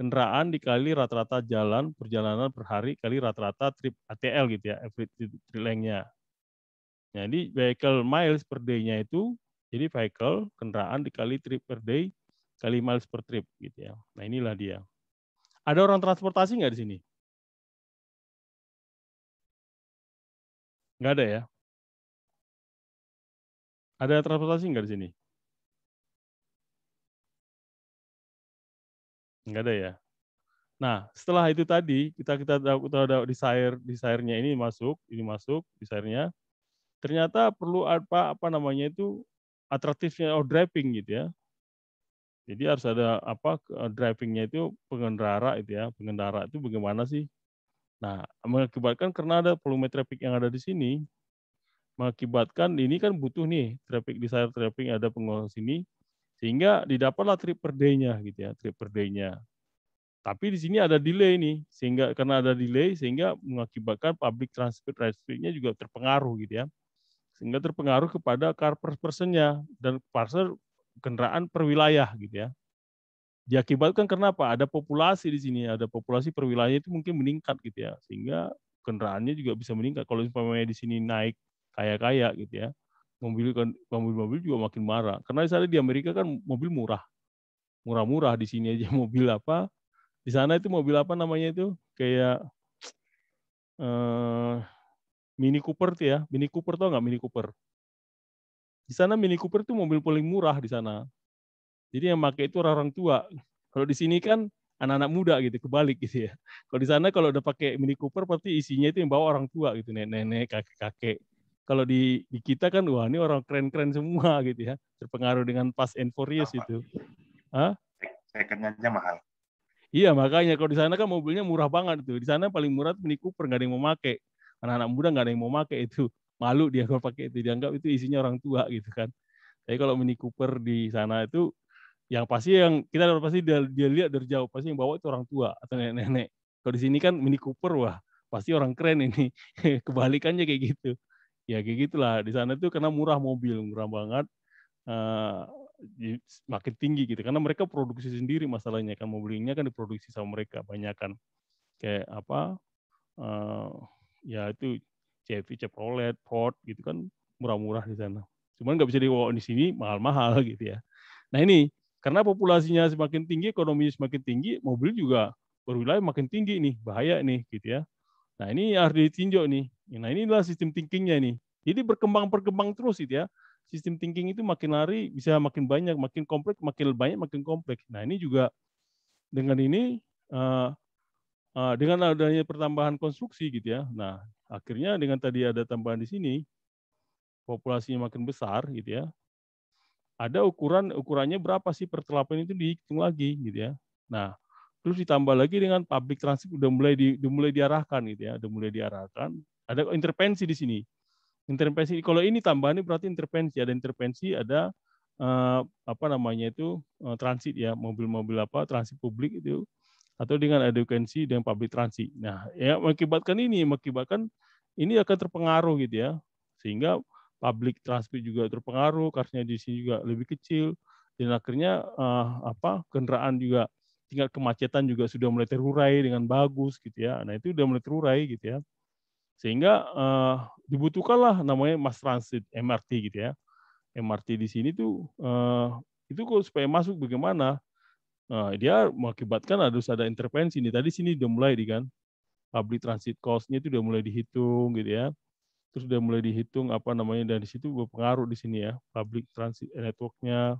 kendaraan dikali rata-rata jalan perjalanan per hari kali rata-rata trip ATL gitu ya average trip length-nya jadi vehicle miles per day-nya itu jadi vehicle kendaraan dikali trip per day kali miles per trip gitu ya. Nah inilah dia. Ada orang transportasi nggak di sini? Nggak ada ya? Ada transportasi nggak di sini? Nggak ada ya? Nah, setelah itu tadi kita kita ada desire desire-nya ini masuk, ini masuk desire-nya. Ternyata perlu apa apa namanya itu atraktifnya or oh, driving gitu ya. Jadi harus ada apa eh, drivingnya itu pengendara itu ya pengendara itu bagaimana sih? Nah mengakibatkan karena ada volume traffic yang ada di sini mengakibatkan ini kan butuh nih traffic desire traffic ada pengelola sini sehingga didapatlah trip per day-nya gitu ya trip per day-nya. Tapi di sini ada delay nih sehingga karena ada delay sehingga mengakibatkan public transport traffic-nya juga terpengaruh gitu ya sehingga terpengaruh kepada car per person-nya dan parcel kendaraan per wilayah gitu ya. Diakibatkan karena apa? Ada populasi di sini, ada populasi per wilayah itu mungkin meningkat gitu ya. Sehingga kendaraannya juga bisa meningkat. Kalau misalnya di sini naik kaya-kaya gitu ya. Mobil kan, mobil-mobil juga makin marah. Karena di di Amerika kan mobil murah. Murah-murah di sini aja (laughs) mobil apa? Di sana itu mobil apa namanya itu? Kayak eh Mini Cooper tuh ya. Mini Cooper tau nggak Mini Cooper? Di sana Mini Cooper itu mobil paling murah di sana. Jadi yang pakai itu orang-orang tua. Kalau di sini kan anak-anak muda gitu, kebalik gitu ya. Kalau di sana kalau udah pakai Mini Cooper pasti isinya itu yang bawa orang tua gitu, nenek-nenek, kakek-kakek. Kalau di, di kita kan wah ini orang keren-keren semua (laughs) gitu ya, terpengaruh dengan pas and Furious Apa? itu. Hah? Secondnya aja mahal. Iya makanya kalau di sana kan mobilnya murah banget tuh. Di sana paling murah Mini Cooper nggak ada yang mau pakai. Anak-anak muda nggak ada yang mau pakai itu malu dia kalau pakai itu dianggap itu isinya orang tua gitu kan tapi kalau Mini Cooper di sana itu yang pasti yang kita pasti dia, dia lihat dari jauh pasti yang bawa itu orang tua atau nenek-nenek kalau di sini kan Mini Cooper wah pasti orang keren ini (laughs) kebalikannya kayak gitu ya kayak gitulah di sana itu karena murah mobil murah banget uh, makin tinggi gitu karena mereka produksi sendiri masalahnya kan mobilnya kan diproduksi sama mereka banyak kan kayak apa uh, ya itu CFI, Chevrolet, Ford gitu kan murah-murah di sana. Cuman nggak bisa dibawa di sini mahal-mahal (laughs) gitu ya. Nah ini karena populasinya semakin tinggi, ekonominya semakin tinggi, mobil juga berwilayah makin tinggi nih, bahaya nih gitu ya. Nah ini harus ditinjau nih. Nah ini adalah sistem thinkingnya nih. Jadi berkembang-berkembang terus gitu ya sistem thinking itu makin lari bisa makin banyak, makin kompleks, makin banyak, makin kompleks. Nah ini juga dengan ini eh, eh, dengan adanya pertambahan konstruksi gitu ya. Nah Akhirnya dengan tadi ada tambahan di sini, populasinya makin besar gitu ya. Ada ukuran ukurannya berapa sih per telapan itu dihitung lagi gitu ya. Nah, terus ditambah lagi dengan public transit udah mulai di, udah mulai diarahkan gitu ya, udah mulai diarahkan. Ada intervensi di sini. Intervensi kalau ini tambahannya berarti intervensi, ada intervensi, ada eh, apa namanya itu eh, transit ya, mobil-mobil apa transit publik itu atau dengan edukasi dengan public transit. Nah, ya mengakibatkan ini, mengakibatkan ini akan terpengaruh gitu ya. Sehingga public transit juga terpengaruh, karsnya di sini juga lebih kecil dan akhirnya uh, apa kendaraan juga tingkat kemacetan juga sudah mulai terurai dengan bagus gitu ya. Nah, itu sudah mulai terurai gitu ya. Sehingga uh, dibutuhkanlah namanya mass transit MRT gitu ya. MRT di sini tuh uh, itu kok supaya masuk bagaimana? Nah, dia mengakibatkan harus ada intervensi nih. Tadi sini udah mulai di kan. Public transit cost-nya itu udah mulai dihitung gitu ya. Terus udah mulai dihitung apa namanya dari situ berpengaruh di sini ya. Public transit network-nya,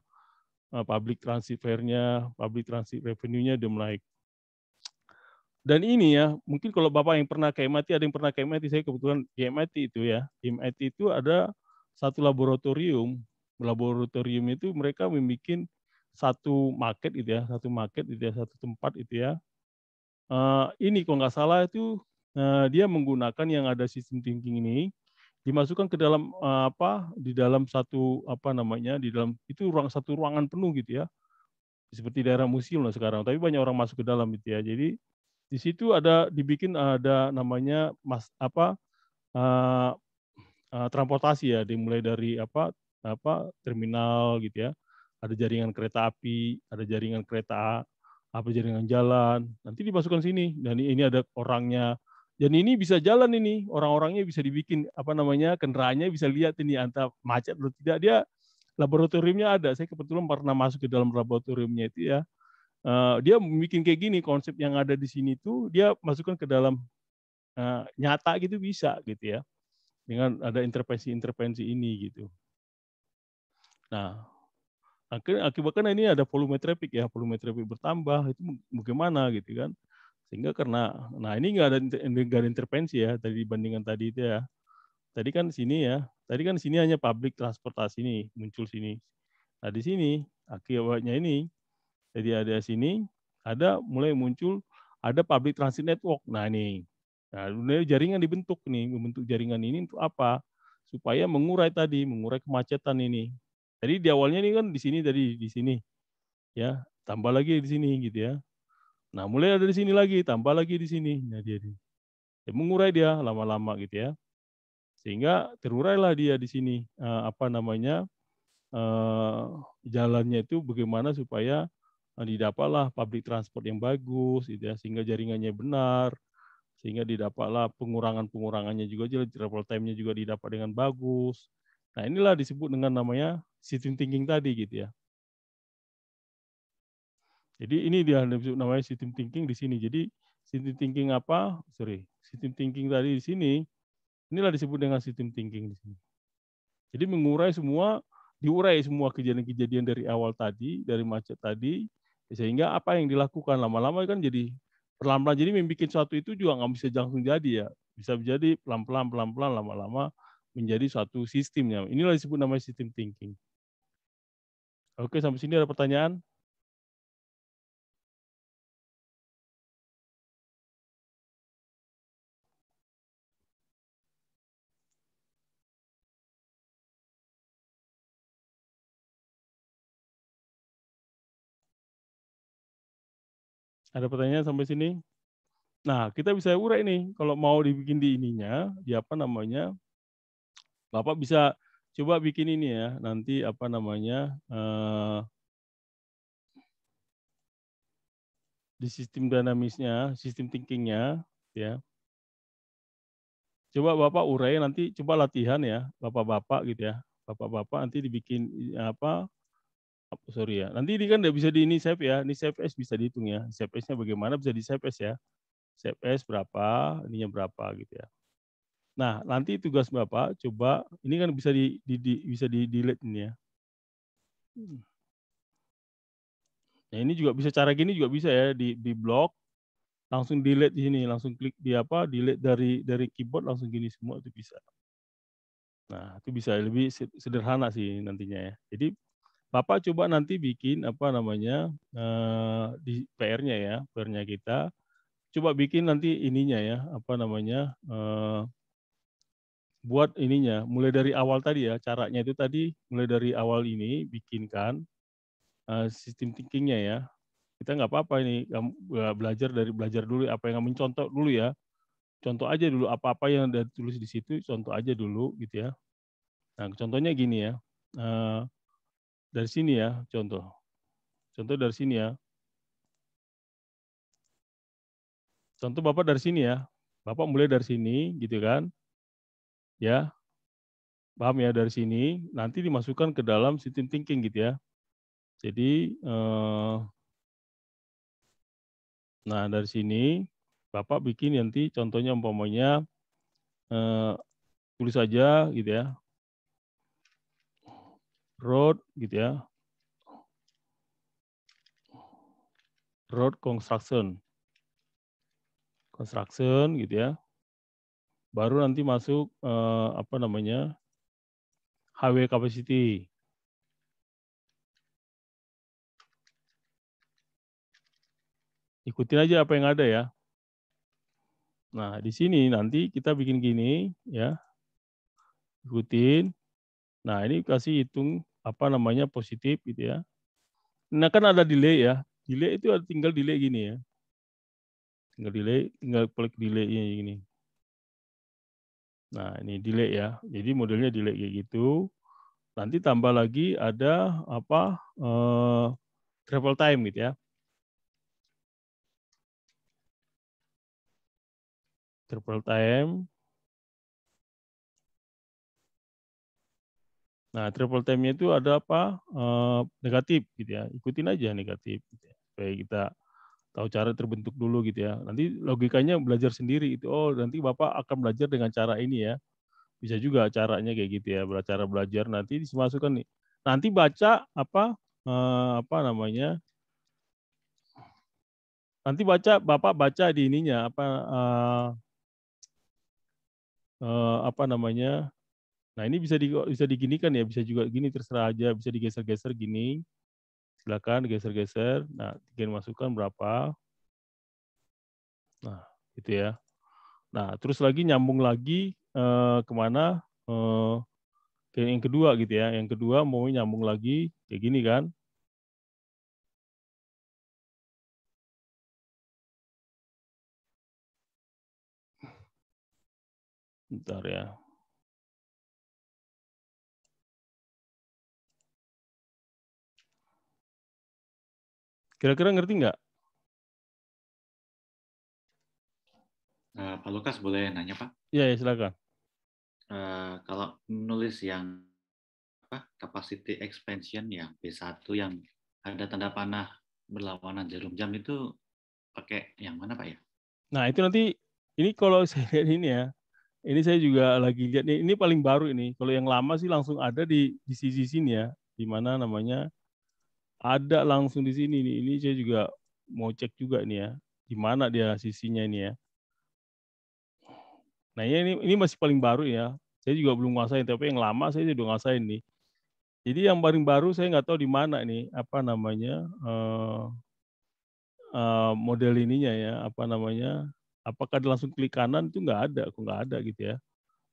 eh, public transit fare-nya, public transit revenue-nya udah mulai. Dan ini ya, mungkin kalau Bapak yang pernah ke MIT, ada yang pernah ke MIT, saya kebetulan di MIT itu ya. Di MIT itu ada satu laboratorium. Laboratorium itu mereka membuat satu market itu ya, satu market itu ya, satu tempat itu ya. Uh, ini kalau nggak salah itu uh, dia menggunakan yang ada sistem thinking ini dimasukkan ke dalam uh, apa di dalam satu apa namanya di dalam itu ruang satu ruangan penuh gitu ya seperti daerah museum lah sekarang tapi banyak orang masuk ke dalam gitu ya jadi di situ ada dibikin ada namanya mas apa uh, uh, transportasi ya dimulai dari apa apa terminal gitu ya ada jaringan kereta api, ada jaringan kereta apa jaringan jalan. Nanti dimasukkan sini dan ini ada orangnya. Dan ini bisa jalan ini, orang-orangnya bisa dibikin apa namanya kendaraannya bisa lihat ini antara macet atau tidak dia laboratoriumnya ada. Saya kebetulan pernah masuk ke dalam laboratoriumnya itu ya. Eh, dia bikin kayak gini konsep yang ada di sini tuh dia masukkan ke dalam eh, nyata gitu bisa gitu ya dengan ada intervensi-intervensi ini gitu. Nah, akhirnya akibatnya ini ada volume traffic ya volume traffic bertambah itu bagaimana gitu kan sehingga karena nah ini enggak ada nggak ada intervensi ya tadi dibandingkan tadi itu ya tadi kan sini ya tadi kan sini hanya public transportasi ini muncul sini nah di sini akibatnya ini jadi ada sini ada mulai muncul ada public transit network nah ini nah jaringan dibentuk nih membentuk jaringan ini untuk apa supaya mengurai tadi mengurai kemacetan ini jadi di awalnya ini kan di sini tadi di sini ya, tambah lagi di sini gitu ya. Nah, mulai ada di sini lagi, tambah lagi di sini. Nah, dia, dia. dia mengurai dia lama-lama gitu ya. Sehingga terurailah dia di sini uh, apa namanya? Uh, jalannya itu bagaimana supaya eh, didapatlah public transport yang bagus gitu ya, sehingga jaringannya benar, sehingga didapatlah pengurangan-pengurangannya juga jadi travel time-nya juga didapat dengan bagus. Nah, inilah disebut dengan namanya sitting thinking tadi gitu ya. Jadi ini dia namanya sistem thinking di sini. Jadi sistem thinking apa? Sorry, sistem thinking tadi di sini. Inilah disebut dengan sistem thinking di sini. Jadi mengurai semua, diurai semua kejadian-kejadian dari awal tadi, dari macet tadi, sehingga apa yang dilakukan lama-lama kan jadi perlahan-lahan. Jadi membuat suatu itu juga nggak bisa langsung jadi ya. Bisa jadi pelan-pelan, pelan-pelan, lama-lama menjadi suatu sistemnya. Inilah disebut namanya sistem thinking. Oke, sampai sini ada pertanyaan? Ada pertanyaan sampai sini? Nah, kita bisa urai ini. kalau mau dibikin di ininya, di apa namanya? Bapak bisa coba bikin ini ya nanti apa namanya uh, di sistem dinamisnya, sistem thinkingnya, ya. Coba bapak urai nanti coba latihan ya, bapak-bapak gitu ya, bapak-bapak nanti dibikin apa? Sorry ya, nanti ini kan tidak bisa di ini save ya, ini save S bisa dihitung ya, save S-nya bagaimana bisa di save S ya, save S berapa, ininya berapa gitu ya. Nah, nanti tugas Bapak coba ini kan bisa di, di, di bisa di delete ini ya. Hmm. Nah, ini juga bisa cara gini juga bisa ya di di blok langsung delete di sini, langsung klik di apa, delete dari dari keyboard langsung gini semua itu bisa. Nah, itu bisa lebih sederhana sih nantinya ya. Jadi Bapak coba nanti bikin apa namanya eh, di PR-nya ya, PR-nya kita coba bikin nanti ininya ya, apa namanya eh, buat ininya mulai dari awal tadi ya caranya itu tadi mulai dari awal ini bikinkan uh, sistem thinkingnya ya kita nggak apa-apa ini eh, belajar dari belajar dulu apa yang kamu contoh dulu ya contoh aja dulu apa-apa yang ada tulis di situ contoh aja dulu gitu ya nah contohnya gini ya uh, dari sini ya contoh contoh dari sini ya contoh bapak dari sini ya bapak mulai dari sini gitu kan ya paham ya dari sini nanti dimasukkan ke dalam sistem thinking gitu ya jadi eh, nah dari sini bapak bikin nanti contohnya umpamanya eh, tulis saja gitu ya road gitu ya road construction construction gitu ya Baru nanti masuk eh, apa namanya highway capacity. Ikutin aja apa yang ada ya. Nah, di sini nanti kita bikin gini ya. Ikutin. Nah, ini kasih hitung apa namanya positif gitu ya. Nah, kan ada delay ya. Delay itu tinggal delay gini ya. Tinggal delay, tinggal klik delay ini gini. Nah, ini delay ya. Jadi modelnya delay kayak gitu. Nanti tambah lagi ada apa eh, travel time gitu ya. Travel time. Nah, travel time-nya itu ada apa? Eh, negatif gitu ya. Ikutin aja negatif gitu ya. Supaya kita tahu cara terbentuk dulu gitu ya. Nanti logikanya belajar sendiri itu. Oh, nanti Bapak akan belajar dengan cara ini ya. Bisa juga caranya kayak gitu ya, cara belajar nanti dimasukkan nih. Nanti baca apa eh, apa namanya? Nanti baca Bapak baca di ininya apa eh, eh, apa namanya? Nah, ini bisa di, bisa diginikan ya, bisa juga gini terserah aja, bisa digeser-geser gini Silakan geser-geser. Nah, gen masukkan berapa? Nah, gitu ya. Nah, terus lagi nyambung lagi eh, kemana eh, yang kedua gitu ya. Yang kedua mau nyambung lagi kayak gini kan. Bentar ya. Kira-kira ngerti nggak? Uh, Pak Lukas boleh nanya Pak? Iya ya, silakan. Uh, kalau menulis yang apa capacity expansion yang B1 yang ada tanda panah berlawanan jarum jam itu pakai yang mana Pak ya? Nah itu nanti ini kalau (laughs) saya lihat ini ya, ini saya juga lagi lihat nih, ini paling baru ini. Kalau yang lama sih langsung ada di di sisi sini ya, di mana namanya ada langsung di sini nih. Ini saya juga mau cek juga nih ya. Di mana dia sisinya ini ya. Nah ini, ini masih paling baru ya. Saya juga belum nguasain, tapi yang lama saya sudah nguasain nih. Jadi yang paling baru saya nggak tahu di mana nih, apa namanya uh, uh, model ininya ya, apa namanya, apakah langsung klik kanan itu nggak ada, kok nggak ada gitu ya.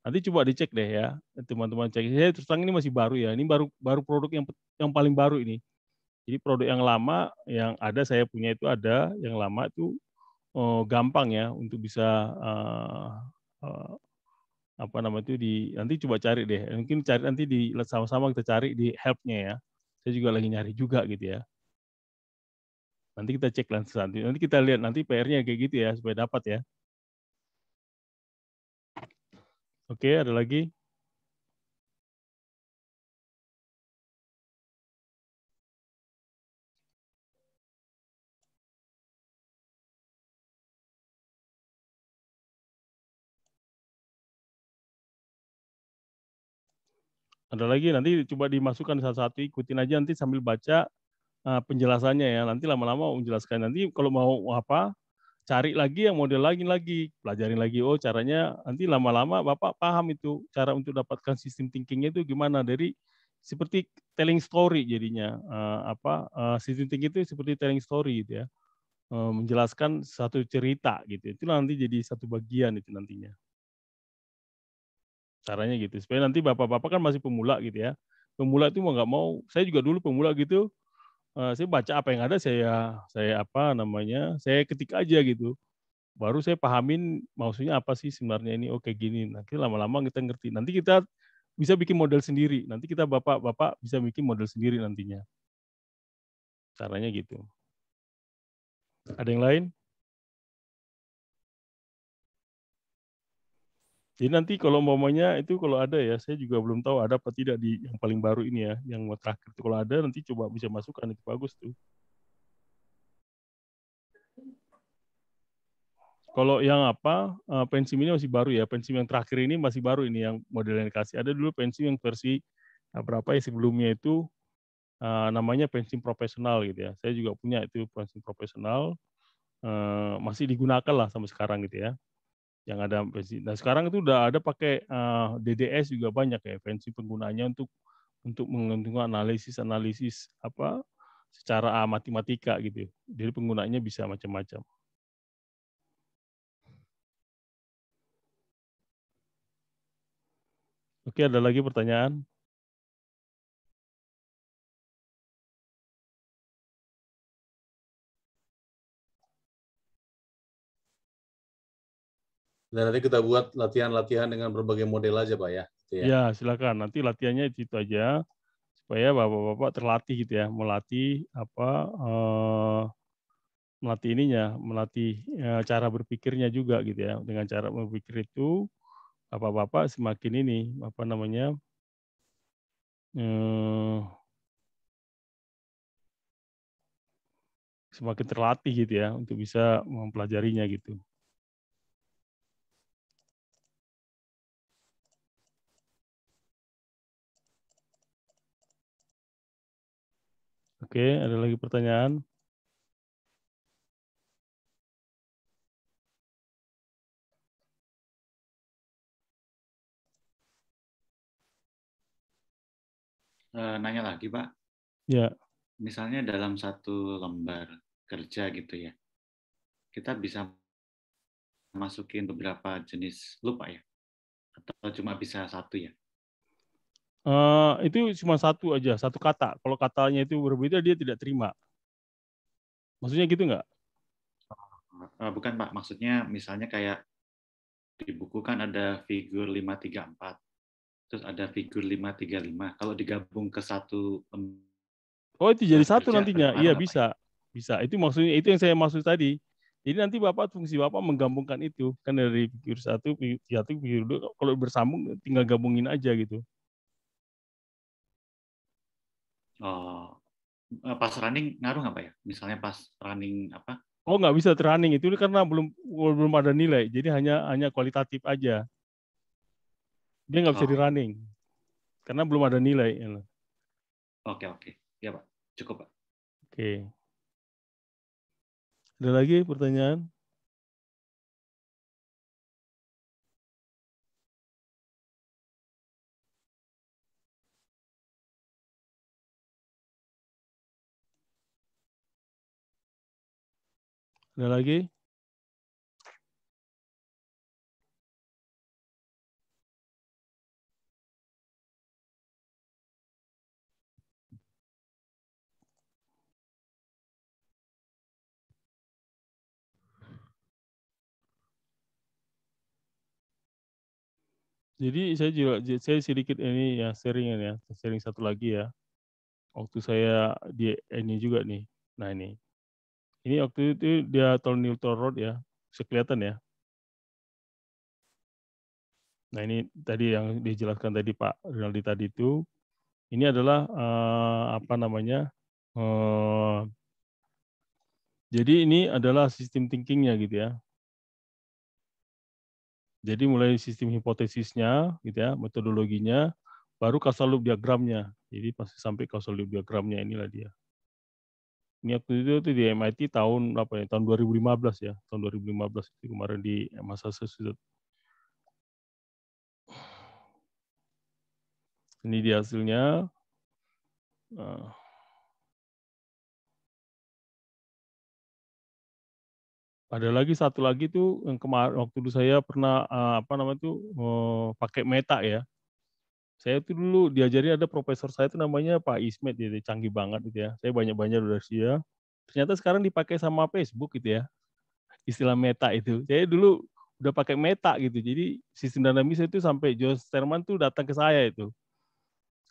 Nanti coba dicek deh ya, teman-teman cek. Saya terus terang ini masih baru ya, ini baru baru produk yang yang paling baru ini. Jadi produk yang lama yang ada saya punya itu ada, yang lama itu uh, gampang ya untuk bisa uh, uh, apa nama itu di nanti coba cari deh. Mungkin cari nanti di sama-sama kita cari di helpnya ya. Saya juga lagi nyari juga gitu ya. Nanti kita cek nanti. Nanti kita lihat nanti PR-nya kayak gitu ya supaya dapat ya. Oke, ada lagi? Ada lagi nanti coba dimasukkan satu-satu ikutin aja nanti sambil baca uh, penjelasannya ya. Nanti lama-lama menjelaskan nanti kalau mau apa cari lagi yang model lagi lagi pelajarin lagi oh caranya nanti lama-lama bapak paham itu cara untuk dapatkan sistem thinkingnya itu gimana dari seperti telling story jadinya uh, apa uh, sistem thinking itu seperti telling story gitu ya uh, menjelaskan satu cerita gitu itu nanti jadi satu bagian itu nantinya caranya gitu supaya nanti bapak-bapak kan masih pemula gitu ya pemula itu mau nggak mau saya juga dulu pemula gitu eh, saya baca apa yang ada saya saya apa namanya saya ketik aja gitu baru saya pahamin maksudnya apa sih sebenarnya ini oke oh, gini nanti lama-lama kita ngerti nanti kita bisa bikin model sendiri nanti kita bapak-bapak bisa bikin model sendiri nantinya caranya gitu ada yang lain Jadi nanti kalau umpamanya itu kalau ada ya, saya juga belum tahu ada apa tidak di yang paling baru ini ya, yang terakhir itu kalau ada nanti coba bisa masukkan itu bagus tuh. Kalau yang apa uh, eh, pensim ini masih baru ya, pensim yang terakhir ini masih baru ini yang model yang dikasih. Ada dulu pensim yang versi uh, berapa ya sebelumnya itu uh, namanya pensim profesional gitu ya. Saya juga punya itu pensim profesional uh, masih digunakan lah sampai sekarang gitu ya yang ada pensi. Nah sekarang itu udah ada pakai uh, eh, DDS juga banyak ya pensi penggunanya untuk untuk menguntungkan analisis analisis apa secara ah, matematika gitu. Ya. Jadi penggunaannya bisa macam-macam. Oke, ada lagi pertanyaan? Dan nanti kita buat latihan-latihan dengan berbagai model aja, Pak ya. Gitu ya. ya, silakan. Nanti latihannya itu aja supaya bapak-bapak terlatih gitu ya, melatih apa eh, melatih ininya, melatih eh, cara berpikirnya juga gitu ya. Dengan cara berpikir itu bapak-bapak semakin ini apa namanya eh, semakin terlatih gitu ya untuk bisa mempelajarinya gitu. Oke, ada lagi pertanyaan? Eh, nanya lagi, Pak. Ya. Misalnya dalam satu lembar kerja gitu ya, kita bisa masukin beberapa jenis lupa ya, atau cuma bisa satu ya? Uh, itu cuma satu aja, satu kata. Kalau katanya itu berbeda, dia tidak terima. Maksudnya gitu nggak? Uh, bukan Pak, maksudnya misalnya kayak di buku kan ada figur 534, terus ada figur 535. Kalau digabung ke satu Oh, itu jadi satu nantinya. Iya, bisa. Bisa. Itu maksudnya itu yang saya maksud tadi. Jadi nanti Bapak fungsi Bapak menggabungkan itu kan dari figur satu, figur satu, figur dua. Kalau bersambung tinggal gabungin aja gitu. Oh, eh, pas running ngaruh nggak pak ya? Misalnya pas running apa? Oh nggak bisa running itu karena belum belum ada nilai, jadi hanya hanya kualitatif aja. Dia nggak bisa oh. di running karena belum ada nilai. Ya. Oke oke, ya pak, cukup pak. Oke. Ada lagi pertanyaan? Ada lagi? jadi saya juga saya sedikit ini ya sharingan ya sharing satu lagi ya waktu saya di ini juga nih nah ini ini waktu itu dia tol neutral road ya, bisa kelihatan ya. Nah ini tadi yang dijelaskan tadi Pak Rinaldi tadi itu, ini adalah uh, apa namanya? uh, jadi ini adalah sistem thinkingnya gitu ya. Jadi mulai sistem hipotesisnya, gitu ya, metodologinya, baru kausal loop diagramnya. Jadi pasti sampai kausal loop diagramnya inilah dia niat waktu itu tuh di MIT tahun apa ya tahun 2015 ya tahun 2015 itu kemarin di Massachusetts ini di hasilnya nah. ada lagi satu lagi tuh yang kemarin waktu dulu saya pernah eh, apa namanya tuh eh, pakai meta ya saya itu dulu diajari ada profesor saya itu namanya Pak Ismet gitu, canggih banget gitu ya. Saya hmm. banyak banyak udah sih ya. Ternyata sekarang dipakai sama Facebook gitu ya. Istilah meta itu. Saya dulu udah pakai meta gitu. Jadi sistem dinamis itu sampai Jos Sterman tuh datang ke saya itu.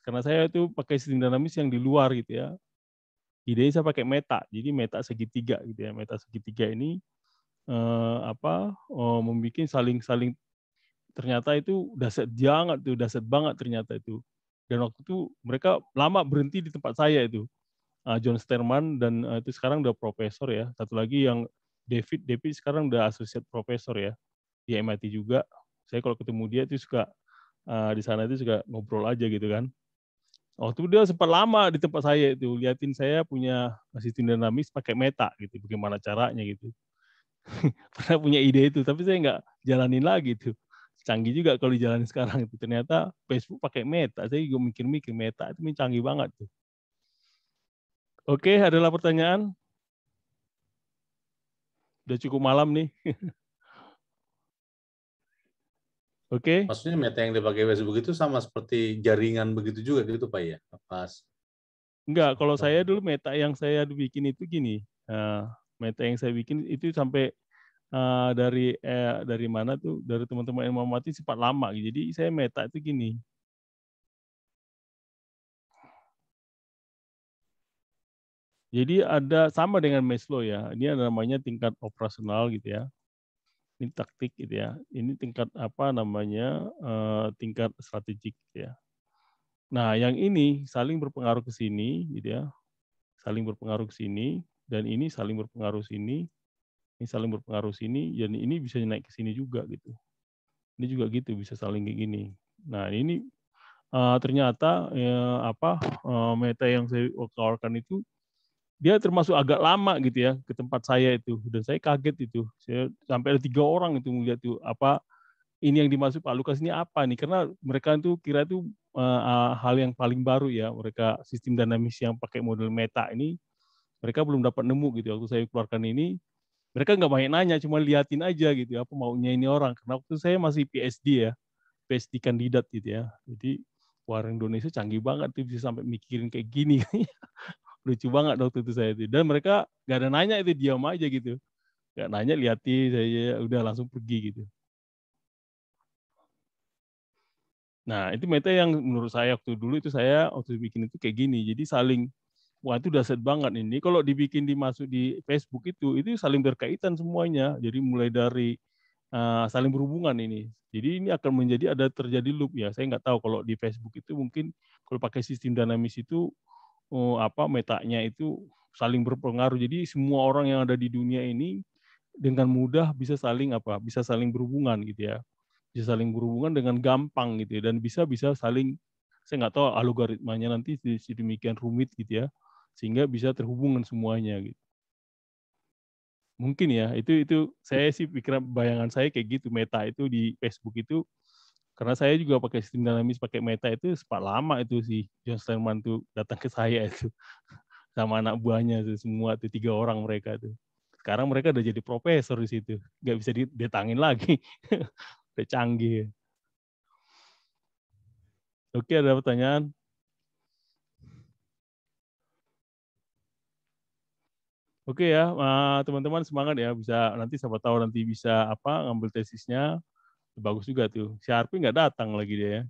Karena saya itu pakai sistem dinamis yang di luar gitu ya. Ide saya pakai meta. Jadi meta segitiga gitu ya. Meta segitiga ini eh, apa? Oh, membuat saling-saling ternyata itu daset jangan tuh, daset banget ternyata itu. Dan waktu itu mereka lama berhenti di tempat saya itu. Uh, John Sterman dan uh, itu sekarang udah profesor ya. Satu lagi yang David, David sekarang udah associate profesor ya di MIT juga. Saya kalau ketemu dia itu suka uh, di sana itu suka ngobrol aja gitu kan. Waktu itu dia sempat lama di tempat saya itu liatin saya punya sistem dinamis pakai meta gitu, bagaimana caranya gitu. (laughs) Pernah punya ide itu, tapi saya nggak jalanin lagi tuh canggih juga kalau di jalan (laughs) sekarang itu ternyata Facebook pakai Meta saya juga mikir-mikir Meta itu canggih banget tuh oke adalah pertanyaan udah cukup malam nih (laughs) Oke. Maksudnya meta yang dipakai Facebook itu sama seperti jaringan begitu juga gitu Pak ya? Pas. Enggak, kalau saya dulu meta yang saya bikin itu gini. Eh, meta yang saya bikin itu sampai uh, dari eh, dari mana tuh dari teman-teman yang mati sifat lama. gitu. Jadi saya meta itu gini. Jadi ada sama dengan Maslow ya. Ini ada namanya tingkat operasional gitu ya. Ini taktik gitu ya. Ini tingkat apa namanya? Uh, tingkat strategik gitu ya. Nah, yang ini saling berpengaruh ke sini gitu ya. Saling berpengaruh ke sini dan ini saling berpengaruh sini ini saling berpengaruh sini dan ya ini bisa naik ke sini juga gitu ini juga gitu bisa saling kayak gini nah ini uh, ternyata ya, apa uh, meta yang saya tawarkan itu dia termasuk agak lama gitu ya ke tempat saya itu dan saya kaget itu saya sampai ada tiga orang itu melihat tuh apa ini yang dimaksud Pak ah, Lukas ini apa nih karena mereka itu kira itu uh, eh, ah, hal yang paling baru ya mereka sistem dinamis yang pakai model meta ini mereka belum dapat nemu gitu waktu saya keluarkan ini mereka nggak banyak nanya cuma liatin aja gitu ya, apa maunya ini orang karena waktu saya masih PSD ya PSD kandidat gitu ya jadi warung Indonesia canggih banget tuh bisa sampai mikirin kayak gini (laughs) lucu banget waktu itu saya itu dan mereka nggak ada nanya itu diam aja gitu nggak nanya liatin saya ya udah langsung pergi gitu Nah, itu meta yang menurut saya waktu dulu itu saya waktu bikin itu kayak gini. Jadi saling wah itu dahsyat banget ini. Kalau dibikin dimasuk di Facebook itu, itu saling berkaitan semuanya. Jadi mulai dari uh, saling berhubungan ini. Jadi ini akan menjadi ada terjadi loop ya. Saya nggak tahu kalau di Facebook itu mungkin kalau pakai sistem dinamis itu uh, apa metanya itu saling berpengaruh. Jadi semua orang yang ada di dunia ini dengan mudah bisa saling apa? Bisa saling berhubungan gitu ya. Bisa saling berhubungan dengan gampang gitu ya. dan bisa bisa saling saya nggak tahu algoritmanya nanti sedemikian rumit gitu ya sehingga bisa terhubungan semuanya gitu. Mungkin ya itu itu saya sih pikiran bayangan saya kayak gitu Meta itu di Facebook itu karena saya juga pakai sistem dinamis pakai Meta itu sempat lama itu si John Steinman tuh datang ke saya itu (laughs) sama anak buahnya tuh semua tuh tiga orang mereka tuh sekarang mereka udah jadi profesor di situ nggak bisa didatangin lagi (laughs) udah canggih oke ada pertanyaan Oke ya, eh, teman-teman semangat ya bisa nanti siapa tahu nanti bisa apa ngambil tesisnya bagus juga tuh. Si Harpi nggak datang lagi dia ya.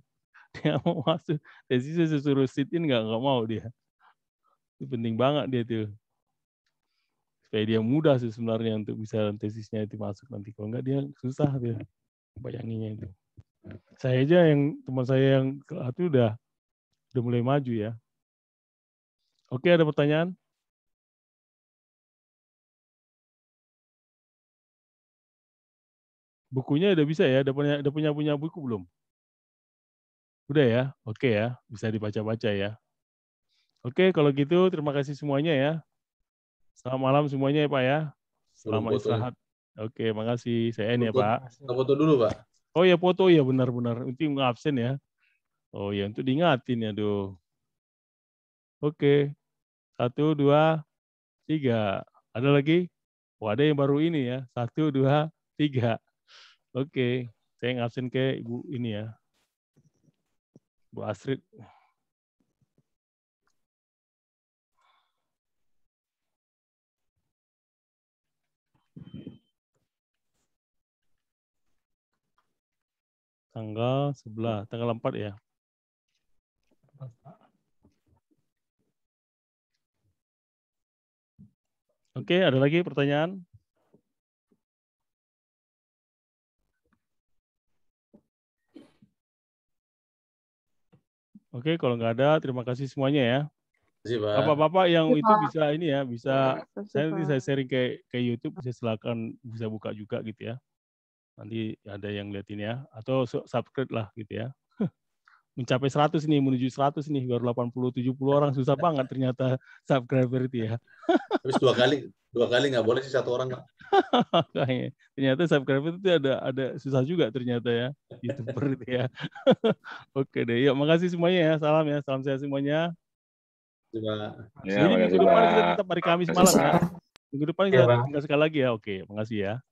(laughs) Dia mau masuk tesisnya disuruh sit in nggak nggak mau dia. Itu penting banget dia tuh. Supaya dia mudah sih sebenarnya untuk bisa tesisnya itu masuk nanti. Kalau nggak dia susah dia bayanginnya itu. Saya aja yang teman saya yang itu udah udah mulai maju ya. Oke, ada pertanyaan? bukunya udah bisa ya? Udah punya udah punya punya buku belum? Udah ya? Oke ya, bisa dibaca-baca ya. Oke, kalau gitu terima kasih semuanya ya. Selamat malam semuanya ya Pak ya. Selamat istirahat. Oke, makasih. Saya ini ya Pak. Foto dulu Pak. Oh ya foto ya benar-benar. Nanti nggak absen ya. Oh ya untuk diingatin ya doh. Oke. Satu, dua, tiga. Ada lagi? Oh ada yang baru ini ya. Satu, dua, tiga. Oke, saya ngasin ke Ibu ini ya. Bu Astrid. Tanggal sebelah, tanggal 4 ya. Oke, ada lagi pertanyaan? Oke, kalau nggak ada, terima kasih semuanya ya. Bapak-bapak yang Sipa. itu bisa ini ya, bisa saya nanti saya sharing ke ke YouTube, bisa silakan bisa buka juga gitu ya. Nanti ada yang lihat ini ya, atau subscribe lah gitu ya mencapai 100 nih menuju 100 nih baru 80 70 orang susah (laughs) banget ternyata subscriber itu ya. (laughs) Habis dua kali dua kali nggak boleh sih satu orang Pak. (laughs) Nah, iya. ternyata subscriber itu ada ada susah juga ternyata ya YouTuber itu ya. Oke deh, yuk makasih semuanya ya. Salam ya, salam sehat semuanya. Terima Ya, Jadi minggu depan kita tetap hari Kamis malam ya. Minggu depan kita ya, sekali lagi ya. Oke, makasih ya.